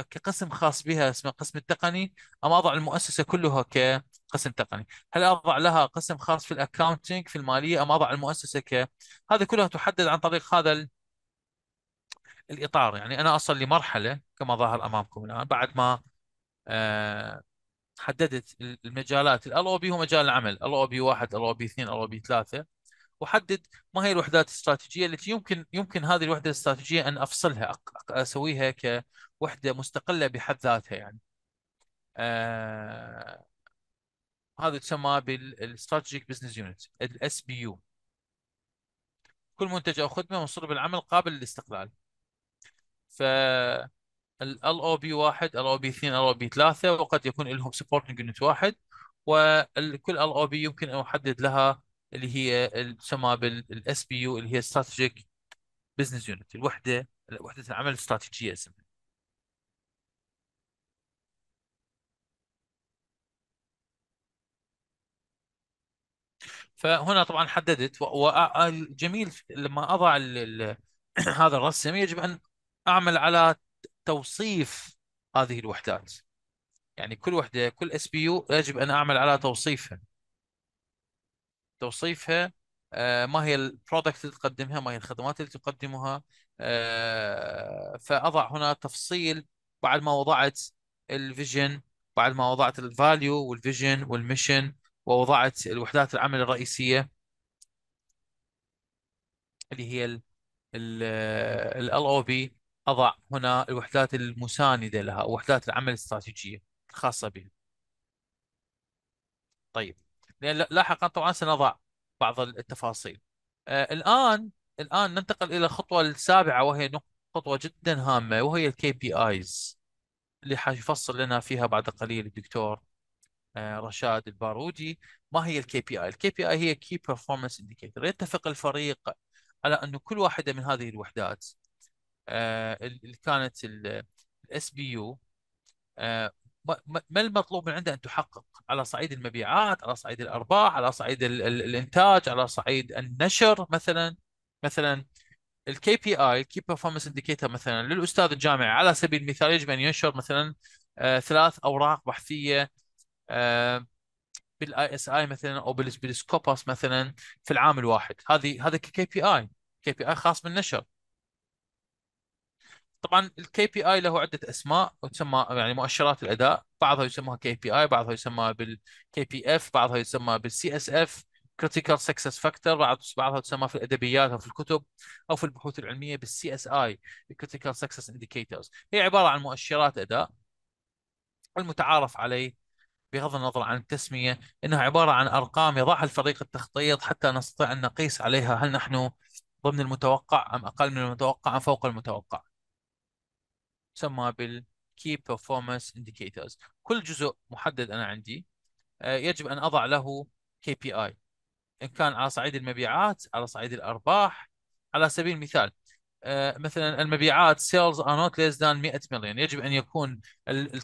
كقسم خاص بها اسمه قسم التقني ام اضع المؤسسه كلها كقسم تقني؟ هل اضع لها قسم خاص في الاكونتنج في الماليه ام اضع المؤسسه ك هذا كلها تحدد عن طريق هذا ال... الاطار يعني انا اصل لمرحله كما ظاهر امامكم الان بعد ما آه، حددت المجالات او بي هو مجال العمل او بي واحد او بي اثنين او بي ثلاثه وحدد ما هي الوحدات الاستراتيجيه التي يمكن يمكن هذه الوحده الاستراتيجيه ان افصلها اسويها كوحده مستقله بحد ذاتها يعني. آه هذا تسمى بالاستراتيجيك بزنس يونت الاس بي يو. كل منتج او خدمه مصر بالعمل قابل للاستقلال. ف ال او بي 1 ال او بي 2 ال او بي 3 وقد يكون لهم سبورتنج يونت واحد وكل ال او بي يمكن ان احدد لها اللي هي تسمى بالاس بي يو اللي هي استراتيجيك بزنس يونت الوحده وحده العمل الاستراتيجيه اسمها فهنا طبعا حددت والجميل لما اضع [clears throat] هذا الرسم يجب ان اعمل على توصيف هذه الوحدات يعني كل وحده كل اس بي يو يجب ان اعمل على توصيفها توصيفها آه، ما هي البرودكت اللي تقدمها ما هي الخدمات اللي تقدمها آه، فأضع هنا تفصيل بعد ما وضعت الفيجن بعد ما وضعت الفاليو والفيجن والميشن ووضعت الوحدات العمل الرئيسية اللي هي ال او بي أضع هنا الوحدات المساندة لها وحدات العمل الاستراتيجية الخاصة بها طيب لان لاحقا طبعا سنضع بعض التفاصيل آه، الان الان ننتقل الى الخطوه السابعه وهي خطوه جدا هامه وهي الكي بي ايز اللي حيفصل لنا فيها بعد قليل الدكتور آه، رشاد البارودي ما هي الكي بي اي الكي بي اي هي كي بيرفورمانس انديكيتور يتفق الفريق على انه كل واحده من هذه الوحدات آه، اللي كانت الاس بي يو ما المطلوب من عنده ان تحقق على صعيد المبيعات على صعيد الارباح على صعيد الانتاج على صعيد النشر مثلا مثلا الكي بي اي الكي بيرفورمانس انديكيتر مثلا للاستاذ الجامعي على سبيل المثال يجب ان ينشر مثلا آه ثلاث اوراق بحثيه آه بالاي اس اي مثلا او بالسكوباس مثلا في العام الواحد هذه هذا كي بي اي كي بي اي خاص بالنشر طبعا الكي بي اي له عده اسماء وتسمى يعني مؤشرات الاداء بعضها يسموها كي بي اي بعضها يسمى بالكي بي اف بعضها يسمى بالسي اس اف كريتيكال سكسس فاكتور بعضها تسمى في الادبيات او في الكتب او في البحوث العلميه بالسي اس اي كريتيكال سكسس انديكيتورز هي عباره عن مؤشرات اداء المتعارف عليه بغض النظر عن التسميه انها عباره عن ارقام يضعها الفريق التخطيط حتى نستطيع ان نقيس عليها هل نحن ضمن المتوقع ام اقل من المتوقع ام فوق المتوقع تسمى بالكي Performance Indicators كل جزء محدد انا عندي آه، يجب ان اضع له كي بي اي ان كان على صعيد المبيعات على صعيد الارباح على سبيل المثال آه، مثلا المبيعات سيلز ار نوت ليس ذان 100 مليون يجب ان يكون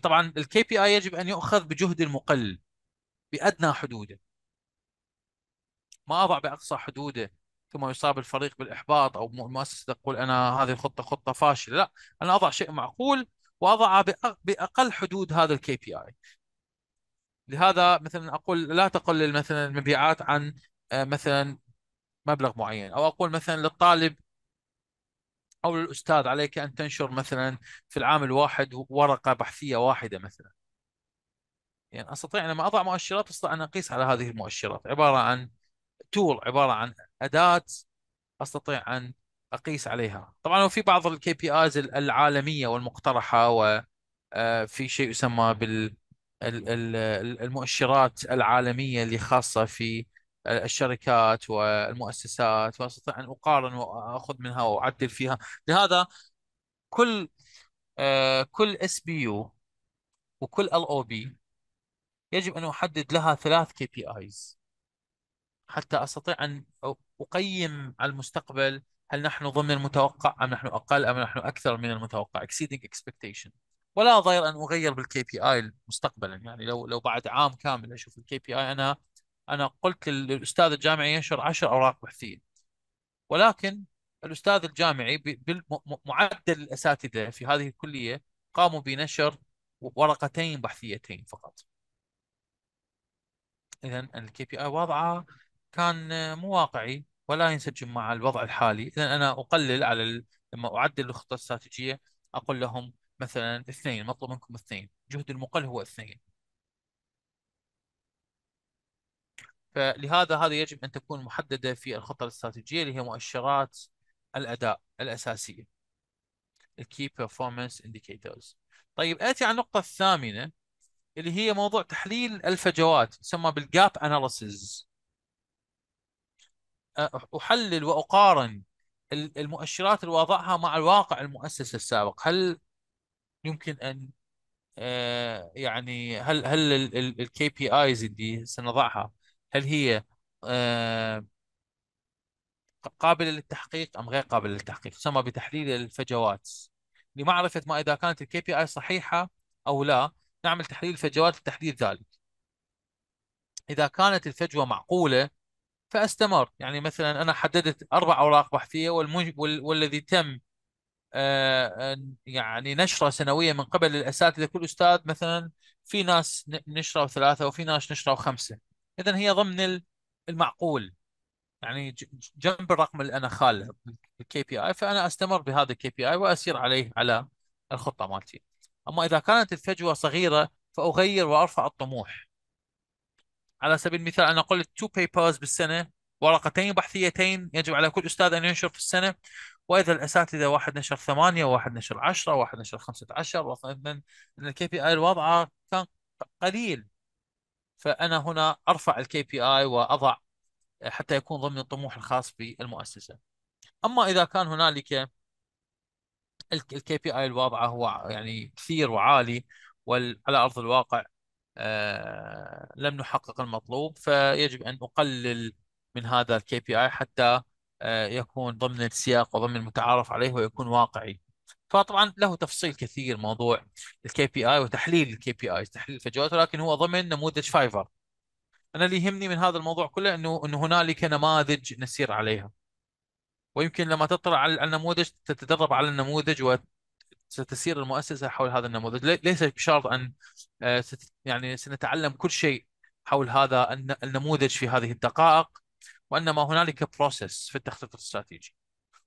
طبعا الكي بي اي يجب ان يؤخذ بجهد المقل بادنى حدوده ما اضع باقصى حدوده ثم يصاب الفريق بالاحباط او المؤسسه تقول انا هذه الخطه خطه فاشله لا انا اضع شيء معقول واضعه باقل حدود هذا الكي بي اي لهذا مثلا اقول لا تقل مثلا المبيعات عن آه، مثلا مبلغ معين او اقول مثلا للطالب او للاستاذ عليك ان تنشر مثلا في العام الواحد ورقه بحثيه واحده مثلا يعني استطيع لما اضع مؤشرات استطيع ان اقيس على هذه المؤشرات عباره عن تول عباره عن اداه استطيع ان اقيس عليها طبعا في بعض الكي بي ايز العالميه والمقترحه وفي آه، شيء يسمى بالمؤشرات المؤشرات العالميه اللي خاصه في الشركات والمؤسسات واستطيع ان اقارن واخذ منها واعدل فيها لهذا كل آه، كل اس بي يو وكل ال او بي يجب ان احدد لها ثلاث كي بي ايز حتى استطيع ان اقيم على المستقبل هل نحن ضمن المتوقع ام نحن اقل ام نحن اكثر من المتوقع exceeding expectation ولا ضير ان اغير بالكي بي اي مستقبلا يعني لو لو بعد عام كامل اشوف الكي بي اي انا انا قلت للاستاذ الجامعي ينشر 10 اوراق بحثيه ولكن الاستاذ الجامعي بمعدل الاساتذه في هذه الكليه قاموا بنشر ورقتين بحثيتين فقط اذا الكي بي اي واضحه كان مو واقعي ولا ينسجم مع الوضع الحالي اذا انا اقلل على ال... لما اعدل الخطه الاستراتيجيه اقول لهم مثلا اثنين مطلوب منكم اثنين جهد المقل هو اثنين فلهذا هذا يجب ان تكون محدده في الخطه الاستراتيجيه اللي هي مؤشرات الاداء الاساسيه الكي بيرفورمانس انديكيتورز طيب اتي على النقطه الثامنه اللي هي موضوع تحليل الفجوات يسمى بالجاب اناليسيز احلل واقارن المؤشرات اللي وضعها مع الواقع المؤسسه السابق هل يمكن ان آه، يعني هل هل الكي بي ايز اللي سنضعها هل هي آه، قابله للتحقيق ام غير قابله للتحقيق تسمى بتحليل الفجوات لمعرفه ما اذا كانت الكي بي اي صحيحه او لا نعمل تحليل الفجوات لتحديد ذلك اذا كانت الفجوه معقوله فاستمر يعني مثلا انا حددت اربع اوراق بحثيه والمج... وال... والذي تم يعني نشره سنويه من قبل الاساتذه كل استاذ مثلا في ناس نشروا ثلاثه وفي ناس نشروا خمسه اذا هي ضمن المعقول يعني جنب الرقم اللي انا خاله الكي بي اي فانا استمر بهذا الكي بي اي واسير عليه على الخطه مالتي اما اذا كانت الفجوه صغيره فاغير وارفع الطموح على سبيل المثال انا قلت تو بيبرز بالسنه ورقتين بحثيتين يجب على كل استاذ ان ينشر في السنه واذا الاساتذه واحد نشر ثمانيه وواحد نشر عشرة وواحد نشر خمسة عشر ومن الكي بي اي الوضع كان قليل فانا هنا ارفع الكي بي اي واضع حتى يكون ضمن الطموح الخاص بالمؤسسه اما اذا كان هنالك الكي بي اي الواضعه هو يعني كثير وعالي وعلى ارض الواقع آه، لم نحقق المطلوب فيجب أن أقلل من هذا الكي بي آي حتى آه، يكون ضمن السياق وضمن المتعارف عليه ويكون واقعي فطبعا له تفصيل كثير موضوع الكي بي اي وتحليل الكي بي اي تحليل الفجوات ولكن هو ضمن نموذج فايفر انا اللي يهمني من هذا الموضوع كله انه انه هنالك نماذج نسير عليها ويمكن لما تطلع على النموذج تتدرب على النموذج ستسير المؤسسة حول هذا النموذج ليس بشرط أن آه، يعني سنتعلم كل شيء حول هذا النموذج في هذه الدقائق وإنما هنالك بروسيس في التخطيط الاستراتيجي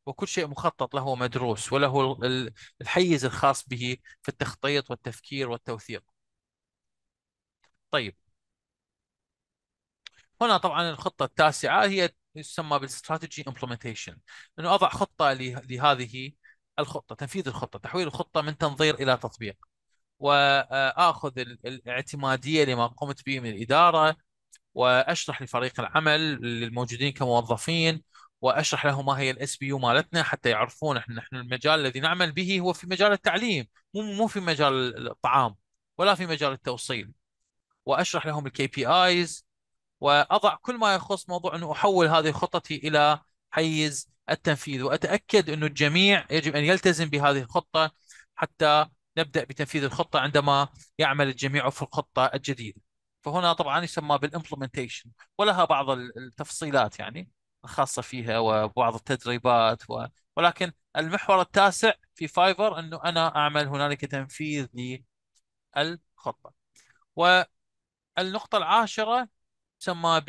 وكل شيء مخطط له مدروس وله الحيز الخاص به في التخطيط والتفكير والتوثيق طيب هنا طبعا الخطة التاسعة هي يسمى بالاستراتيجي امبلمنتيشن انه اضع خطة لهذه الخطه تنفيذ الخطه تحويل الخطه من تنظير الى تطبيق واخذ الاعتماديه لما قمت به من الاداره واشرح لفريق العمل للموجودين كموظفين واشرح لهم ما هي الاس بي يو مالتنا حتى يعرفون احنا نحن المجال الذي نعمل به هو في مجال التعليم مو مو في مجال الطعام ولا في مجال التوصيل واشرح لهم الكي بي ايز واضع كل ما يخص موضوع انه احول هذه خطتي الى حيز التنفيذ وأتأكد أن الجميع يجب أن يلتزم بهذه الخطة حتى نبدأ بتنفيذ الخطة عندما يعمل الجميع في الخطة الجديدة فهنا طبعا يسمى بالإمبلمنتيشن ولها بعض التفصيلات يعني الخاصة فيها وبعض التدريبات و... ولكن المحور التاسع في فايفر أنه أنا أعمل هنالك تنفيذ للخطة والنقطة العاشرة تسمى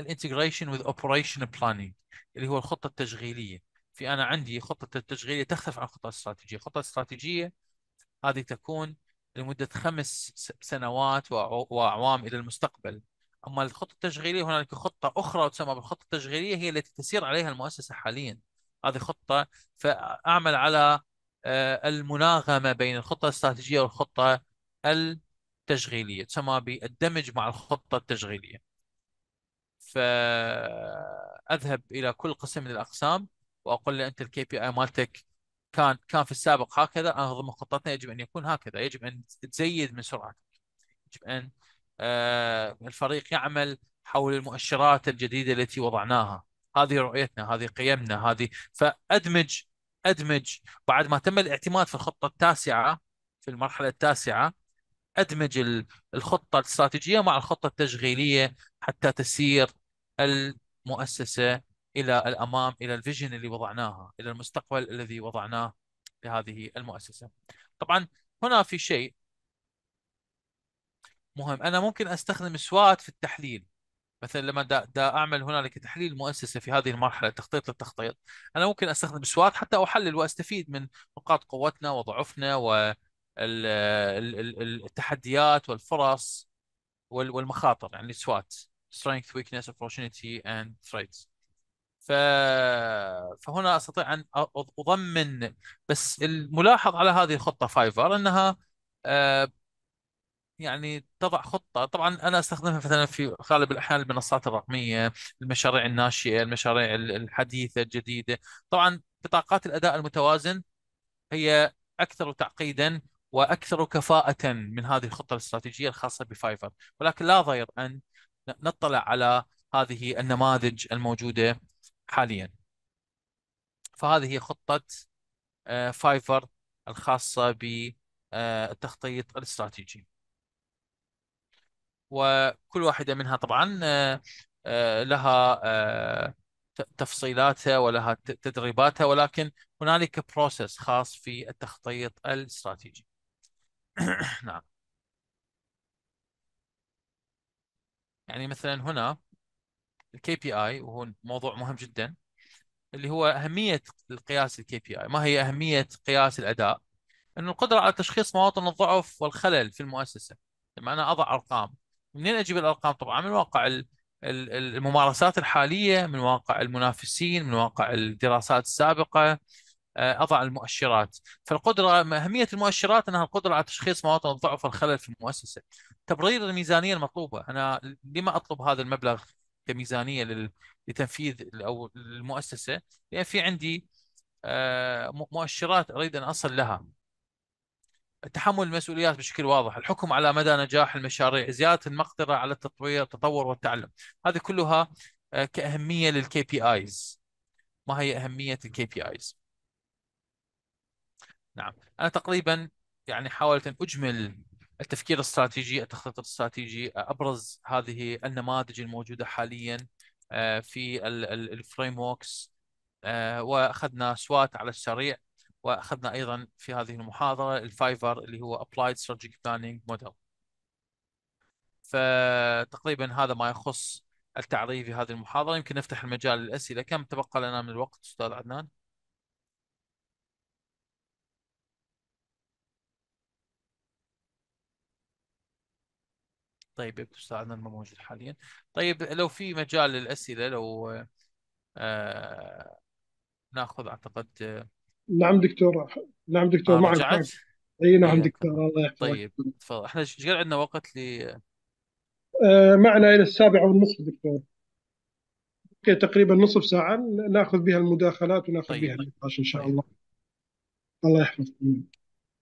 الانتجريشن وذ اوبريشن بلاننج اللي هو الخطه التشغيليه في انا عندي خطه التشغيليه تختلف عن الخطه الاستراتيجيه الخطه الاستراتيجيه هذه تكون لمده خمس سنوات واعوام الى المستقبل اما الخطه التشغيليه هنالك خطه اخرى تسمى بالخطه التشغيليه هي التي تسير عليها المؤسسه حاليا هذه خطه فاعمل على آه، المناغمه بين الخطه الاستراتيجيه والخطه التشغيليه تسمى بالدمج مع الخطه التشغيليه اذهب الى كل قسم من الاقسام واقول له انت الكي بي اي مالتك كان كان في السابق هكذا انا ضمن خطتنا يجب ان يكون هكذا يجب ان تزيد من سرعتك يجب ان آه، الفريق يعمل حول المؤشرات الجديده التي وضعناها هذه رؤيتنا هذه قيمنا هذه فادمج ادمج بعد ما تم الاعتماد في الخطه التاسعه في المرحله التاسعه ادمج الخطه الاستراتيجيه مع الخطه التشغيليه حتى تسير المؤسسه الى الامام الى الفيجن اللي وضعناها الى المستقبل الذي وضعناه لهذه المؤسسه. طبعا هنا في شيء مهم انا ممكن استخدم سوات في التحليل مثلا لما دا, دا اعمل هنالك تحليل مؤسسه في هذه المرحله تخطيط للتخطيط انا ممكن استخدم سوات حتى احلل واستفيد من نقاط قوتنا وضعفنا والتحديات والفرص والمخاطر يعني سوات strength weakness opportunity and threats ف... فهنا استطيع ان اضمن بس الملاحظ على هذه الخطه فايفر انها آه، يعني تضع خطه طبعا انا استخدمها مثلا في غالب الاحيان المنصات الرقميه المشاريع الناشئه المشاريع الحديثه الجديده طبعا بطاقات الاداء المتوازن هي اكثر تعقيدا واكثر كفاءه من هذه الخطه الاستراتيجيه الخاصه بفايفر ولكن لا ضير ان نطلع على هذه النماذج الموجودة حاليا فهذه هي خطة فايفر آه، الخاصة بالتخطيط آه، الاستراتيجي وكل واحدة منها طبعا آه، لها تفصيلاتها ولها تدريباتها ولكن هنالك بروسس خاص في التخطيط الاستراتيجي [coughs] نعم يعني مثلا هنا الكي بي اي وهو موضوع مهم جدا اللي هو اهميه القياس الكي بي اي ما هي اهميه قياس الاداء انه القدره على تشخيص مواطن الضعف والخلل في المؤسسه لما انا اضع ارقام منين اجيب الارقام طبعا من واقع الممارسات الحاليه من واقع المنافسين من واقع الدراسات السابقه آه، اضع المؤشرات فالقدره اهميه المؤشرات انها القدره على تشخيص مواطن الضعف والخلل في المؤسسه تبرير الميزانيه المطلوبه انا لما اطلب هذا المبلغ كميزانيه لتنفيذ او المؤسسه لان يعني في عندي آه، مؤشرات اريد ان اصل لها تحمل المسؤوليات بشكل واضح الحكم على مدى نجاح المشاريع زياده المقدره على التطوير التطور والتعلم هذه كلها آه، كاهميه للكي بي ايز ما هي اهميه الكي بي ايز نعم أنا تقريبا يعني حاولت أن أجمل التفكير الاستراتيجي التخطيط الاستراتيجي آه، أبرز هذه النماذج الموجودة حاليا آه، في الفريم ووركس آه، واخذنا سوات على السريع واخذنا ايضا في هذه المحاضره الفايفر اللي هو ابلايد Strategic بلاننج موديل فتقريبا هذا ما يخص التعريف في هذه المحاضره يمكن نفتح المجال للاسئله كم تبقى لنا من الوقت استاذ عدنان طيب يبدو استاذنا ما موجود حاليا طيب لو في مجال للاسئله لو آه ناخذ اعتقد آه، نعم دكتور نعم دكتور آه معك رجعت اي نعم إيه، دكتور الله يحفظك طيب تفضل احنا ايش قد عندنا وقت ل آه معنا الى السابعه والنصف دكتور اوكي تقريبا نصف ساعه ناخذ بها المداخلات وناخذ طيب بها النقاش ان شاء طيب. الله الله يحفظك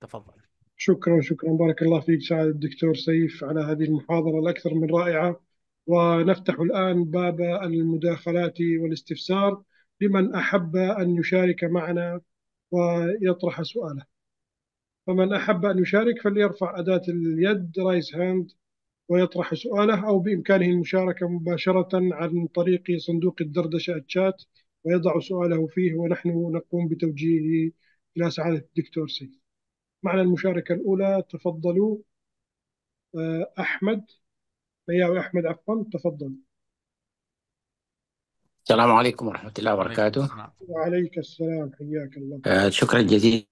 تفضل شكرا شكرا بارك الله فيك سعد الدكتور سيف على هذه المحاضرة الأكثر من رائعة ونفتح الآن باب المداخلات والاستفسار لمن أحب أن يشارك معنا ويطرح سؤاله فمن أحب أن يشارك فليرفع أداة اليد رايز هاند ويطرح سؤاله أو بإمكانه المشاركة مباشرة عن طريق صندوق الدردشة الشات ويضع سؤاله فيه ونحن نقوم بتوجيهه إلى سعادة الدكتور سيف معنا المشاركة الأولى تفضلوا آه، أحمد بياوي أحمد عفوا تفضل السلام عليكم ورحمة الله وبركاته وعليك السلام حياك الله آه، شكرا جزيلا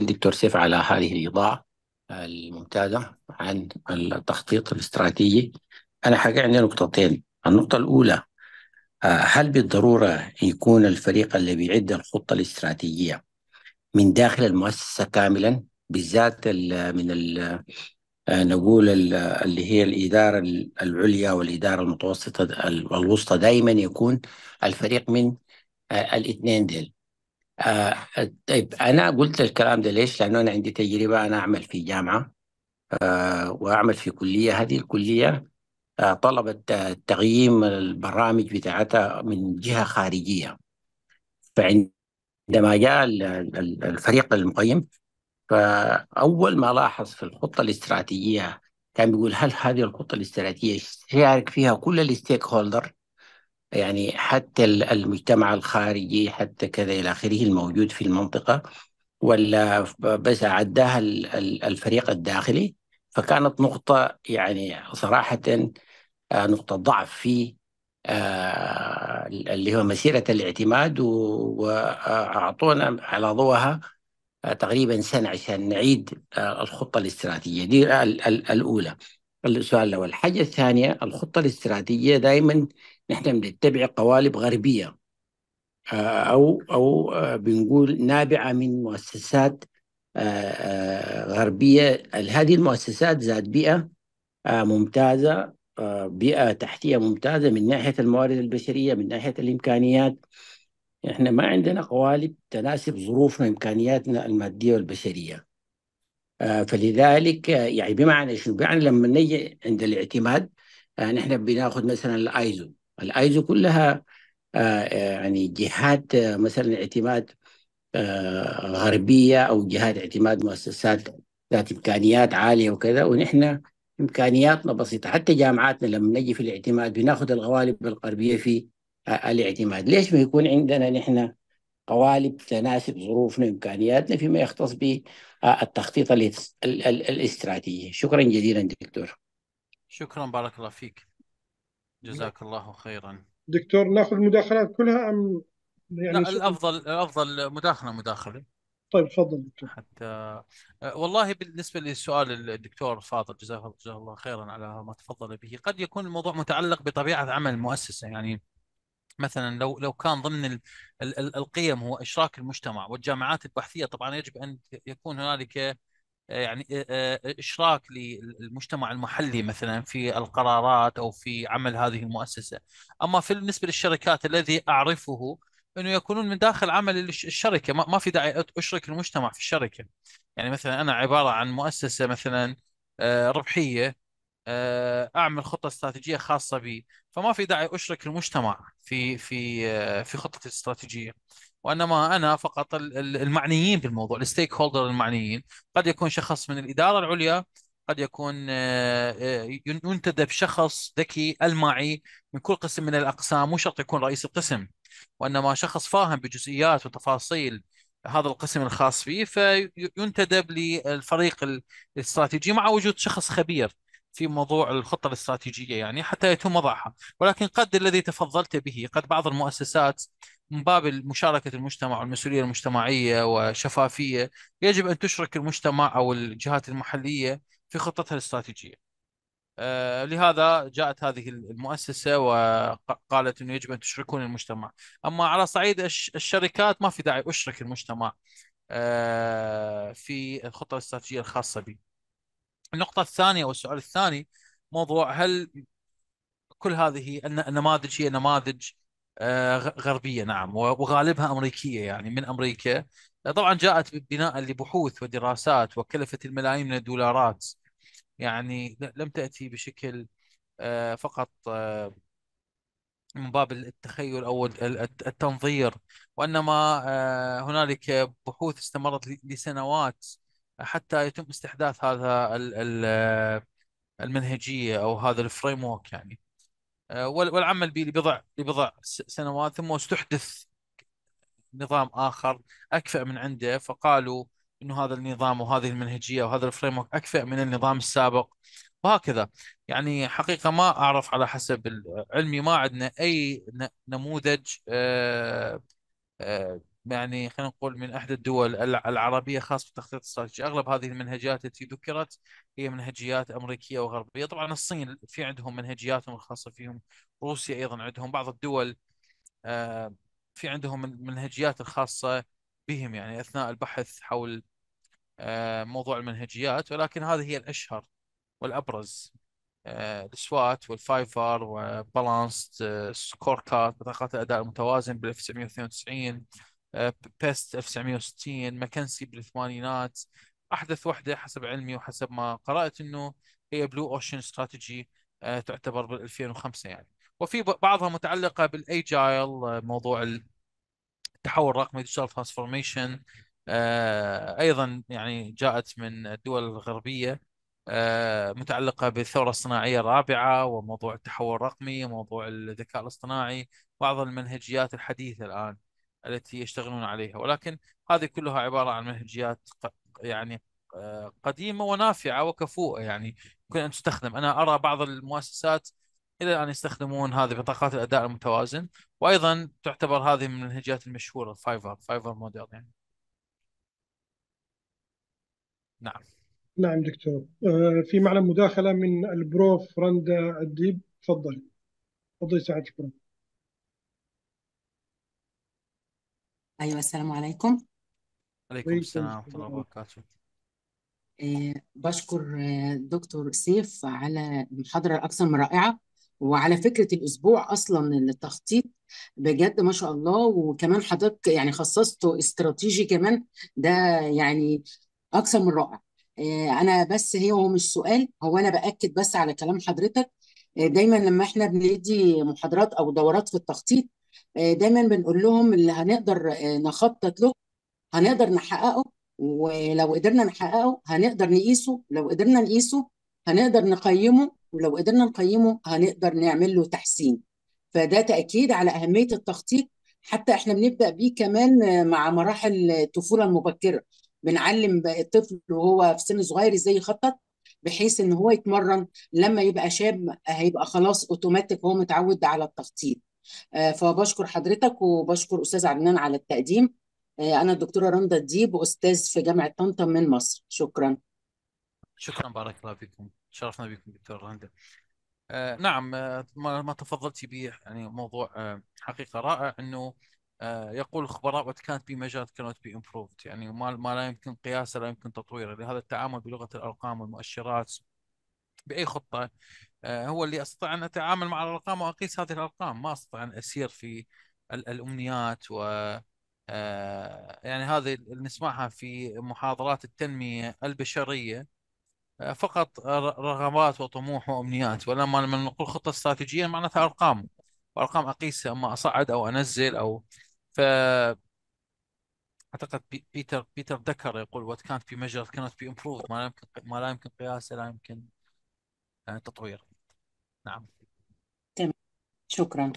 دكتور سيف على هذه الإضاءة الممتازة عن التخطيط الاستراتيجي أنا حاجة عندي نقطتين النقطة الأولى آه، هل بالضرورة يكون الفريق اللي بيعد الخطة الاستراتيجية من داخل المؤسسة كاملا بالذات من ال آه، نقول اللي هي الإدارة العليا والإدارة المتوسطة الوسطى دائما يكون الفريق من آه، الاثنين ديل آه، طيب أنا قلت الكلام ده ليش؟ لأنه أنا عندي تجربة أنا أعمل في جامعة وأعمل في كلية هذه الكلية طلبت تقييم البرامج بتاعتها من جهة خارجية فعندما جاء الفريق المقيم فأول ما لاحظ في الخطة الاستراتيجية كان بيقول هل هذه الخطة الاستراتيجية يشارك فيها كل الستيك هولدر يعني حتى المجتمع الخارجي حتى كذا إلى آخره الموجود في المنطقة ولا بس عداها الفريق الداخلي فكانت نقطة يعني صراحة آه، نقطة ضعف في آه، اللي هو مسيرة الاعتماد وأعطونا آه، على ضوها تقريبا سنة عشان نعيد آه، الخطة الاستراتيجية دي الأولى السؤال الأول الحاجة الثانية الخطة الاستراتيجية دائما نحن بنتبع قوالب غربية آه، أو أو آه، بنقول نابعة من مؤسسات غربية هذه المؤسسات ذات بيئة ممتازة بيئة تحتية ممتازة من ناحية الموارد البشرية من ناحية الإمكانيات احنا ما عندنا قوالب تناسب ظروفنا وامكانياتنا الماديه والبشريه آه، فلذلك آه، يعني بمعنى شنو؟ بمعنى لما نجي عند الاعتماد آه، نحن بناخذ مثلا الايزو، الايزو كلها يعني جهات مثلا اعتماد غربيه او جهات اعتماد مؤسسات ذات امكانيات عاليه وكذا ونحن امكانياتنا بسيطه حتى جامعاتنا لما نجي في الاعتماد بناخذ الغوالب الغربيه في الاعتماد ليش ما يكون عندنا نحن قوالب تناسب ظروفنا وامكانياتنا فيما يختص بالتخطيط الاستراتيجي شكرا جزيلا دكتور شكرا بارك الله فيك جزاك الله خيرا دكتور ناخذ المداخلات كلها ام يعني لا الافضل الافضل مداخله مداخله طيب تفضل دكتور حتى أه، والله بالنسبه للسؤال الدكتور فاضل جزاه الله خيرا على ما تفضل به قد يكون الموضوع متعلق بطبيعه عمل المؤسسه يعني مثلا لو لو كان ضمن ال ال القيم هو اشراك المجتمع والجامعات البحثيه طبعا يجب ان يكون هنالك آه، يعني آه، آه، اشراك للمجتمع المحلي مثلا في القرارات او في عمل هذه المؤسسه اما في بالنسبه للشركات الذي اعرفه انه يكونون من داخل عمل الشركه ما في داعي اشرك المجتمع في الشركه يعني مثلا انا عباره عن مؤسسه مثلا ربحيه آه، اعمل خطه استراتيجيه خاصه بي فما في داعي اشرك المجتمع في في آه، في خطه الاستراتيجيه وانما انا فقط المعنيين بالموضوع الستيك هولدر المعنيين قد يكون شخص من الاداره العليا قد يكون آه، ينتدب شخص ذكي المعي من كل قسم من الاقسام مو شرط يكون رئيس القسم وانما شخص فاهم بجزئيات وتفاصيل هذا القسم الخاص فيه فينتدب للفريق الاستراتيجي مع وجود شخص خبير في موضوع الخطه الاستراتيجيه يعني حتى يتم وضعها ولكن قد الذي تفضلت به قد بعض المؤسسات من باب مشاركه المجتمع والمسؤوليه المجتمعيه وشفافيه يجب ان تشرك المجتمع او الجهات المحليه في خطتها الاستراتيجيه آه، لهذا جاءت هذه المؤسسة وقالت أنه يجب أن تشركون المجتمع أما على صعيد الشركات ما في داعي أشرك المجتمع آه، في الخطة الاستراتيجية الخاصة بي النقطة الثانية أو السؤال الثاني موضوع هل كل هذه النماذج هي نماذج آه، غربية نعم وغالبها أمريكية يعني من أمريكا طبعا جاءت بناء لبحوث ودراسات وكلفت الملايين من الدولارات يعني لم تأتي بشكل آه، فقط آه، من باب التخيل او التنظير وانما هنالك بحوث استمرت لسنوات حتى يتم استحداث هذا المنهجيه او هذا الفريم ورك يعني آه، والعمل به لبضع لبضع سنوات ثم استحدث نظام اخر اكفئ من عنده فقالوا انه هذا النظام وهذه المنهجيه وهذا الفريم ورك اكفئ من النظام السابق وهكذا يعني حقيقه ما اعرف على حسب علمي ما عندنا اي نموذج آه، آه، يعني خلينا نقول من احدى الدول العربيه خاصه في التخطيط الاستراتيجي، اغلب هذه المنهجيات التي ذكرت هي منهجيات امريكيه وغربيه، طبعا الصين في عندهم منهجياتهم الخاصه فيهم، روسيا ايضا عندهم بعض الدول آه، في عندهم منهجيات الخاصه بهم يعني اثناء البحث حول آه، موضوع المنهجيات ولكن هذه هي الاشهر والابرز آه، السوات والفايفر وبالانس سكور كارد بطاقات الاداء المتوازن بال 1992 آه، بيست 1960 ماكنسي بالثمانينات احدث وحده حسب علمي وحسب ما قرات انه هي بلو اوشن استراتيجي تعتبر بال 2005 يعني وفي بعضها متعلقه بالايجايل آه، موضوع التحول الرقمي ديجيتال ترانسفورميشن ايضا يعني جاءت من الدول الغربيه آه، متعلقه بالثوره الصناعيه الرابعه وموضوع التحول الرقمي وموضوع الذكاء الاصطناعي بعض المنهجيات الحديثه الان التي يشتغلون عليها ولكن هذه كلها عبارة عن منهجيات يعني آه، قديمة ونافعة وكفوءة يعني يمكن أن تستخدم أنا أرى بعض المؤسسات إلى الآن يستخدمون هذه بطاقات الأداء المتوازن وأيضا تعتبر هذه من المنهجيات المشهورة فايفر فايفر موديل يعني نعم نعم دكتور آه، في معنا مداخلة من البروف رندا الديب تفضل تفضل ساعتك البروف أيوة السلام عليكم عليكم السلام ورحمة الله وبركاته آه، بشكر آه، دكتور سيف على المحاضرة الأكثر من رائعة وعلى فكرة الأسبوع أصلا التخطيط بجد ما شاء الله وكمان حضرتك يعني خصصته استراتيجي كمان ده يعني أكثر من رائع آه، أنا بس هي هو مش سؤال هو أنا بأكد بس على كلام حضرتك دايما لما احنا بندي محاضرات أو دورات في التخطيط آه، دايما بنقول لهم اللي هنقدر آه، نخطط له هنقدر نحققه ولو قدرنا نحققه هنقدر نقيسه لو قدرنا نقيسه هنقدر نقيمه ولو قدرنا نقيمه هنقدر نعمل له تحسين فده تأكيد على أهمية التخطيط حتى احنا بنبدأ بيه كمان آه، مع مراحل الطفولة المبكرة بنعلم الطفل وهو في سن صغير ازاي يخطط بحيث ان هو يتمرن لما يبقى شاب هيبقى خلاص اوتوماتيك هو متعود على التخطيط آه، فبشكر حضرتك وبشكر استاذ عدنان على التقديم آه، انا الدكتوره رندا الديب استاذ في جامعه طنطا من مصر شكرا شكرا بارك الله فيكم شرفنا بكم دكتور رندا آه، نعم ما تفضلتي به يعني موضوع حقيقه رائع انه يقول الخبراء وات كانت ميجرد كانت بي امبروفد يعني ما, ما لا يمكن قياسه لا يمكن تطويره لهذا التعامل بلغه الارقام والمؤشرات باي خطه آه، هو اللي استطيع ان اتعامل مع الارقام واقيس هذه الارقام ما استطيع ان اسير في الامنيات و آه، يعني هذه اللي نسمعها في محاضرات التنميه البشريه آه، فقط رغبات وطموح وامنيات ولما لما نقول خطه استراتيجيه معناتها ارقام وارقام اقيسها اما اصعد او انزل او ف اعتقد بيتر بيتر دكر يقول وات كانت بي ميجر كانت بي امبروف ما لا يمكن ما لا يمكن قياسه لا يمكن تطوير نعم تمام شكرا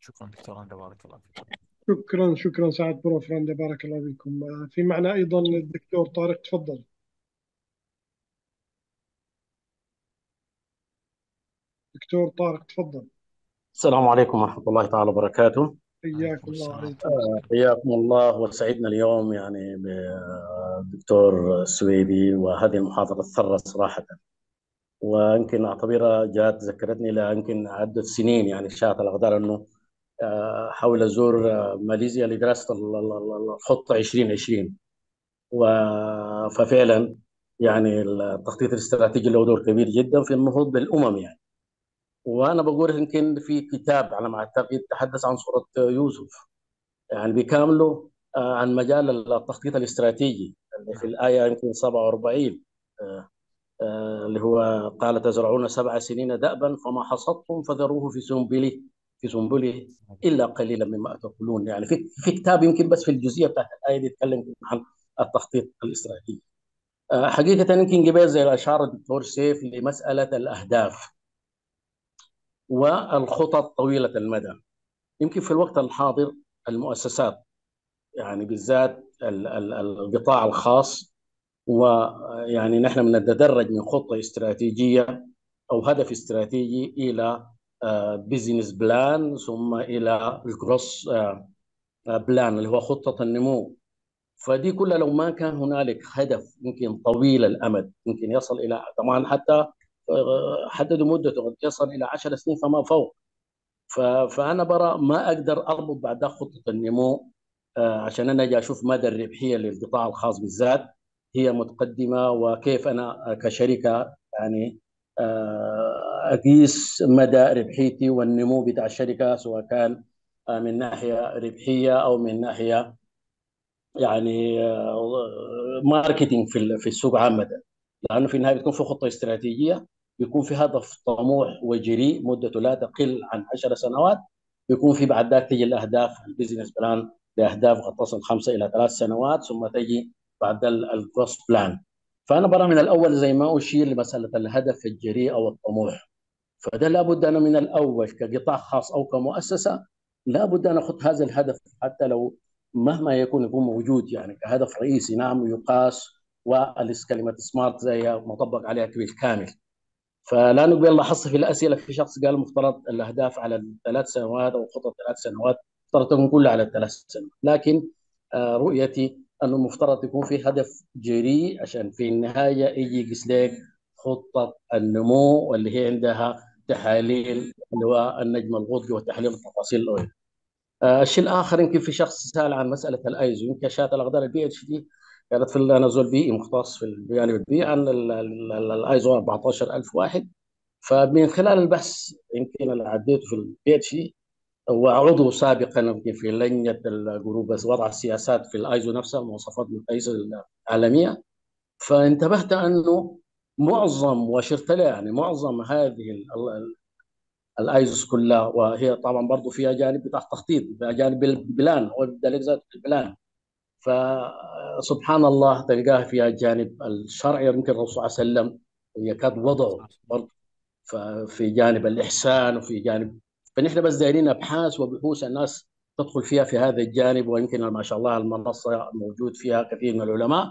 شكرا دكتور رندا بارك الله فيك شكرا شكرا سعد بروف رندا بارك الله فيكم آه، في معنا ايضا الدكتور طارق تفضل دكتور طارق تفضل السلام عليكم ورحمة الله تعالى وبركاته حياكم الله آه، حياكم الله وسعدنا اليوم يعني بالدكتور آه، السويبي وهذه المحاضرة الثرة صراحة ويمكن اعتبرها جات ذكرتني يمكن عدة سنين يعني شاءت الاقدار انه آه، حول ازور آه، ماليزيا لدراسه الخطه 2020 و ففعلا يعني التخطيط الاستراتيجي له دور كبير جدا في النهوض بالامم يعني وانا بقول يمكن في كتاب على ما اعتقد تحدث عن صوره يوسف يعني بكامله آه، عن مجال التخطيط الاستراتيجي في الايه يمكن 47 آه، اللي هو قال تزرعون سبع سنين دأبا فما حصدتم فذروه في سنبله في سنبله الا قليلا مما تقولون يعني في في كتاب يمكن بس في الجزئيه بتاعت الايه دي يتكلم عن التخطيط الاسرائيلي. آه، حقيقه يمكن جبال زي الأشارة الدكتور سيف لمساله الاهداف والخطط طويله المدى. يمكن في الوقت الحاضر المؤسسات يعني بالذات القطاع الخاص ويعني نحن بنتدرج من خطه استراتيجيه او هدف استراتيجي الى بزنس آه، بلان ثم الى الجروس بلان آه، آه، اللي هو خطه النمو فدي كلها لو ما كان هنالك هدف يمكن طويل الامد يمكن يصل الى طبعا حتى حددوا مدته قد يصل الى 10 سنين فما فوق فانا برا ما اقدر اربط بعد خطه النمو عشان انا اجي اشوف مدى الربحيه للقطاع الخاص بالذات هي متقدمه وكيف انا كشركه يعني آه، اقيس مدى ربحيتي والنمو بتاع الشركه سواء كان آه، من ناحيه ربحيه او من ناحيه يعني آه، ماركتينج في في السوق عامه لانه في النهايه بتكون في خطه استراتيجيه بيكون في هدف طموح وجريء مدته لا تقل عن 10 سنوات بيكون في بعد ذلك تجي الاهداف البزنس بلان لاهداف تصل خمسه الى ثلاث سنوات ثم تجي بعد الكروس بلان فانا برى من الاول زي ما اشير لمساله الهدف الجريء او الطموح فده لابد انا من الاول كقطاع خاص او كمؤسسه لابد ان اخذ هذا الهدف حتى لو مهما يكون يكون موجود يعني كهدف رئيسي نعم يقاس كلمه سمارت زي مطبق عليها بالكامل فلا نقبل لاحظت في الاسئله في شخص قال مفترض الاهداف على الثلاث سنوات او خطط ثلاث سنوات مفترض تكون كلها على الثلاث سنوات لكن آه، رؤيتي انه المفترض يكون في هدف جريء عشان في النهايه يجي يقيس خطه النمو واللي هي عندها تحاليل اللي هو النجم الغضي وتحليل التفاصيل الاولى. آه الشيء الاخر يمكن في شخص سال عن مساله الايزو يمكن شات الاقدار البي اتش دي كانت في زول بيئي e مختص في الجانب يعني البيئي e عن الايزو 14000 واحد فمن خلال البحث يمكن اللي عديته في البي اتش دي وعضو سابقا في لجنه الجروب وضع السياسات في الايزو نفسها مواصفات الايزو العالميه فانتبهت انه معظم واشرت لها يعني معظم هذه الايزوس كلها وهي طبعا برضه فيها جانب بتاع تخطيط جانب البلان وبالذات ذات البلان فسبحان الله تلقاه فيها الجانب الشرعي يمكن الرسول صلى الله عليه وسلم يكاد وضعه برضه ففي جانب الاحسان وفي جانب فنحن بس دايرين ابحاث وبحوث الناس تدخل فيها في هذا الجانب ويمكن ما شاء الله المنصه موجود فيها كثير من العلماء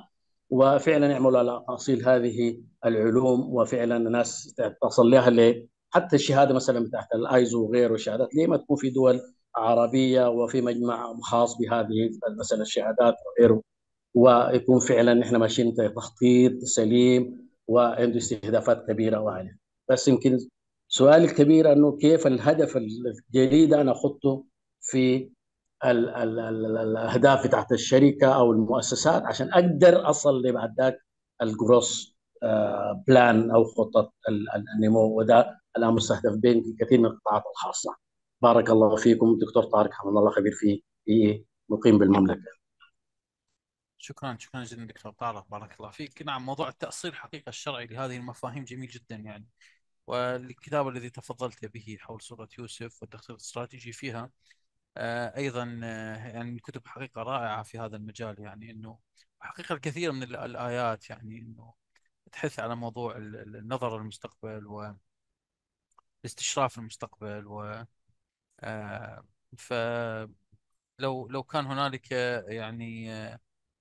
وفعلا يعملوا على تاصيل هذه العلوم وفعلا الناس تصل لها حتى الشهاده مثلا بتاعت الايزو وغيره الشهادات ليه ما تكون في دول عربيه وفي مجمع خاص بهذه مثلا الشهادات وغيره ويكون فعلا نحن ماشيين تخطيط سليم وعنده استهدافات كبيره وعاليه بس يمكن سؤال الكبير انه كيف الهدف الجديد انا احطه في الـ الـ الـ الاهداف بتاعت الشركه او المؤسسات عشان اقدر اصل لبعد ذاك الجروس آه، بلان او خطه النمو وده الان مستهدف بين كثير من القطاعات الخاصه بارك الله فيكم دكتور طارق حمد الله خبير في في مقيم بالمملكه شكرا شكرا جدا دكتور طارق بارك الله فيك نعم موضوع التأصيل حقيقة الشرعي لهذه المفاهيم جميل جدا يعني والكتاب الذي تفضلت به حول سورة يوسف والتخطيط الاستراتيجي فيها آه، ايضا آه، يعني الكتب حقيقه رائعه في هذا المجال يعني انه حقيقه الكثير من الايات يعني انه تحث على موضوع النظر للمستقبل و المستقبل و فلو آه، لو كان هنالك يعني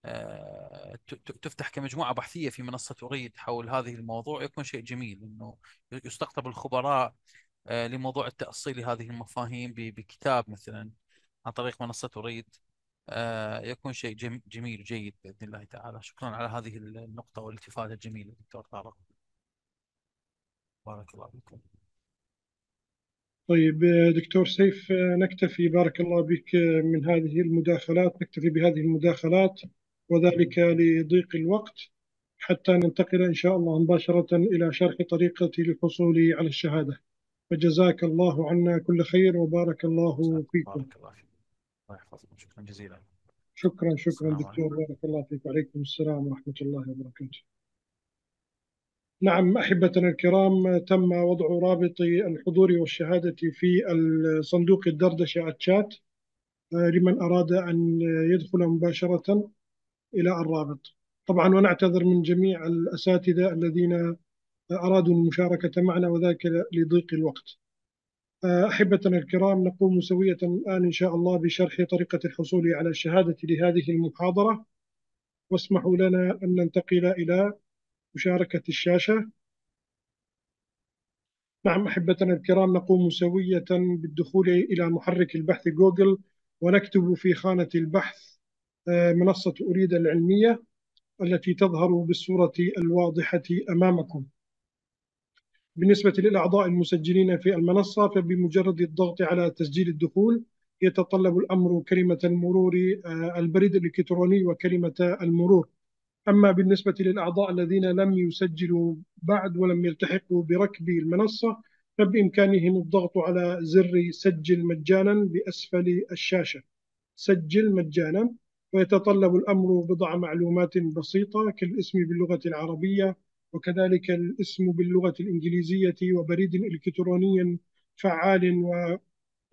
آه، تفتح كمجموعه بحثيه في منصه اريد حول هذه الموضوع يكون شيء جميل انه يستقطب الخبراء آه، لموضوع التاصيل لهذه المفاهيم بكتاب مثلا عن طريق منصه اريد آه، يكون شيء جميل وجيد باذن الله تعالى شكرا على هذه النقطه والالتفاته الجميله دكتور طارق بارك الله فيكم طيب دكتور سيف نكتفي بارك الله بك من هذه المداخلات نكتفي بهذه المداخلات وذلك لضيق الوقت حتى ننتقل إن شاء الله مباشرة إلى شرح طريقة للحصول على الشهادة فجزاك الله عنا كل خير وبارك الله فيكم بارك الله فيك الله يحفظكم شكرا جزيلا شكرا شكرا دكتور بارك الله فيك وعليكم السلام ورحمة الله وبركاته نعم أحبتنا الكرام تم وضع رابط الحضور والشهادة في صندوق الدردشة على الشات آه، لمن أراد أن يدخل مباشرة إلى الرابط طبعا ونعتذر من جميع الأساتذة الذين أرادوا المشاركة معنا وذلك لضيق الوقت أحبتنا الكرام نقوم سوية الآن إن شاء الله بشرح طريقة الحصول على الشهادة لهذه المحاضرة واسمحوا لنا أن ننتقل إلى مشاركة الشاشة نعم أحبتنا الكرام نقوم سوية بالدخول إلى محرك البحث جوجل ونكتب في خانة البحث آه، منصة أريد العلمية التي تظهر بالصورة الواضحة أمامكم بالنسبة للأعضاء المسجلين في المنصة فبمجرد الضغط على تسجيل الدخول يتطلب الأمر كلمة المرور آه، البريد الإلكتروني وكلمة المرور أما بالنسبة للأعضاء الذين لم يسجلوا بعد ولم يلتحقوا بركب المنصة فبإمكانهم الضغط على زر سجل مجانا بأسفل الشاشة سجل مجانا ويتطلب الأمر بضع معلومات بسيطة كالاسم باللغة العربية وكذلك الاسم باللغة الإنجليزية وبريد إلكتروني فعال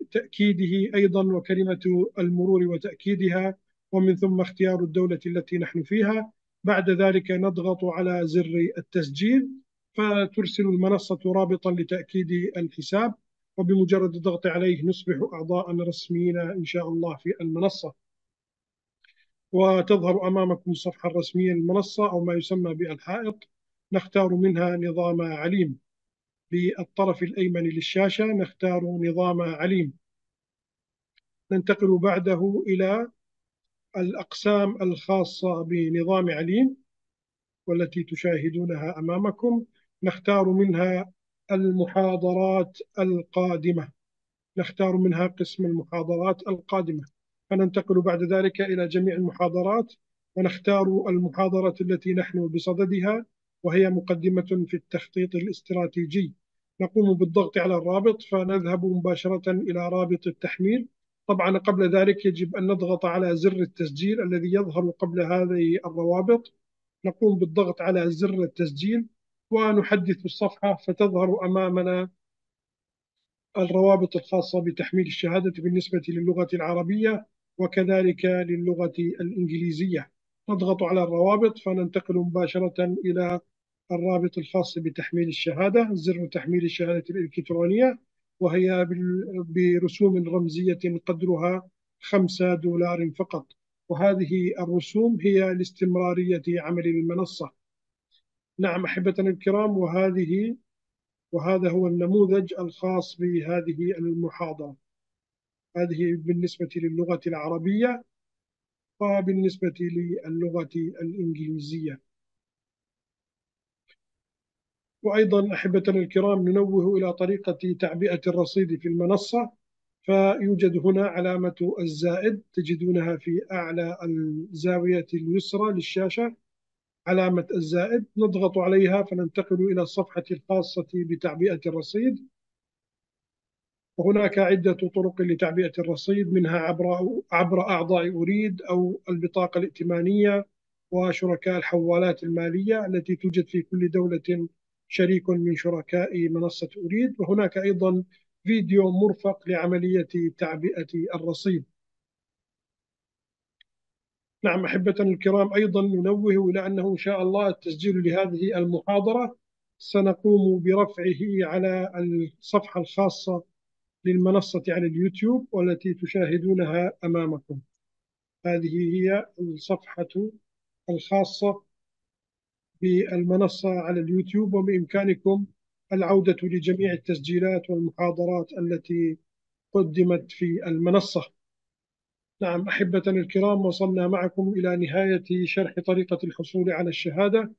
وتأكيده أيضا وكلمة المرور وتأكيدها ومن ثم اختيار الدولة التي نحن فيها بعد ذلك نضغط على زر التسجيل فترسل المنصة رابطا لتأكيد الحساب وبمجرد الضغط عليه نصبح أعضاء رسميين إن شاء الله في المنصة وتظهر أمامكم الصفحة الرسمية للمنصة أو ما يسمى بالحائط نختار منها نظام عليم بالطرف الأيمن للشاشة نختار نظام عليم ننتقل بعده إلى الأقسام الخاصة بنظام عليم والتي تشاهدونها أمامكم نختار منها المحاضرات القادمة نختار منها قسم المحاضرات القادمة فننتقل بعد ذلك إلى جميع المحاضرات ونختار المحاضرة التي نحن بصددها وهي مقدمة في التخطيط الاستراتيجي نقوم بالضغط على الرابط فنذهب مباشرة إلى رابط التحميل طبعا قبل ذلك يجب أن نضغط على زر التسجيل الذي يظهر قبل هذه الروابط نقوم بالضغط على زر التسجيل ونحدث الصفحة فتظهر أمامنا الروابط الخاصة بتحميل الشهادة بالنسبة للغة العربية وكذلك للغة الإنجليزية نضغط على الروابط فننتقل مباشرة إلى الرابط الخاص بتحميل الشهادة زر تحميل الشهادة الإلكترونية وهي برسوم رمزية قدرها 5 دولار فقط وهذه الرسوم هي لاستمرارية عمل المنصة نعم أحبتنا الكرام وهذه وهذا هو النموذج الخاص بهذه المحاضرة هذه بالنسبة للغة العربية وبالنسبة للغة الإنجليزية وأيضا أحبتنا الكرام ننوه إلى طريقة تعبئة الرصيد في المنصة فيوجد هنا علامة الزائد تجدونها في أعلى الزاوية اليسرى للشاشة علامة الزائد نضغط عليها فننتقل إلى الصفحة الخاصة بتعبئة الرصيد وهناك عدة طرق لتعبئة الرصيد منها عبر عبر أعضاء أريد أو البطاقة الائتمانية وشركاء الحوالات المالية التي توجد في كل دولة شريك من شركاء منصة أريد وهناك أيضا فيديو مرفق لعملية تعبئة الرصيد نعم أحبتنا الكرام أيضا ننوه إلى أنه إن شاء الله التسجيل لهذه المحاضرة سنقوم برفعه على الصفحة الخاصة للمنصة على اليوتيوب والتي تشاهدونها أمامكم هذه هي الصفحة الخاصة بالمنصة على اليوتيوب وبإمكانكم العودة لجميع التسجيلات والمحاضرات التي قدمت في المنصة نعم أحبة الكرام وصلنا معكم إلى نهاية شرح طريقة الحصول على الشهادة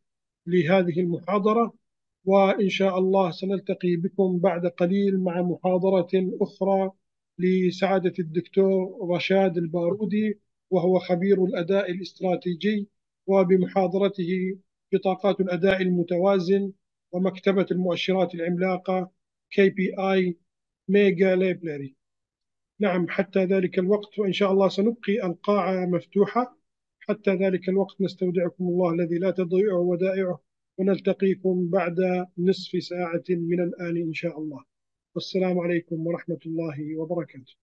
لهذه المحاضرة وإن شاء الله سنلتقي بكم بعد قليل مع محاضرة أخرى لسعادة الدكتور رشاد البارودي وهو خبير الأداء الاستراتيجي وبمحاضرته بطاقات الأداء المتوازن ومكتبة المؤشرات العملاقة KPI ميجا ليبلري نعم حتى ذلك الوقت وإن شاء الله سنبقي القاعة مفتوحة حتى ذلك الوقت نستودعكم الله الذي لا تضيع ودائعه ونلتقيكم بعد نصف ساعة من الآن إن شاء الله والسلام عليكم ورحمة الله وبركاته